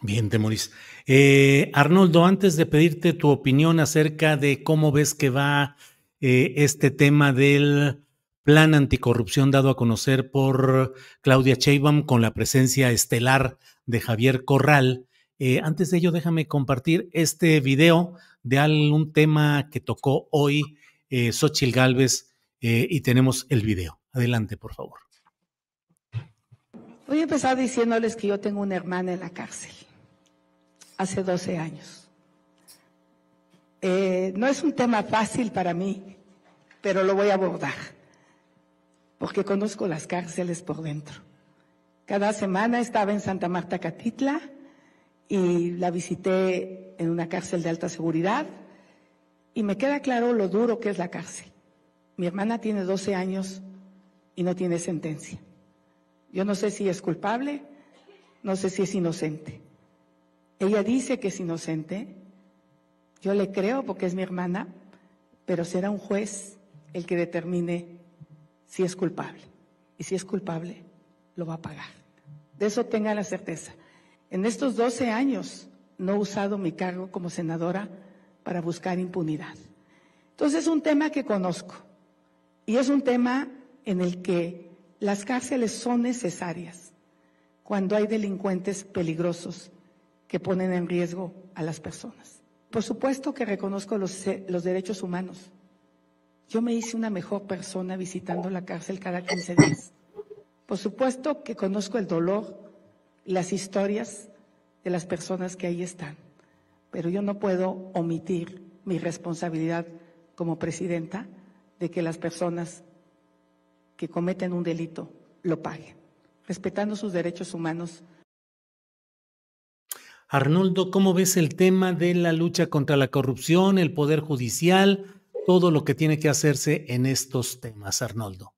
Bien, Temoris. Eh, Arnoldo, antes de pedirte tu opinión acerca de cómo ves que va eh, este tema del plan anticorrupción dado a conocer por Claudia Sheinbaum con la presencia estelar de Javier Corral, eh, antes de ello déjame compartir este video de algún tema que tocó hoy eh, Xochil Galvez y tenemos el video. Adelante, por favor. Voy a empezar diciéndoles que yo tengo una hermana en la cárcel, hace 12 años. Eh, no es un tema fácil para mí, pero lo voy a abordar, porque conozco las cárceles por dentro. Cada semana estaba en Santa Marta Catitla y la visité en una cárcel de alta seguridad y me queda claro lo duro que es la cárcel. Mi hermana tiene 12 años y no tiene sentencia. Yo no sé si es culpable, no sé si es inocente. Ella dice que es inocente, yo le creo porque es mi hermana, pero será un juez el que determine si es culpable. Y si es culpable, lo va a pagar. De eso tenga la certeza. En estos 12 años no he usado mi cargo como senadora para buscar impunidad. Entonces es un tema que conozco y es un tema en el que las cárceles son necesarias cuando hay delincuentes peligrosos que ponen en riesgo a las personas. Por supuesto que reconozco los, eh, derechos humanos. Yo me hice una mejor persona visitando la cárcel cada 15 días. Por supuesto que conozco el dolor, las historias de las personas que ahí están, pero yo no puedo omitir mi responsabilidad como presidenta de que las personas que cometen un delito lo paguen, respetando sus derechos humanos. Arnoldo, ¿cómo ves el tema de la lucha contra la corrupción, el poder judicial, todo lo que tiene que hacerse en estos temas, Arnoldo?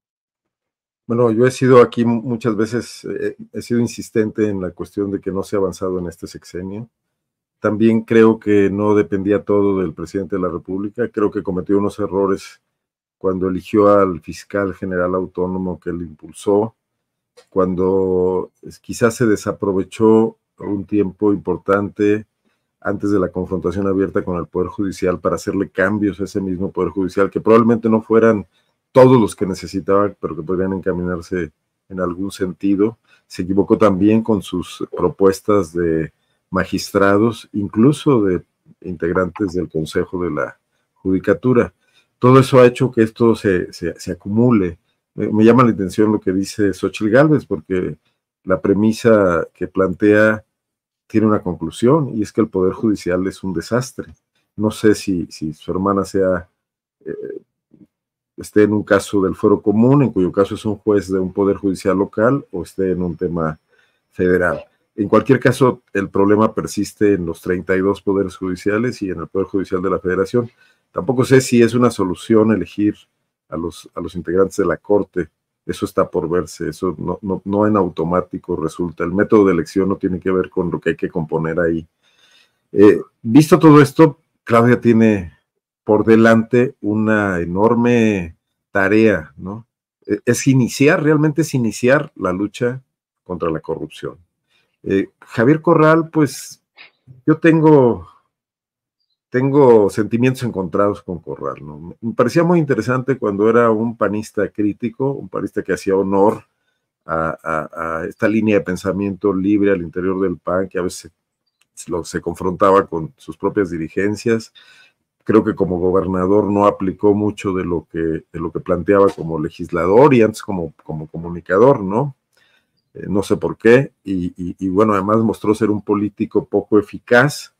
Bueno, yo he sido aquí muchas veces, eh, he sido insistente en la cuestión de que no se ha avanzado en este sexenio. También creo que no dependía todo del presidente de la República, creo que cometió unos errores cuando eligió al fiscal general autónomo que le impulsó, cuando quizás se desaprovechó un tiempo importante antes de la confrontación abierta con el Poder Judicial para hacerle cambios a ese mismo Poder Judicial, que probablemente no fueran todos los que necesitaban, pero que podrían encaminarse en algún sentido. Se equivocó también con sus propuestas de magistrados, incluso de integrantes del Consejo de la Judicatura todo eso ha hecho que esto se, se, acumule. Me, llama la atención lo que dice Xochitl Galvez, porque la premisa que plantea tiene una conclusión, y es que el Poder Judicial es un desastre. No sé si, su hermana sea, eh, esté en un caso del fuero común, en cuyo caso es un juez de un Poder Judicial local, o esté en un tema federal. En cualquier caso, el problema persiste en los 32 poderes judiciales y en el Poder Judicial de la Federación. Tampoco sé si es una solución elegir a los, a los integrantes de la Corte. Eso está por verse, eso no, en automático resulta. El método de elección no tiene que ver con lo que hay que componer ahí. Eh, visto todo esto, Claudia tiene por delante una enorme tarea, ¿no? Eh, es iniciar, realmente es iniciar la lucha contra la corrupción. Eh, Javier Corral, pues yo tengo tengo sentimientos encontrados con Corral. ¿no? Me parecía muy interesante cuando era un panista crítico, un panista que hacía honor a, esta línea de pensamiento libre al interior del PAN, que a veces se, confrontaba con sus propias dirigencias. Creo que como gobernador no aplicó mucho de lo que, de lo que planteaba como legislador y antes como, como comunicador, ¿no? Eh, no sé por qué. y bueno, además mostró ser un político poco eficaz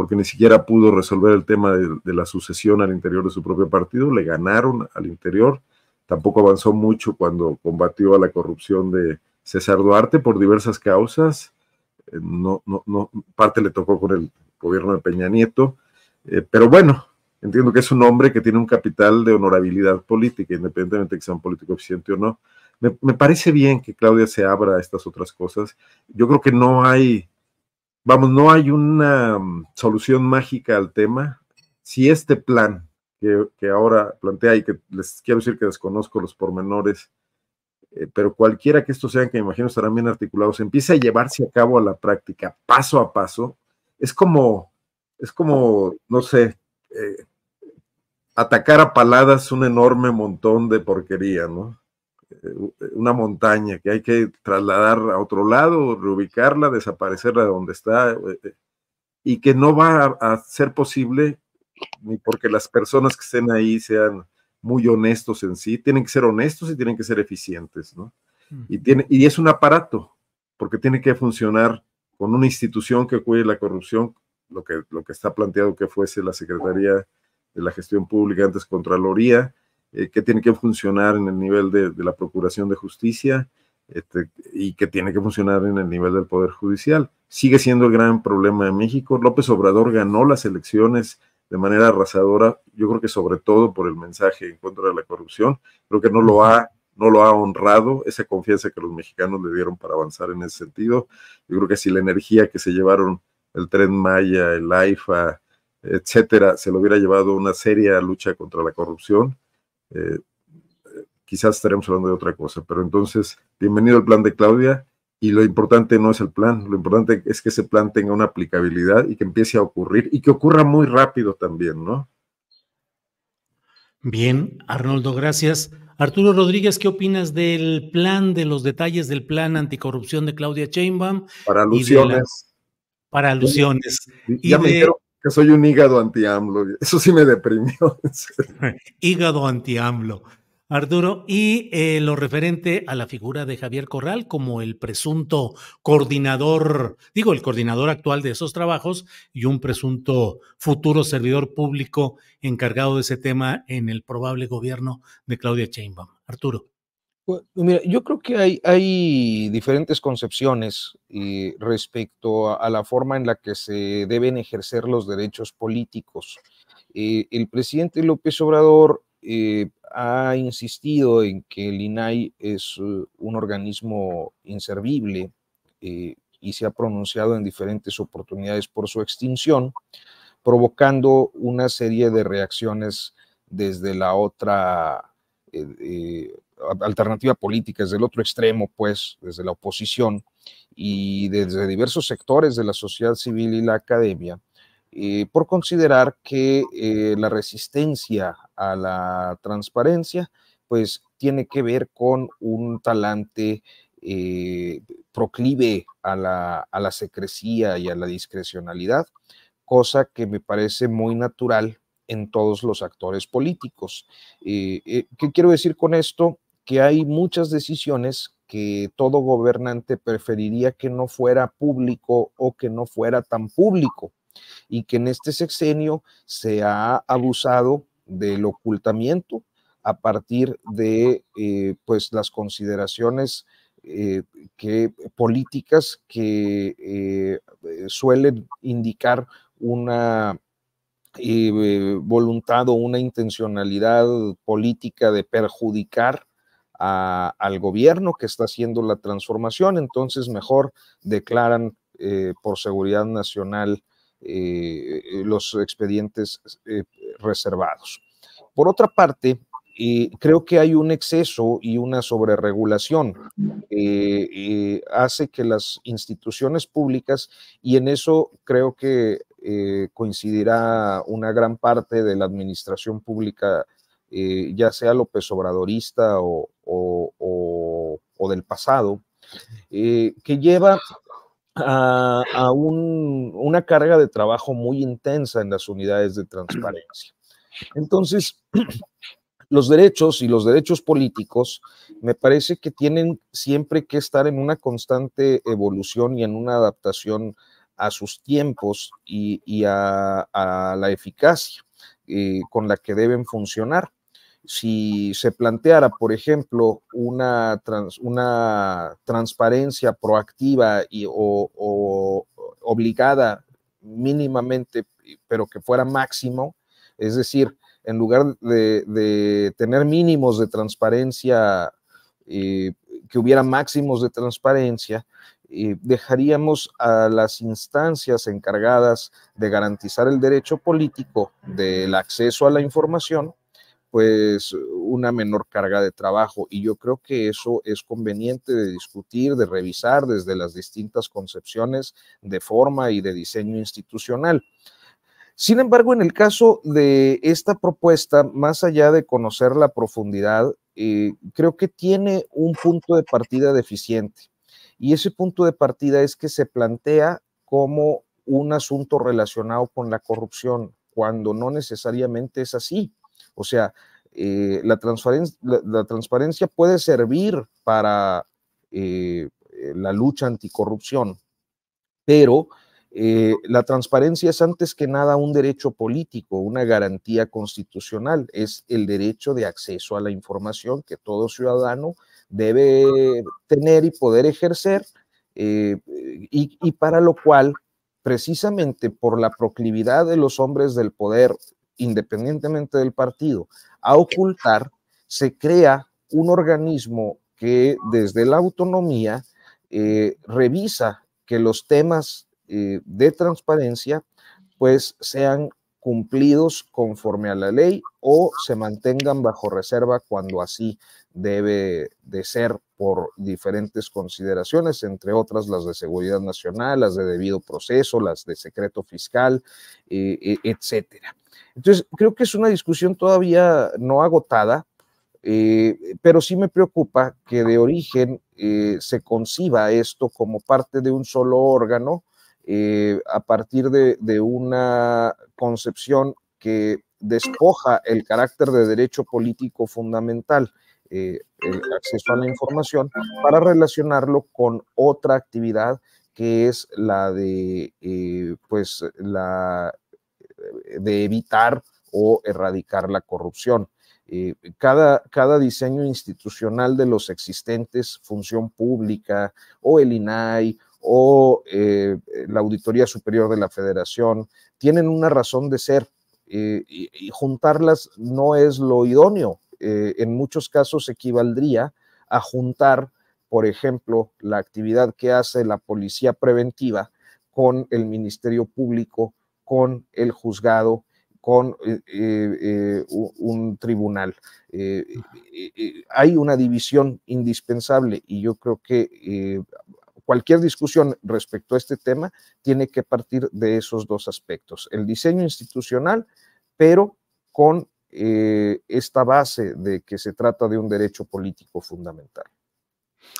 porque ni siquiera pudo resolver el tema de, la sucesión al interior de su propio partido, le ganaron al interior, tampoco avanzó mucho cuando combatió a la corrupción de César Duarte por diversas causas, eh, no, parte le tocó con el gobierno de Peña Nieto, eh, pero bueno, entiendo que es un hombre que tiene un capital de honorabilidad política, independientemente de que sea un político eficiente o no. Me, me parece bien que Claudia se abra a estas otras cosas. Yo creo que no hay vamos, no hay una mm, solución mágica al tema. Si este plan que, ahora plantea y que les quiero decir que desconozco los pormenores, eh, pero cualquiera que estos sean, que me imagino estarán bien articulados, empieza a llevarse a cabo a la práctica, paso a paso, es como, es como, no sé, eh, atacar a paladas un enorme montón de porquería, ¿no? una montaña que hay que trasladar a otro lado, reubicarla, desaparecerla de donde está, eh, eh, y que no va a, ser posible ni porque las personas que estén ahí sean muy honestos en sí, tienen que ser honestos y tienen que ser eficientes, mm. Y, tiene, y es un aparato, porque tiene que funcionar con una institución que cuide la corrupción, lo que, lo que está planteado que fuese la Secretaría de la Gestión Pública, antes Contraloría, eh, que tiene que funcionar en el nivel de, la Procuración de Justicia este, y que tiene que funcionar en el nivel del Poder Judicial. Sigue siendo el gran problema de México. López Obrador ganó las elecciones de manera arrasadora, yo creo que sobre todo por el mensaje en contra de la corrupción. Creo que no lo ha no lo ha honrado, esa confianza que los mexicanos le dieron para avanzar en ese sentido. Yo creo que si la energía que se llevaron el tren Maya, el AIFA, etcétera, se lo hubiera llevado una seria lucha contra la corrupción, eh, quizás estaremos hablando de otra cosa, pero entonces, bienvenido al plan de Claudia y lo importante no es el plan, lo importante es que ese plan tenga una aplicabilidad y que empiece a ocurrir y que ocurra muy rápido también, ¿no? Bien, Arnoldo, gracias. Arturo Rodríguez, ¿qué opinas del plan, de los detalles del plan anticorrupción de Claudia Chainbaum? Para alusiones. para alusiones que soy un hígado anti Eso sí me deprimió. [laughs] [laughs] hígado anti Arturo, y eh, lo referente a la figura de Javier Corral como el presunto coordinador, digo, el coordinador actual de esos trabajos y un presunto futuro servidor público encargado de ese tema en el probable gobierno de Claudia Sheinbaum. Arturo. Pues, yo creo que hay, diferentes concepciones eh, respecto a, la forma en la que se deben ejercer los derechos políticos. Eh, el presidente López Obrador eh, ha insistido en que el INAI es un organismo inservible y se ha pronunciado en diferentes oportunidades por su extinción, provocando una serie de reacciones desde la otra alternativa política, desde el otro extremo, pues, desde la oposición y desde diversos sectores de la sociedad civil y la academia, eh, por considerar que eh, la resistencia a la transparencia, pues, tiene que ver con un talante eh, proclive a la, secrecía y a la discrecionalidad, cosa que me parece muy natural en todos los actores políticos. ¿Qué quiero decir con esto? que hay muchas decisiones que todo gobernante preferiría que no fuera público o que no fuera tan público y que en este sexenio se ha abusado del ocultamiento a partir de eh, pues las consideraciones eh, que, eh, políticas que suelen indicar una voluntad o una intencionalidad política de perjudicar al gobierno que está haciendo la transformación, entonces mejor declaran eh, por seguridad nacional eh, eh, los expedientes reservados. Por otra parte, creo que hay un exceso y una sobreregulación. hace que las instituciones públicas, y en eso creo que coincidirá una gran parte de la administración pública eh, ya sea López Obradorista o, del pasado, eh, que lleva a, una carga de trabajo muy intensa en las unidades de transparencia. Entonces, [clears throat] los derechos y los derechos políticos me parece que tienen siempre que estar en una constante evolución y en una adaptación a sus tiempos y, a, la eficacia eh, con la que deben funcionar si se planteara, por ejemplo, una, una transparencia proactiva y, o, obligada mínimamente, pero que fuera máximo, es decir, en lugar de, tener mínimos de transparencia, eh, que hubiera máximos de transparencia, eh, dejaríamos a las instancias encargadas de garantizar el derecho político del acceso a la información, pues una menor carga de trabajo. Y yo creo que eso es conveniente de discutir, de revisar desde las distintas concepciones de forma y de diseño institucional. Sin embargo, en el caso de esta propuesta, más allá de conocer la profundidad, eh, creo que tiene un punto de partida deficiente. Y ese punto de partida es que se plantea como un asunto relacionado con la corrupción, cuando no necesariamente es así. O sea, eh, la, transparencia, puede servir para eh, eh, la lucha anticorrupción, pero la transparencia es antes que nada un derecho político, una garantía constitucional, es el derecho de acceso a la información que todo ciudadano debe tener y poder ejercer, y, y para lo cual precisamente por la proclividad de los hombres del poder independientemente del partido, a ocultar, se crea un organismo que desde la autonomía eh, revisa que los temas eh, de transparencia pues sean cumplidos conforme a la ley o se mantengan bajo reserva cuando así debe de ser por diferentes consideraciones, entre otras las de seguridad nacional, las de debido proceso, las de secreto fiscal, eh, eh, etcétera. Entonces, creo que es una discusión todavía no agotada, eh, pero sí me preocupa que de origen se conciba esto como parte de un solo órgano eh, a partir de, una concepción que despoja el carácter de derecho político fundamental. Eh, el acceso a la información para relacionarlo con otra actividad que es la de eh, pues la de evitar o erradicar la corrupción. cada, cada diseño institucional de los existentes, función pública o el INAI o eh, la Auditoría Superior de la Federación, tienen una razón de ser eh, y, juntarlas no es lo idóneo. Eh, en muchos casos equivaldría a juntar, por ejemplo, la actividad que hace la policía preventiva con el Ministerio Público, con el juzgado, con un tribunal. hay una división indispensable y yo creo que cualquier discusión respecto a este tema tiene que partir de esos dos aspectos, el diseño institucional, pero con eh, esta base de que se trata de un derecho político fundamental.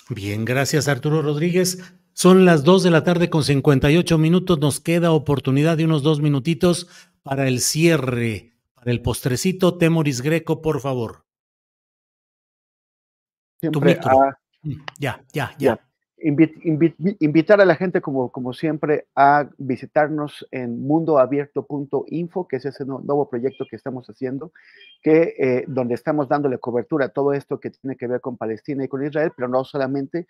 Bien, gracias Arturo Rodríguez. Son las dos de la tarde con 58 minutos. Nos queda oportunidad de unos dos minutitos para el cierre, para el postrecito. Temoris Greco, por favor. tu micro. Mm, ya, ya. ya invitar a la gente, como, como siempre, a visitarnos en mundoabierto.info, que es ese nuevo proyecto que estamos haciendo, que, eh, donde estamos dándole cobertura a todo esto que tiene que ver con Palestina y con Israel, pero no solamente,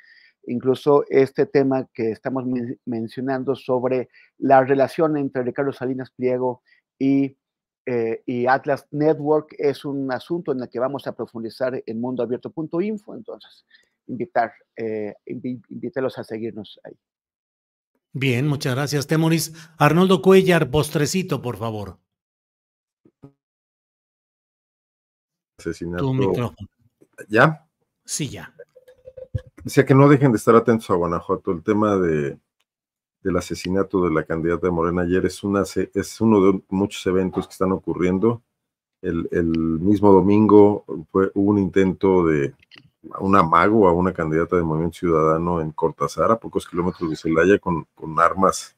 incluso este tema que estamos mencionando sobre la relación entre Ricardo Salinas Pliego y, eh, y Atlas Network es un asunto en el que vamos a profundizar en mundoabierto.info. Entonces, invitar, eh, invítelos a seguirnos ahí. Bien, muchas gracias, Temoris. Arnoldo Cuellar, postrecito, por favor. Asesinato. ¿Ya? Sí, ya. Decía que no dejen de estar atentos a Guanajuato. El tema de, del asesinato de la candidata de Morena ayer es, una, es uno de muchos eventos que están ocurriendo. El, mismo domingo fue, hubo un intento de, a una mago, a una candidata de Movimiento Ciudadano en Cortázar, a pocos kilómetros de Celaya, con, armas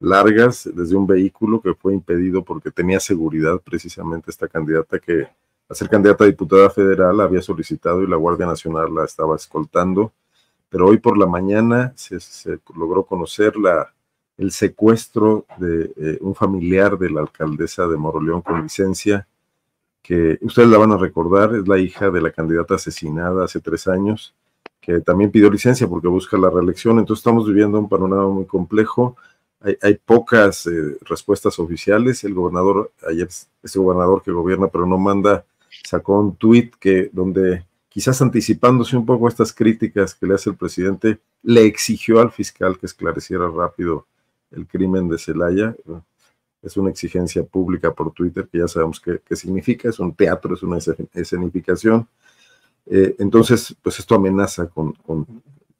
largas desde un vehículo que fue impedido porque tenía seguridad precisamente esta candidata que, a ser candidata a diputada federal, había solicitado y la Guardia Nacional la estaba escoltando. Pero hoy por la mañana se, logró conocer la, el secuestro de eh, un familiar de la alcaldesa de Moroleón con licencia que ustedes la van a recordar, es la hija de la candidata asesinada hace tres años, que también pidió licencia porque busca la reelección. Entonces estamos viviendo un panorama muy complejo. Hay, pocas eh, respuestas oficiales. El gobernador, ayer ese gobernador que gobierna pero no manda, sacó un tuit que donde quizás anticipándose un poco a estas críticas que le hace el presidente, le exigió al fiscal que esclareciera rápido el crimen de Celaya es una exigencia pública por Twitter que ya sabemos qué, significa, es un teatro, es una escenificación. Eh, entonces, pues esto amenaza con,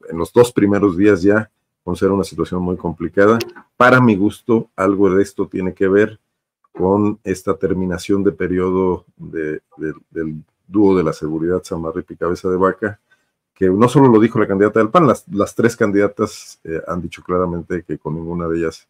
en los dos primeros días ya, con ser una situación muy complicada. Para mi gusto, algo de esto tiene que ver con esta terminación de periodo del dúo de la seguridad Samarripi, y Cabeza de Vaca, que no solo lo dijo la candidata del PAN, las, tres candidatas eh, han dicho claramente que con ninguna de ellas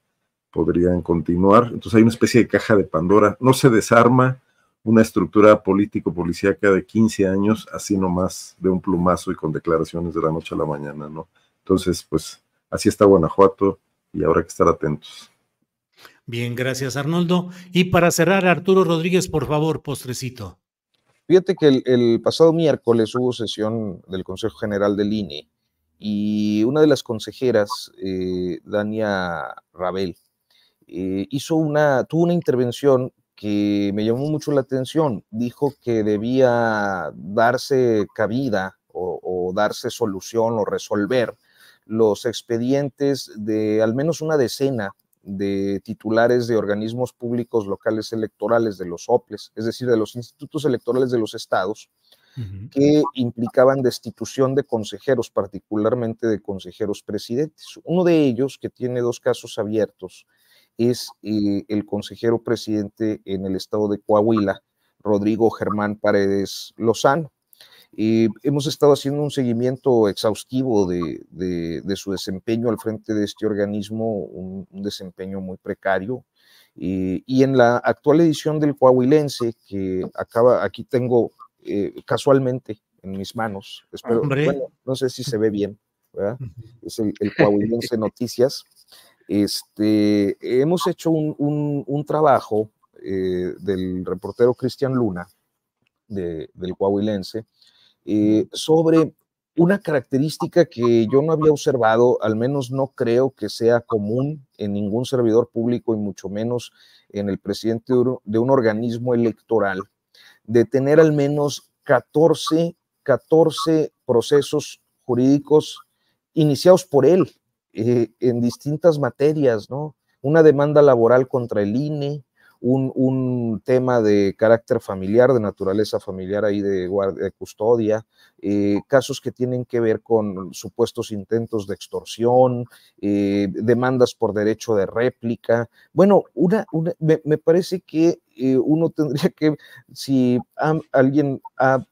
podrían continuar. Entonces hay una especie de caja de Pandora. No se desarma una estructura político-policíaca de 15 años así nomás, de un plumazo y con declaraciones de la noche a la mañana, ¿no? Entonces, pues así está Guanajuato y habrá que estar atentos. Bien, gracias Arnoldo. Y para cerrar, Arturo Rodríguez, por favor, postrecito. Fíjate que el, pasado miércoles hubo sesión del Consejo General del INE y una de las consejeras, eh, Dania Rabel, eh, hizo una, tuvo una intervención que me llamó mucho la atención. Dijo que debía darse cabida o, darse solución o resolver los expedientes de al menos una decena de titulares de organismos públicos locales electorales de los OPLES, es decir, de los institutos electorales de los estados, que implicaban destitución de consejeros, particularmente de consejeros presidentes. Uno de ellos, que tiene dos casos abiertos, es eh, el consejero presidente en el estado de Coahuila, Rodrigo Germán Paredes Lozano. hemos estado haciendo un seguimiento exhaustivo de, su desempeño al frente de este organismo, un, desempeño muy precario. y en la actual edición del Coahuilense, que acaba, aquí tengo eh, casualmente en mis manos, espero, no sé si se ve bien, es el Coahuilense Noticias. Este, hemos hecho un, trabajo eh, del reportero Cristian Luna, del coahuilense, eh, sobre una característica que yo no había observado, al menos no creo que sea común en ningún servidor público y mucho menos en el presidente de un organismo electoral, de tener al menos 14, 14 procesos jurídicos iniciados por él eh, en distintas materias, ¿no? Una demanda laboral contra el INE, un, tema de carácter familiar, de naturaleza familiar ahí de, de custodia, eh, casos que tienen que ver con supuestos intentos de extorsión, eh, demandas por derecho de réplica. Bueno, una, me, parece que uno [laughs] tendría que, si alguien ha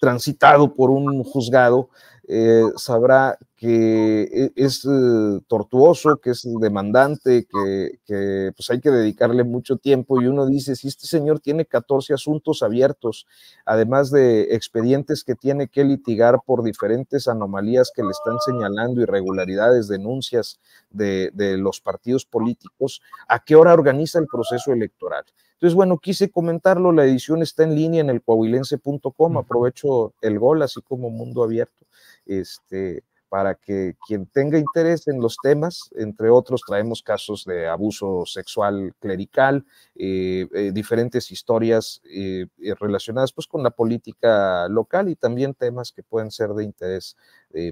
transitado por un juzgado, eh, sabrá que e, es eh, tortuoso, que es demandante, que, pues hay que dedicarle mucho tiempo y uno dice, si este señor tiene 14 asuntos abiertos, además de expedientes que tiene que litigar por diferentes anomalías que le están señalando, irregularidades, denuncias de, de los partidos políticos, ¿a qué hora organiza el proceso electoral? Entonces, bueno, quise comentarlo, la edición está en línea en el coahuilense.com, aprovecho el gol, así como mundo abierto este, para que quien tenga interés en los temas, entre otros traemos casos de abuso sexual clerical, eh, eh, diferentes historias eh, relacionadas pues con la política local y también temas que pueden ser de interés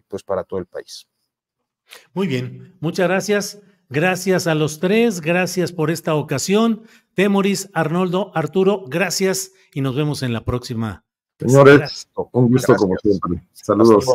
pues para todo el país. Muy bien, muchas gracias. Gracias a los tres, gracias por esta ocasión. Temoris, Arnoldo, Arturo, gracias y nos vemos en la próxima. Señores, un gusto como siempre. Saludos.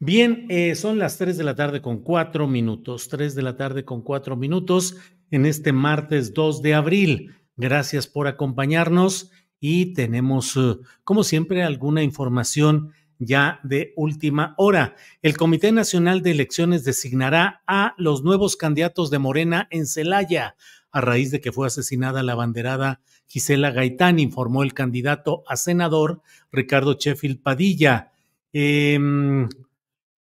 Bien, eh, son las 3 de la tarde con 4 minutos, 3 de la tarde con 4 minutos en este martes 2 de abril. Gracias por acompañarnos y tenemos, eh, como siempre, alguna información ya de última hora. El Comité Nacional de Elecciones designará a los nuevos candidatos de Morena en Celaya a raíz de que fue asesinada la banderada Gisela Gaitán, informó el candidato a senador Ricardo Sheffield Padilla. Eh,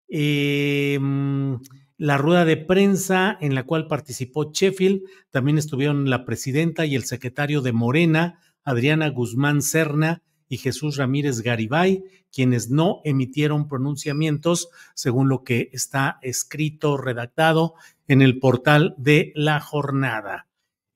Em, la rueda de prensa en la cual participó Sheffield, también estuvieron la presidenta y el secretario de Morena, Adriana Guzmán Serna y Jesús Ramírez Garibay, quienes no emitieron pronunciamientos según lo que está escrito, redactado en el portal de la jornada.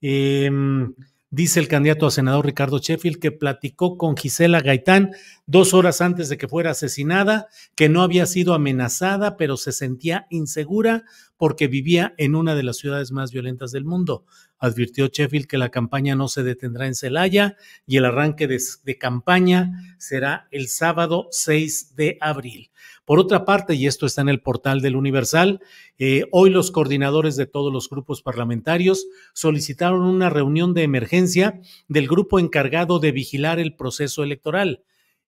Em, dice el candidato a senador Ricardo Sheffield, que platicó con Gisela Gaitán dos horas antes de que fuera asesinada, que no había sido amenazada, pero se sentía insegura porque vivía en una de las ciudades más violentas del mundo. Advirtió Sheffield que la campaña no se detendrá en Celaya y el arranque de, campaña será el sábado 6 de abril. Por otra parte, y esto está en el portal del Universal, eh, hoy los coordinadores de todos los grupos parlamentarios solicitaron una reunión de emergencia del grupo encargado de vigilar el proceso electoral.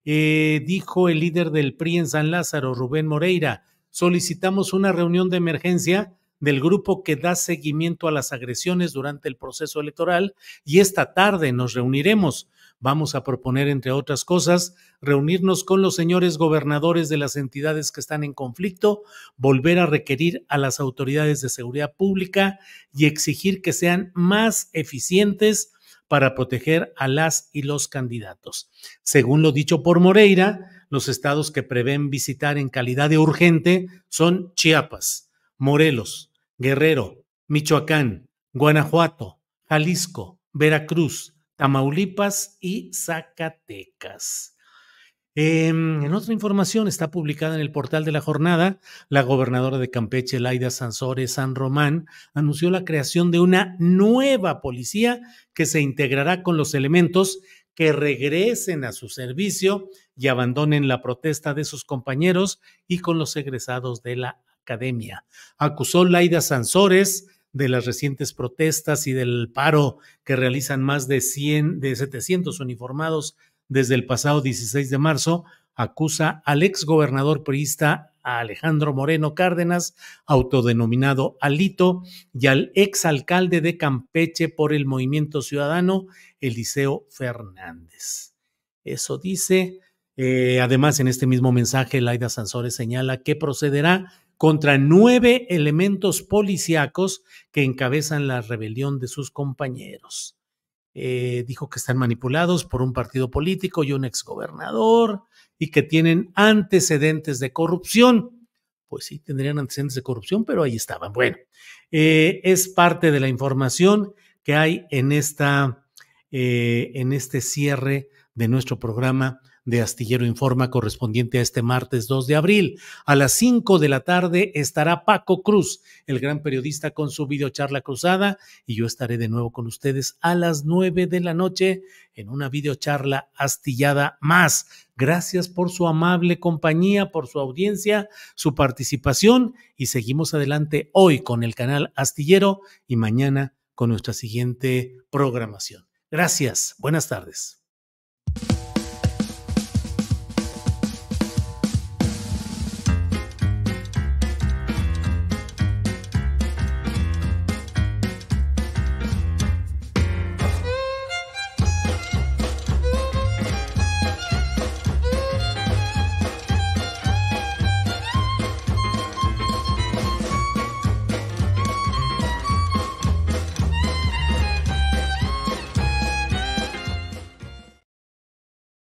Eh, dijo el líder del PRI en San Lázaro, Rubén Moreira, solicitamos una reunión de emergencia del grupo que da seguimiento a las agresiones durante el proceso electoral y esta tarde nos reuniremos. Vamos a proponer, entre otras cosas, reunirnos con los señores gobernadores de las entidades que están en conflicto, volver a requerir a las autoridades de seguridad pública y exigir que sean más eficientes para proteger a las y los candidatos. Según lo dicho por Moreira, los estados que prevén visitar en calidad de urgente son Chiapas, Morelos, Guerrero, Michoacán, Guanajuato, Jalisco, Veracruz, Tamaulipas y Zacatecas. Em, en otra información está publicada en el portal de la jornada, la gobernadora de Campeche, Laida Sansores San Román, anunció la creación de una nueva policía que se integrará con los elementos que regresen a su servicio y abandonen la protesta de sus compañeros y con los egresados de la academia. Acusó Laida Sansores de las recientes protestas y del paro que realizan más de 100 de 700 uniformados desde el pasado 16 de marzo, acusa al gobernador priista Alejandro Moreno Cárdenas, autodenominado Alito, y al ex alcalde de Campeche por el Movimiento Ciudadano, Eliseo Fernández. Eso dice eh, además, en este mismo mensaje, Laida Sansores señala que procederá contra nueve elementos policíacos que encabezan la rebelión de sus compañeros. Eh, dijo que están manipulados por un partido político y un exgobernador y que tienen antecedentes de corrupción. Pues sí, tendrían antecedentes de corrupción, pero ahí estaban. Bueno, eh, es parte de la información que hay en, esta, en este cierre de nuestro programa de Astillero Informa correspondiente a este martes 2 de abril. A las 5 de la tarde estará Paco Cruz, el gran periodista con su videocharla cruzada, y yo estaré de nuevo con ustedes a las 9 de la noche en una videocharla astillada más. Gracias por su amable compañía, por su audiencia, su participación y seguimos adelante hoy con el canal Astillero y mañana con nuestra siguiente programación. Gracias, buenas tardes.